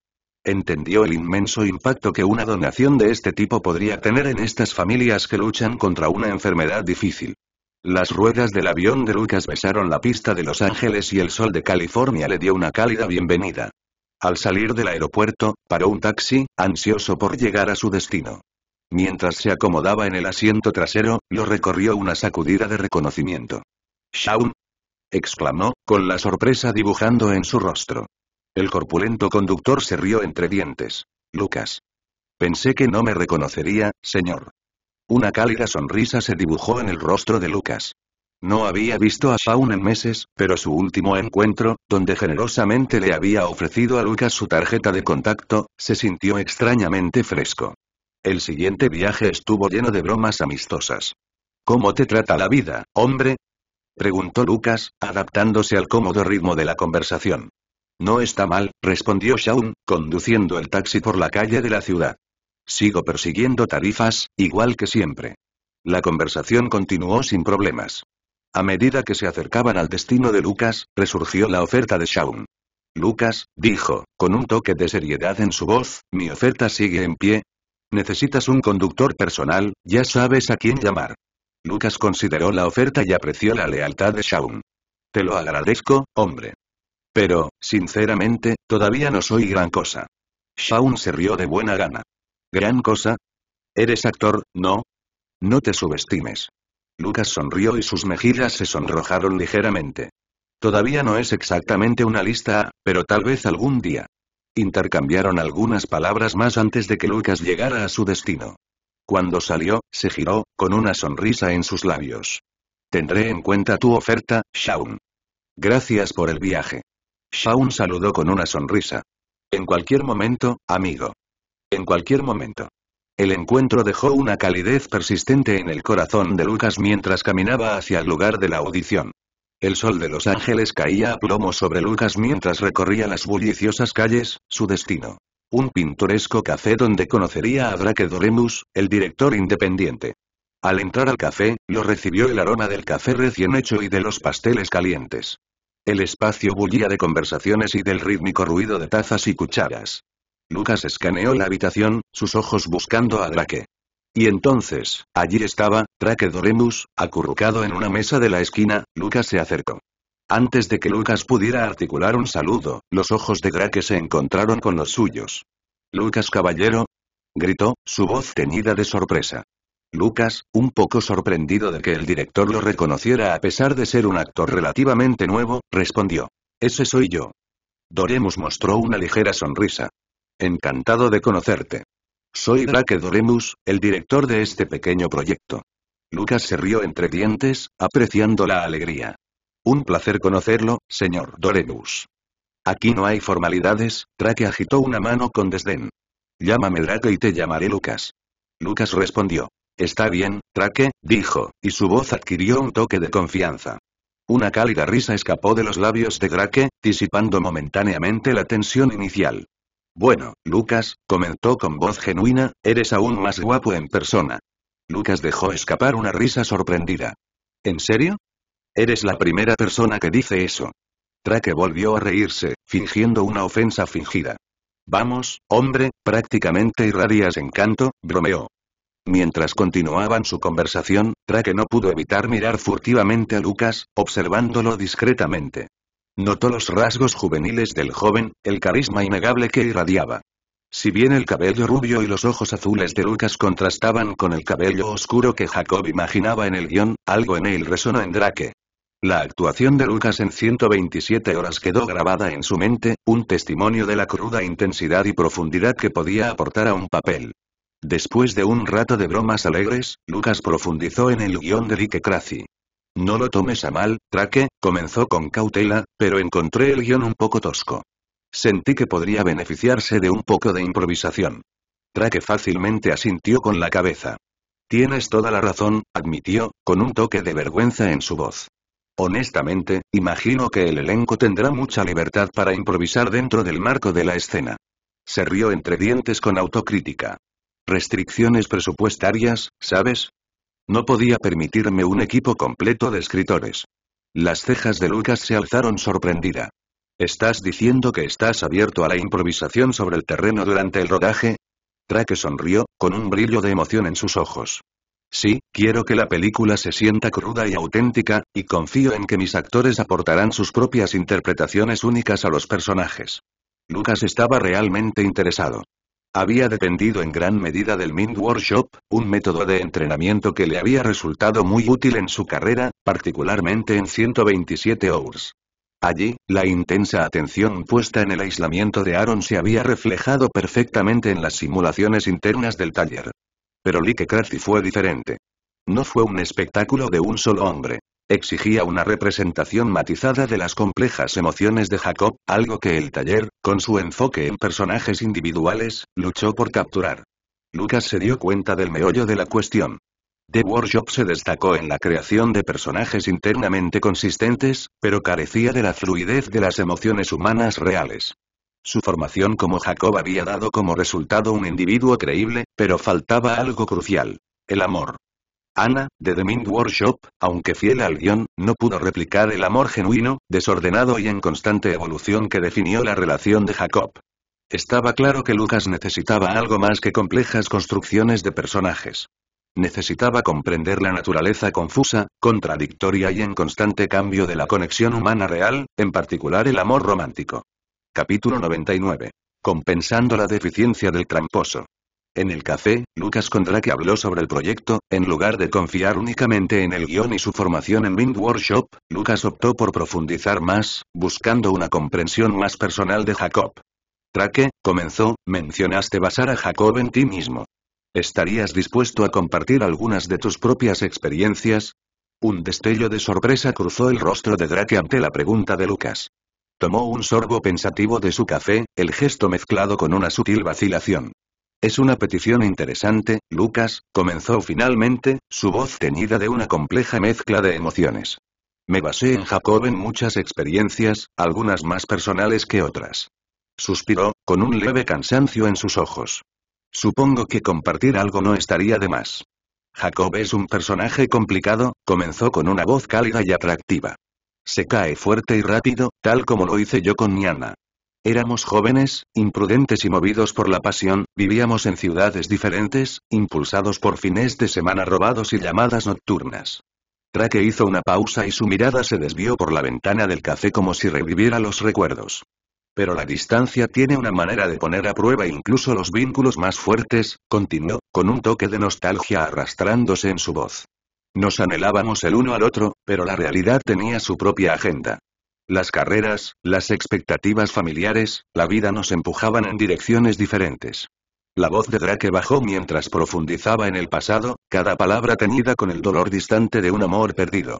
A: Entendió el inmenso impacto que una donación de este tipo podría tener en estas familias que luchan contra una enfermedad difícil. Las ruedas del avión de Lucas besaron la pista de Los Ángeles y el sol de California le dio una cálida bienvenida. Al salir del aeropuerto, paró un taxi, ansioso por llegar a su destino. Mientras se acomodaba en el asiento trasero, lo recorrió una sacudida de reconocimiento. Shaun, exclamó, con la sorpresa dibujando en su rostro. El corpulento conductor se rió entre dientes. Lucas. Pensé que no me reconocería, señor. Una cálida sonrisa se dibujó en el rostro de Lucas. No había visto a Shaun en meses, pero su último encuentro, donde generosamente le había ofrecido a Lucas su tarjeta de contacto, se sintió extrañamente fresco. El siguiente viaje estuvo lleno de bromas amistosas. ¿Cómo te trata la vida, hombre? preguntó Lucas, adaptándose al cómodo ritmo de la conversación. No está mal, respondió Shaun, conduciendo el taxi por la calle de la ciudad. Sigo persiguiendo tarifas, igual que siempre. La conversación continuó sin problemas. A medida que se acercaban al destino de Lucas, resurgió la oferta de Shaun. Lucas, dijo, con un toque de seriedad en su voz, mi oferta sigue en pie. Necesitas un conductor personal, ya sabes a quién llamar. Lucas consideró la oferta y apreció la lealtad de Shaun. Te lo agradezco, hombre. Pero, sinceramente, todavía no soy gran cosa. Shaun se rió de buena gana. ¿Gran cosa? Eres actor, ¿no? No te subestimes. Lucas sonrió y sus mejillas se sonrojaron ligeramente. Todavía no es exactamente una lista pero tal vez algún día. Intercambiaron algunas palabras más antes de que Lucas llegara a su destino. Cuando salió, se giró, con una sonrisa en sus labios. Tendré en cuenta tu oferta, Shaun. Gracias por el viaje. Shaun saludó con una sonrisa. En cualquier momento, amigo. En cualquier momento. El encuentro dejó una calidez persistente en el corazón de Lucas mientras caminaba hacia el lugar de la audición. El sol de Los Ángeles caía a plomo sobre Lucas mientras recorría las bulliciosas calles, su destino. Un pintoresco café donde conocería a Drake Doremus, el director independiente. Al entrar al café, lo recibió el aroma del café recién hecho y de los pasteles calientes. El espacio bullía de conversaciones y del rítmico ruido de tazas y cucharas. Lucas escaneó la habitación, sus ojos buscando a Drake. Y entonces, allí estaba, Drake Doremus, acurrucado en una mesa de la esquina, Lucas se acercó. Antes de que Lucas pudiera articular un saludo, los ojos de Drake se encontraron con los suyos. Lucas Caballero. Gritó, su voz teñida de sorpresa. Lucas, un poco sorprendido de que el director lo reconociera a pesar de ser un actor relativamente nuevo, respondió. Ese soy yo. Doremus mostró una ligera sonrisa. Encantado de conocerte. Soy Drake Doremus, el director de este pequeño proyecto. Lucas se rió entre dientes, apreciando la alegría. Un placer conocerlo, señor Doremus. Aquí no hay formalidades, Drake agitó una mano con desdén. Llámame Drake y te llamaré Lucas. Lucas respondió. Está bien, Traque, dijo, y su voz adquirió un toque de confianza. Una cálida risa escapó de los labios de Drake, disipando momentáneamente la tensión inicial. Bueno, Lucas, comentó con voz genuina, eres aún más guapo en persona. Lucas dejó escapar una risa sorprendida. ¿En serio? Eres la primera persona que dice eso. Traque volvió a reírse, fingiendo una ofensa fingida. Vamos, hombre, prácticamente irradias encanto, bromeó. Mientras continuaban su conversación, Drake no pudo evitar mirar furtivamente a Lucas, observándolo discretamente. Notó los rasgos juveniles del joven, el carisma innegable que irradiaba. Si bien el cabello rubio y los ojos azules de Lucas contrastaban con el cabello oscuro que Jacob imaginaba en el guión, algo en él resonó en Drake. La actuación de Lucas en 127 horas quedó grabada en su mente, un testimonio de la cruda intensidad y profundidad que podía aportar a un papel. Después de un rato de bromas alegres, Lucas profundizó en el guión de Rick Crazy. No lo tomes a mal, Traque, comenzó con cautela, pero encontré el guión un poco tosco. Sentí que podría beneficiarse de un poco de improvisación. Traque fácilmente asintió con la cabeza. Tienes toda la razón, admitió, con un toque de vergüenza en su voz. Honestamente, imagino que el elenco tendrá mucha libertad para improvisar dentro del marco de la escena. Se rió entre dientes con autocrítica. Restricciones presupuestarias, ¿sabes? No podía permitirme un equipo completo de escritores. Las cejas de Lucas se alzaron sorprendida. ¿Estás diciendo que estás abierto a la improvisación sobre el terreno durante el rodaje? Traque sonrió, con un brillo de emoción en sus ojos. Sí, quiero que la película se sienta cruda y auténtica, y confío en que mis actores aportarán sus propias interpretaciones únicas a los personajes. Lucas estaba realmente interesado. Había dependido en gran medida del Mind Workshop, un método de entrenamiento que le había resultado muy útil en su carrera, particularmente en 127 hours. Allí, la intensa atención puesta en el aislamiento de Aaron se había reflejado perfectamente en las simulaciones internas del taller. Pero Lee Crafty fue diferente. No fue un espectáculo de un solo hombre exigía una representación matizada de las complejas emociones de Jacob, algo que el taller, con su enfoque en personajes individuales, luchó por capturar. Lucas se dio cuenta del meollo de la cuestión. The Workshop se destacó en la creación de personajes internamente consistentes, pero carecía de la fluidez de las emociones humanas reales. Su formación como Jacob había dado como resultado un individuo creíble, pero faltaba algo crucial. El amor. Ana, de The Mind Workshop, aunque fiel al guión, no pudo replicar el amor genuino, desordenado y en constante evolución que definió la relación de Jacob. Estaba claro que Lucas necesitaba algo más que complejas construcciones de personajes. Necesitaba comprender la naturaleza confusa, contradictoria y en constante cambio de la conexión humana real, en particular el amor romántico. Capítulo 99. Compensando la deficiencia del tramposo. En el café, Lucas con Drake habló sobre el proyecto, en lugar de confiar únicamente en el guión y su formación en Wind Workshop, Lucas optó por profundizar más, buscando una comprensión más personal de Jacob. «Drake, comenzó, mencionaste basar a Jacob en ti mismo. ¿Estarías dispuesto a compartir algunas de tus propias experiencias? Un destello de sorpresa cruzó el rostro de Drake ante la pregunta de Lucas. Tomó un sorbo pensativo de su café, el gesto mezclado con una sutil vacilación. Es una petición interesante, Lucas, comenzó finalmente, su voz teñida de una compleja mezcla de emociones. Me basé en Jacob en muchas experiencias, algunas más personales que otras. Suspiró, con un leve cansancio en sus ojos. Supongo que compartir algo no estaría de más. Jacob es un personaje complicado, comenzó con una voz cálida y atractiva. Se cae fuerte y rápido, tal como lo hice yo con Niana». Éramos jóvenes, imprudentes y movidos por la pasión, vivíamos en ciudades diferentes, impulsados por fines de semana robados y llamadas nocturnas. Traque hizo una pausa y su mirada se desvió por la ventana del café como si reviviera los recuerdos. Pero la distancia tiene una manera de poner a prueba incluso los vínculos más fuertes, continuó, con un toque de nostalgia arrastrándose en su voz. Nos anhelábamos el uno al otro, pero la realidad tenía su propia agenda. Las carreras, las expectativas familiares, la vida nos empujaban en direcciones diferentes. La voz de Drake bajó mientras profundizaba en el pasado, cada palabra teñida con el dolor distante de un amor perdido.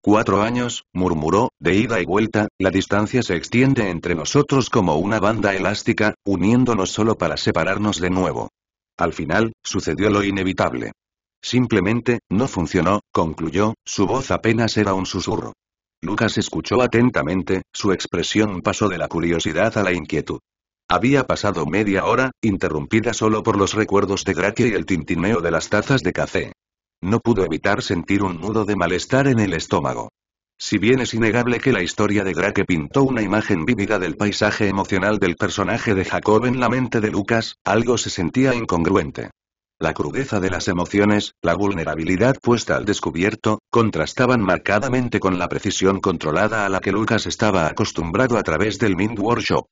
A: Cuatro años, murmuró, de ida y vuelta, la distancia se extiende entre nosotros como una banda elástica, uniéndonos solo para separarnos de nuevo. Al final, sucedió lo inevitable. Simplemente, no funcionó, concluyó, su voz apenas era un susurro. Lucas escuchó atentamente, su expresión pasó de la curiosidad a la inquietud. Había pasado media hora, interrumpida solo por los recuerdos de Grake y el tintineo de las tazas de café. No pudo evitar sentir un nudo de malestar en el estómago. Si bien es innegable que la historia de Graque pintó una imagen vívida del paisaje emocional del personaje de Jacob en la mente de Lucas, algo se sentía incongruente la crudeza de las emociones, la vulnerabilidad puesta al descubierto, contrastaban marcadamente con la precisión controlada a la que Lucas estaba acostumbrado a través del Mind Workshop.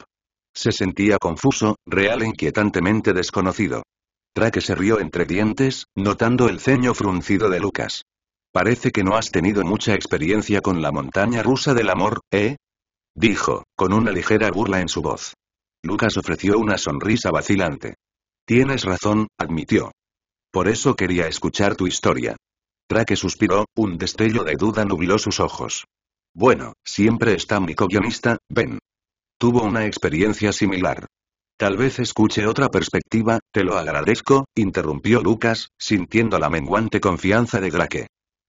A: Se sentía confuso, real e inquietantemente desconocido. Traque se rió entre dientes, notando el ceño fruncido de Lucas. Parece que no has tenido mucha experiencia con la montaña rusa del amor, ¿eh? Dijo, con una ligera burla en su voz. Lucas ofreció una sonrisa vacilante. Tienes razón, admitió. Por eso quería escuchar tu historia. Traque suspiró, un destello de duda nubló sus ojos. Bueno, siempre está mi co-guionista, Ben. Tuvo una experiencia similar. Tal vez escuche otra perspectiva, te lo agradezco, interrumpió Lucas, sintiendo la menguante confianza de Drake.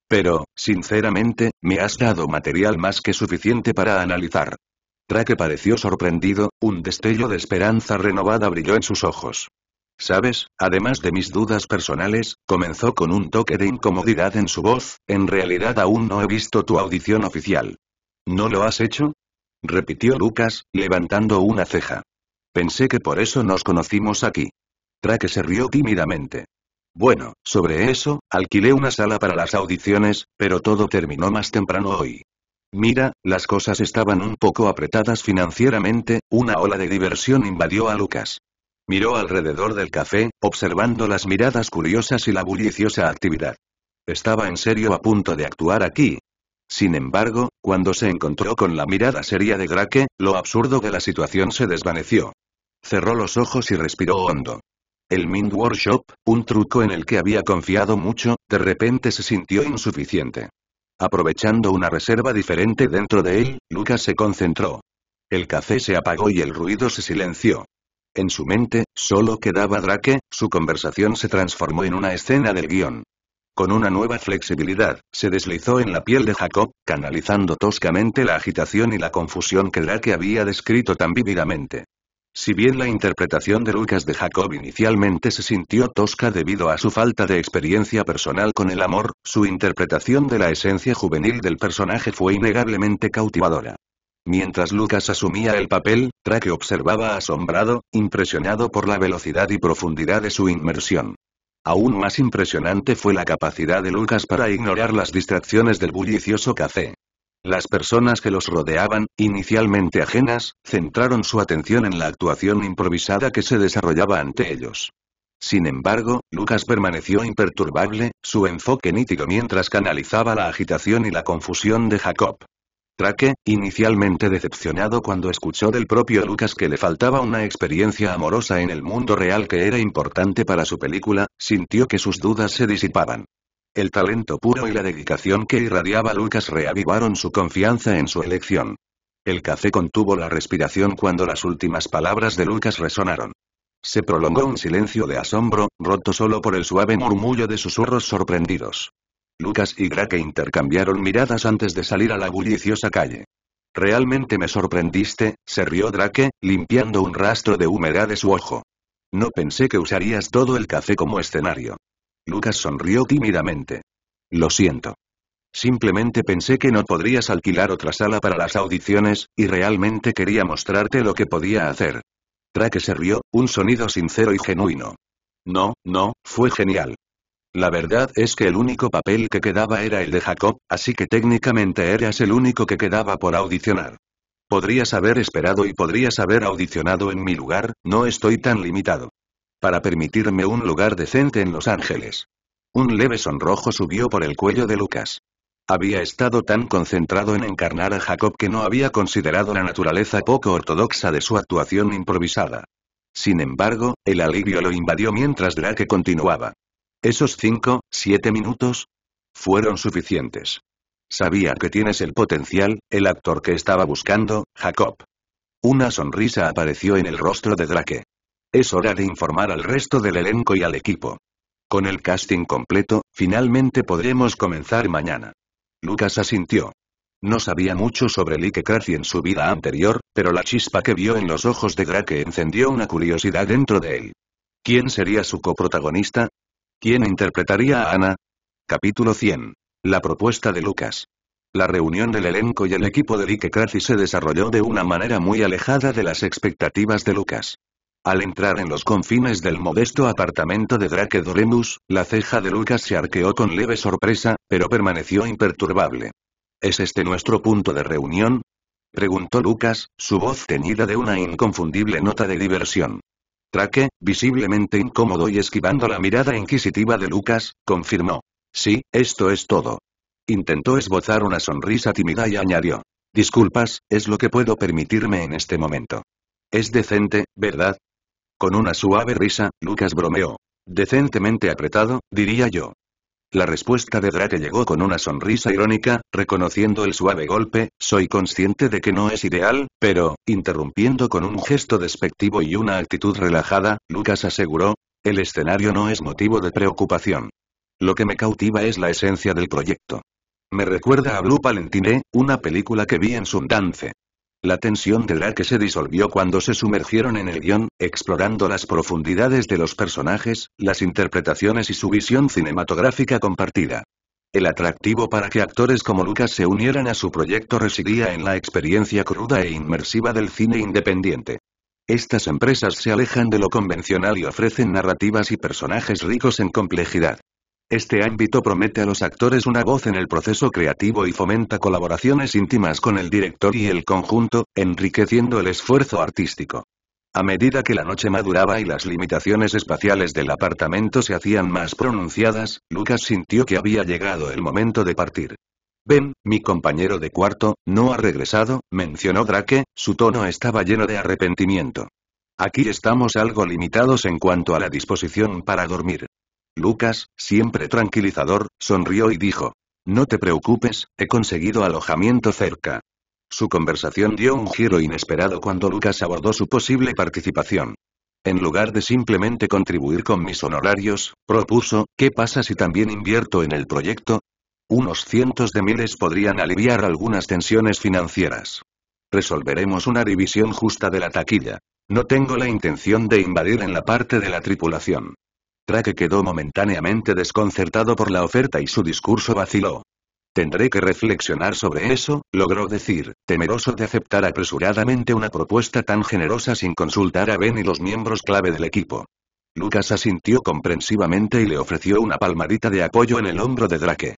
A: Pero, sinceramente, me has dado material más que suficiente para analizar. Drake pareció sorprendido, un destello de esperanza renovada brilló en sus ojos. ¿Sabes? Además de mis dudas personales, comenzó con un toque de incomodidad en su voz, en realidad aún no he visto tu audición oficial. ¿No lo has hecho? repitió Lucas, levantando una ceja. Pensé que por eso nos conocimos aquí. Traque se rió tímidamente. Bueno, sobre eso, alquilé una sala para las audiciones, pero todo terminó más temprano hoy. Mira, las cosas estaban un poco apretadas financieramente, una ola de diversión invadió a Lucas. Miró alrededor del café, observando las miradas curiosas y la bulliciosa actividad. Estaba en serio a punto de actuar aquí. Sin embargo, cuando se encontró con la mirada seria de Graque, lo absurdo de la situación se desvaneció. Cerró los ojos y respiró hondo. El Mind Workshop, un truco en el que había confiado mucho, de repente se sintió insuficiente. Aprovechando una reserva diferente dentro de él, Lucas se concentró. El café se apagó y el ruido se silenció. En su mente, solo quedaba Drake, su conversación se transformó en una escena del guión. Con una nueva flexibilidad, se deslizó en la piel de Jacob, canalizando toscamente la agitación y la confusión que Drake había descrito tan vívidamente. Si bien la interpretación de Lucas de Jacob inicialmente se sintió tosca debido a su falta de experiencia personal con el amor, su interpretación de la esencia juvenil del personaje fue innegablemente cautivadora. Mientras Lucas asumía el papel, Drake observaba asombrado, impresionado por la velocidad y profundidad de su inmersión. Aún más impresionante fue la capacidad de Lucas para ignorar las distracciones del bullicioso café. Las personas que los rodeaban, inicialmente ajenas, centraron su atención en la actuación improvisada que se desarrollaba ante ellos. Sin embargo, Lucas permaneció imperturbable, su enfoque nítido mientras canalizaba la agitación y la confusión de Jacob que, inicialmente decepcionado cuando escuchó del propio Lucas que le faltaba una experiencia amorosa en el mundo real que era importante para su película, sintió que sus dudas se disipaban. El talento puro y la dedicación que irradiaba Lucas reavivaron su confianza en su elección. El café contuvo la respiración cuando las últimas palabras de Lucas resonaron. Se prolongó un silencio de asombro, roto solo por el suave murmullo de susurros sorprendidos. Lucas y Drake intercambiaron miradas antes de salir a la bulliciosa calle. Realmente me sorprendiste, se rió Drake, limpiando un rastro de humedad de su ojo. No pensé que usarías todo el café como escenario. Lucas sonrió tímidamente. Lo siento. Simplemente pensé que no podrías alquilar otra sala para las audiciones, y realmente quería mostrarte lo que podía hacer. Drake se rió, un sonido sincero y genuino. No, no, fue genial. La verdad es que el único papel que quedaba era el de Jacob, así que técnicamente eras el único que quedaba por audicionar. Podrías haber esperado y podrías haber audicionado en mi lugar, no estoy tan limitado. Para permitirme un lugar decente en Los Ángeles. Un leve sonrojo subió por el cuello de Lucas. Había estado tan concentrado en encarnar a Jacob que no había considerado la naturaleza poco ortodoxa de su actuación improvisada. Sin embargo, el alivio lo invadió mientras Drake continuaba. Esos cinco, siete minutos, fueron suficientes. Sabía que tienes el potencial, el actor que estaba buscando, Jacob. Una sonrisa apareció en el rostro de Drake. Es hora de informar al resto del elenco y al equipo. Con el casting completo, finalmente podremos comenzar mañana. Lucas asintió. No sabía mucho sobre Lee Kekraci en su vida anterior, pero la chispa que vio en los ojos de Drake encendió una curiosidad dentro de él. ¿Quién sería su coprotagonista? ¿Quién interpretaría a Ana? Capítulo 100. La propuesta de Lucas. La reunión del elenco y el equipo de Dick Crazy se desarrolló de una manera muy alejada de las expectativas de Lucas. Al entrar en los confines del modesto apartamento de Drake Doremus, la ceja de Lucas se arqueó con leve sorpresa, pero permaneció imperturbable. ¿Es este nuestro punto de reunión? preguntó Lucas, su voz teñida de una inconfundible nota de diversión. Traque, visiblemente incómodo y esquivando la mirada inquisitiva de Lucas, confirmó. Sí, esto es todo. Intentó esbozar una sonrisa tímida y añadió. Disculpas, es lo que puedo permitirme en este momento. Es decente, ¿verdad? Con una suave risa, Lucas bromeó. Decentemente apretado, diría yo. La respuesta de Drake llegó con una sonrisa irónica, reconociendo el suave golpe, soy consciente de que no es ideal, pero, interrumpiendo con un gesto despectivo y una actitud relajada, Lucas aseguró, el escenario no es motivo de preocupación. Lo que me cautiva es la esencia del proyecto. Me recuerda a Blue Palentine, una película que vi en Sundance. La tensión de que se disolvió cuando se sumergieron en el guión, explorando las profundidades de los personajes, las interpretaciones y su visión cinematográfica compartida. El atractivo para que actores como Lucas se unieran a su proyecto residía en la experiencia cruda e inmersiva del cine independiente. Estas empresas se alejan de lo convencional y ofrecen narrativas y personajes ricos en complejidad. Este ámbito promete a los actores una voz en el proceso creativo y fomenta colaboraciones íntimas con el director y el conjunto, enriqueciendo el esfuerzo artístico. A medida que la noche maduraba y las limitaciones espaciales del apartamento se hacían más pronunciadas, Lucas sintió que había llegado el momento de partir. Ben, mi compañero de cuarto, no ha regresado, mencionó Drake, su tono estaba lleno de arrepentimiento. Aquí estamos algo limitados en cuanto a la disposición para dormir. Lucas, siempre tranquilizador, sonrió y dijo. No te preocupes, he conseguido alojamiento cerca. Su conversación dio un giro inesperado cuando Lucas abordó su posible participación. En lugar de simplemente contribuir con mis honorarios, propuso, ¿qué pasa si también invierto en el proyecto? Unos cientos de miles podrían aliviar algunas tensiones financieras. Resolveremos una división justa de la taquilla. No tengo la intención de invadir en la parte de la tripulación. Drake quedó momentáneamente desconcertado por la oferta y su discurso vaciló. Tendré que reflexionar sobre eso, logró decir, temeroso de aceptar apresuradamente una propuesta tan generosa sin consultar a Ben y los miembros clave del equipo. Lucas asintió comprensivamente y le ofreció una palmadita de apoyo en el hombro de Drake.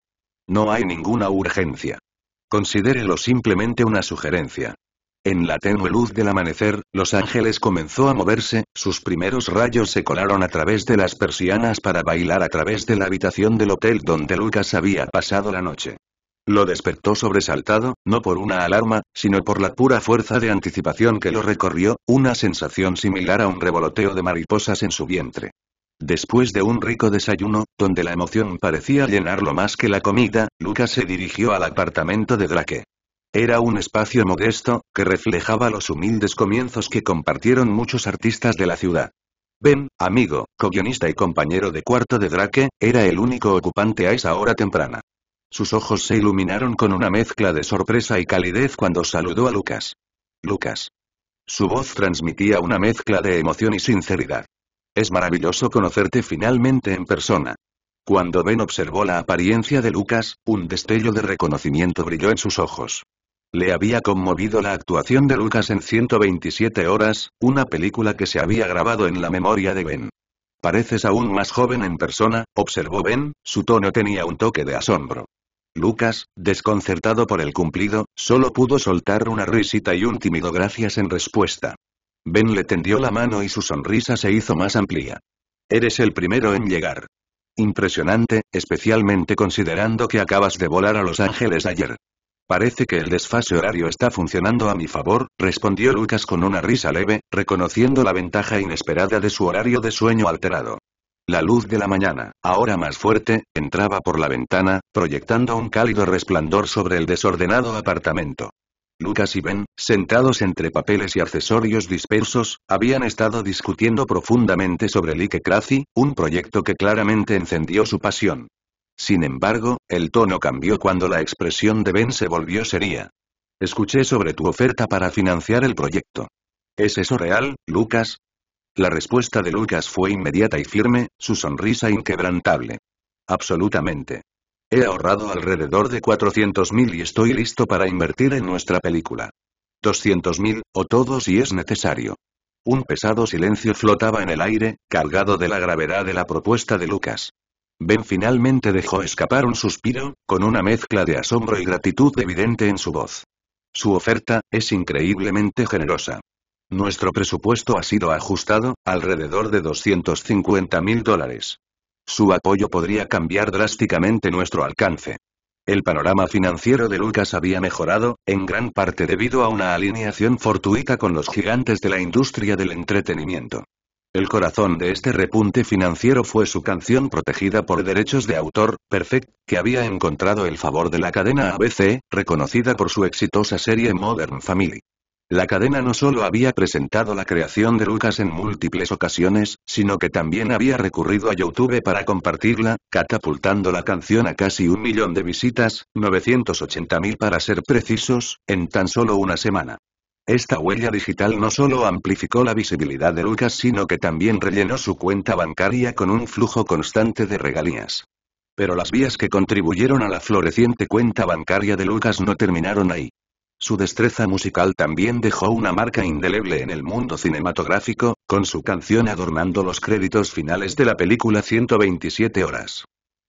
A: No hay ninguna urgencia. Considérelo simplemente una sugerencia. En la tenue luz del amanecer, Los Ángeles comenzó a moverse, sus primeros rayos se colaron a través de las persianas para bailar a través de la habitación del hotel donde Lucas había pasado la noche. Lo despertó sobresaltado, no por una alarma, sino por la pura fuerza de anticipación que lo recorrió, una sensación similar a un revoloteo de mariposas en su vientre. Después de un rico desayuno, donde la emoción parecía llenarlo más que la comida, Lucas se dirigió al apartamento de Drake. Era un espacio modesto, que reflejaba los humildes comienzos que compartieron muchos artistas de la ciudad. Ben, amigo, co-guionista y compañero de cuarto de Drake, era el único ocupante a esa hora temprana. Sus ojos se iluminaron con una mezcla de sorpresa y calidez cuando saludó a Lucas. Lucas. Su voz transmitía una mezcla de emoción y sinceridad. Es maravilloso conocerte finalmente en persona. Cuando Ben observó la apariencia de Lucas, un destello de reconocimiento brilló en sus ojos. Le había conmovido la actuación de Lucas en 127 horas, una película que se había grabado en la memoria de Ben. Pareces aún más joven en persona, observó Ben, su tono tenía un toque de asombro. Lucas, desconcertado por el cumplido, solo pudo soltar una risita y un tímido gracias en respuesta. Ben le tendió la mano y su sonrisa se hizo más amplia. Eres el primero en llegar. Impresionante, especialmente considerando que acabas de volar a Los Ángeles ayer. Parece que el desfase horario está funcionando a mi favor, respondió Lucas con una risa leve, reconociendo la ventaja inesperada de su horario de sueño alterado. La luz de la mañana, ahora más fuerte, entraba por la ventana, proyectando un cálido resplandor sobre el desordenado apartamento. Lucas y Ben, sentados entre papeles y accesorios dispersos, habían estado discutiendo profundamente sobre Like Crazy, un proyecto que claramente encendió su pasión. Sin embargo, el tono cambió cuando la expresión de Ben se volvió seria. Escuché sobre tu oferta para financiar el proyecto. ¿Es eso real, Lucas? La respuesta de Lucas fue inmediata y firme, su sonrisa inquebrantable. Absolutamente. He ahorrado alrededor de 400.000 y estoy listo para invertir en nuestra película. 200.000, o todos si es necesario. Un pesado silencio flotaba en el aire, cargado de la gravedad de la propuesta de Lucas. Ben finalmente dejó escapar un suspiro, con una mezcla de asombro y gratitud evidente en su voz. Su oferta, es increíblemente generosa. Nuestro presupuesto ha sido ajustado, alrededor de 250 mil dólares. Su apoyo podría cambiar drásticamente nuestro alcance. El panorama financiero de Lucas había mejorado, en gran parte debido a una alineación fortuita con los gigantes de la industria del entretenimiento. El corazón de este repunte financiero fue su canción protegida por derechos de autor, Perfect, que había encontrado el favor de la cadena ABC, reconocida por su exitosa serie Modern Family. La cadena no solo había presentado la creación de Lucas en múltiples ocasiones, sino que también había recurrido a YouTube para compartirla, catapultando la canción a casi un millón de visitas, 980.000 para ser precisos, en tan solo una semana. Esta huella digital no solo amplificó la visibilidad de Lucas, sino que también rellenó su cuenta bancaria con un flujo constante de regalías. Pero las vías que contribuyeron a la floreciente cuenta bancaria de Lucas no terminaron ahí. Su destreza musical también dejó una marca indeleble en el mundo cinematográfico, con su canción adornando los créditos finales de la película 127 horas.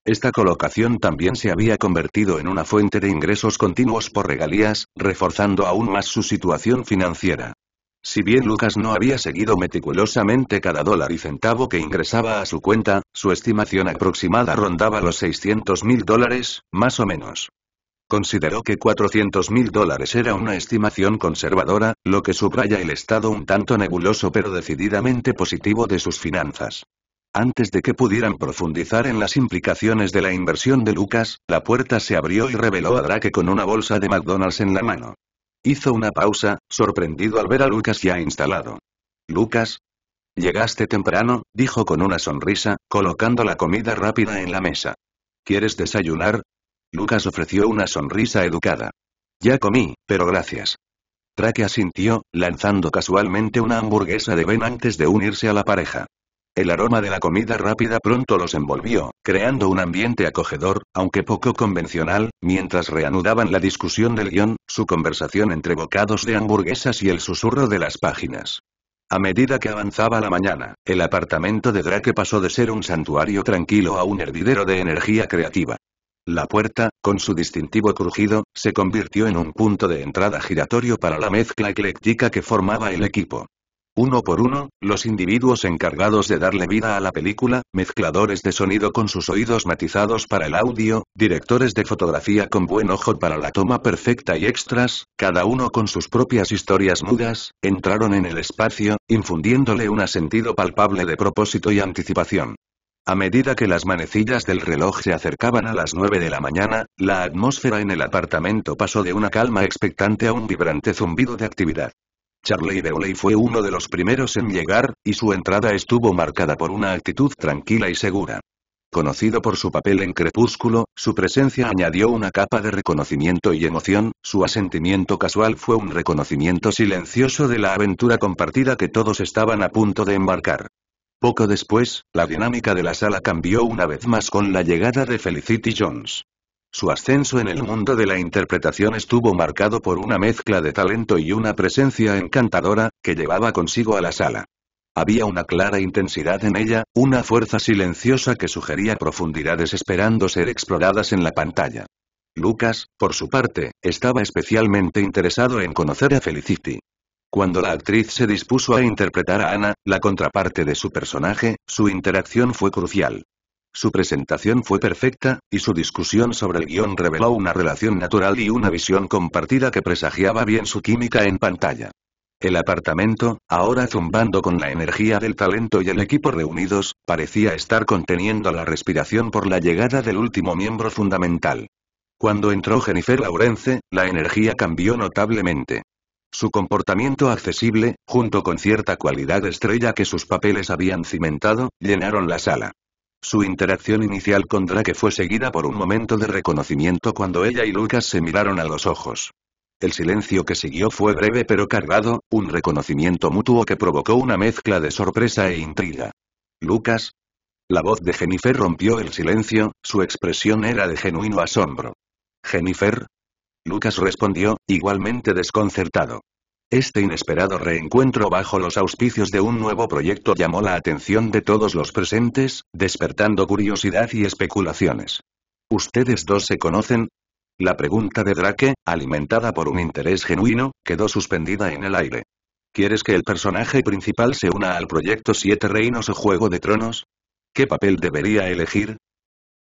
A: Esta colocación también se había convertido en una fuente de ingresos continuos por regalías, reforzando aún más su situación financiera. Si bien Lucas no había seguido meticulosamente cada dólar y centavo que ingresaba a su cuenta, su estimación aproximada rondaba los 600 mil dólares, más o menos. Consideró que 400 mil dólares era una estimación conservadora, lo que subraya el estado un tanto nebuloso pero decididamente positivo de sus finanzas. Antes de que pudieran profundizar en las implicaciones de la inversión de Lucas, la puerta se abrió y reveló a Drake con una bolsa de McDonald's en la mano. Hizo una pausa, sorprendido al ver a Lucas ya instalado. Lucas. Llegaste temprano, dijo con una sonrisa, colocando la comida rápida en la mesa. ¿Quieres desayunar? Lucas ofreció una sonrisa educada. Ya comí, pero gracias. Drake asintió, lanzando casualmente una hamburguesa de ven antes de unirse a la pareja. El aroma de la comida rápida pronto los envolvió, creando un ambiente acogedor, aunque poco convencional, mientras reanudaban la discusión del guión, su conversación entre bocados de hamburguesas y el susurro de las páginas. A medida que avanzaba la mañana, el apartamento de Drake pasó de ser un santuario tranquilo a un hervidero de energía creativa. La puerta, con su distintivo crujido, se convirtió en un punto de entrada giratorio para la mezcla ecléctica que formaba el equipo. Uno por uno, los individuos encargados de darle vida a la película, mezcladores de sonido con sus oídos matizados para el audio, directores de fotografía con buen ojo para la toma perfecta y extras, cada uno con sus propias historias mudas, entraron en el espacio, infundiéndole un sentido palpable de propósito y anticipación. A medida que las manecillas del reloj se acercaban a las nueve de la mañana, la atmósfera en el apartamento pasó de una calma expectante a un vibrante zumbido de actividad. Charlie Deoley fue uno de los primeros en llegar, y su entrada estuvo marcada por una actitud tranquila y segura. Conocido por su papel en Crepúsculo, su presencia añadió una capa de reconocimiento y emoción, su asentimiento casual fue un reconocimiento silencioso de la aventura compartida que todos estaban a punto de embarcar. Poco después, la dinámica de la sala cambió una vez más con la llegada de Felicity Jones. Su ascenso en el mundo de la interpretación estuvo marcado por una mezcla de talento y una presencia encantadora, que llevaba consigo a la sala. Había una clara intensidad en ella, una fuerza silenciosa que sugería profundidades esperando ser exploradas en la pantalla. Lucas, por su parte, estaba especialmente interesado en conocer a Felicity. Cuando la actriz se dispuso a interpretar a Ana, la contraparte de su personaje, su interacción fue crucial. Su presentación fue perfecta, y su discusión sobre el guión reveló una relación natural y una visión compartida que presagiaba bien su química en pantalla. El apartamento, ahora zumbando con la energía del talento y el equipo reunidos, parecía estar conteniendo la respiración por la llegada del último miembro fundamental. Cuando entró Jennifer Laurence, la energía cambió notablemente. Su comportamiento accesible, junto con cierta cualidad estrella que sus papeles habían cimentado, llenaron la sala. Su interacción inicial con Drake fue seguida por un momento de reconocimiento cuando ella y Lucas se miraron a los ojos. El silencio que siguió fue breve pero cargado, un reconocimiento mutuo que provocó una mezcla de sorpresa e intriga. Lucas. La voz de Jennifer rompió el silencio, su expresión era de genuino asombro. Jennifer, Lucas respondió, igualmente desconcertado. Este inesperado reencuentro bajo los auspicios de un nuevo proyecto llamó la atención de todos los presentes, despertando curiosidad y especulaciones. ¿Ustedes dos se conocen? La pregunta de Drake, alimentada por un interés genuino, quedó suspendida en el aire. ¿Quieres que el personaje principal se una al proyecto Siete Reinos o Juego de Tronos? ¿Qué papel debería elegir?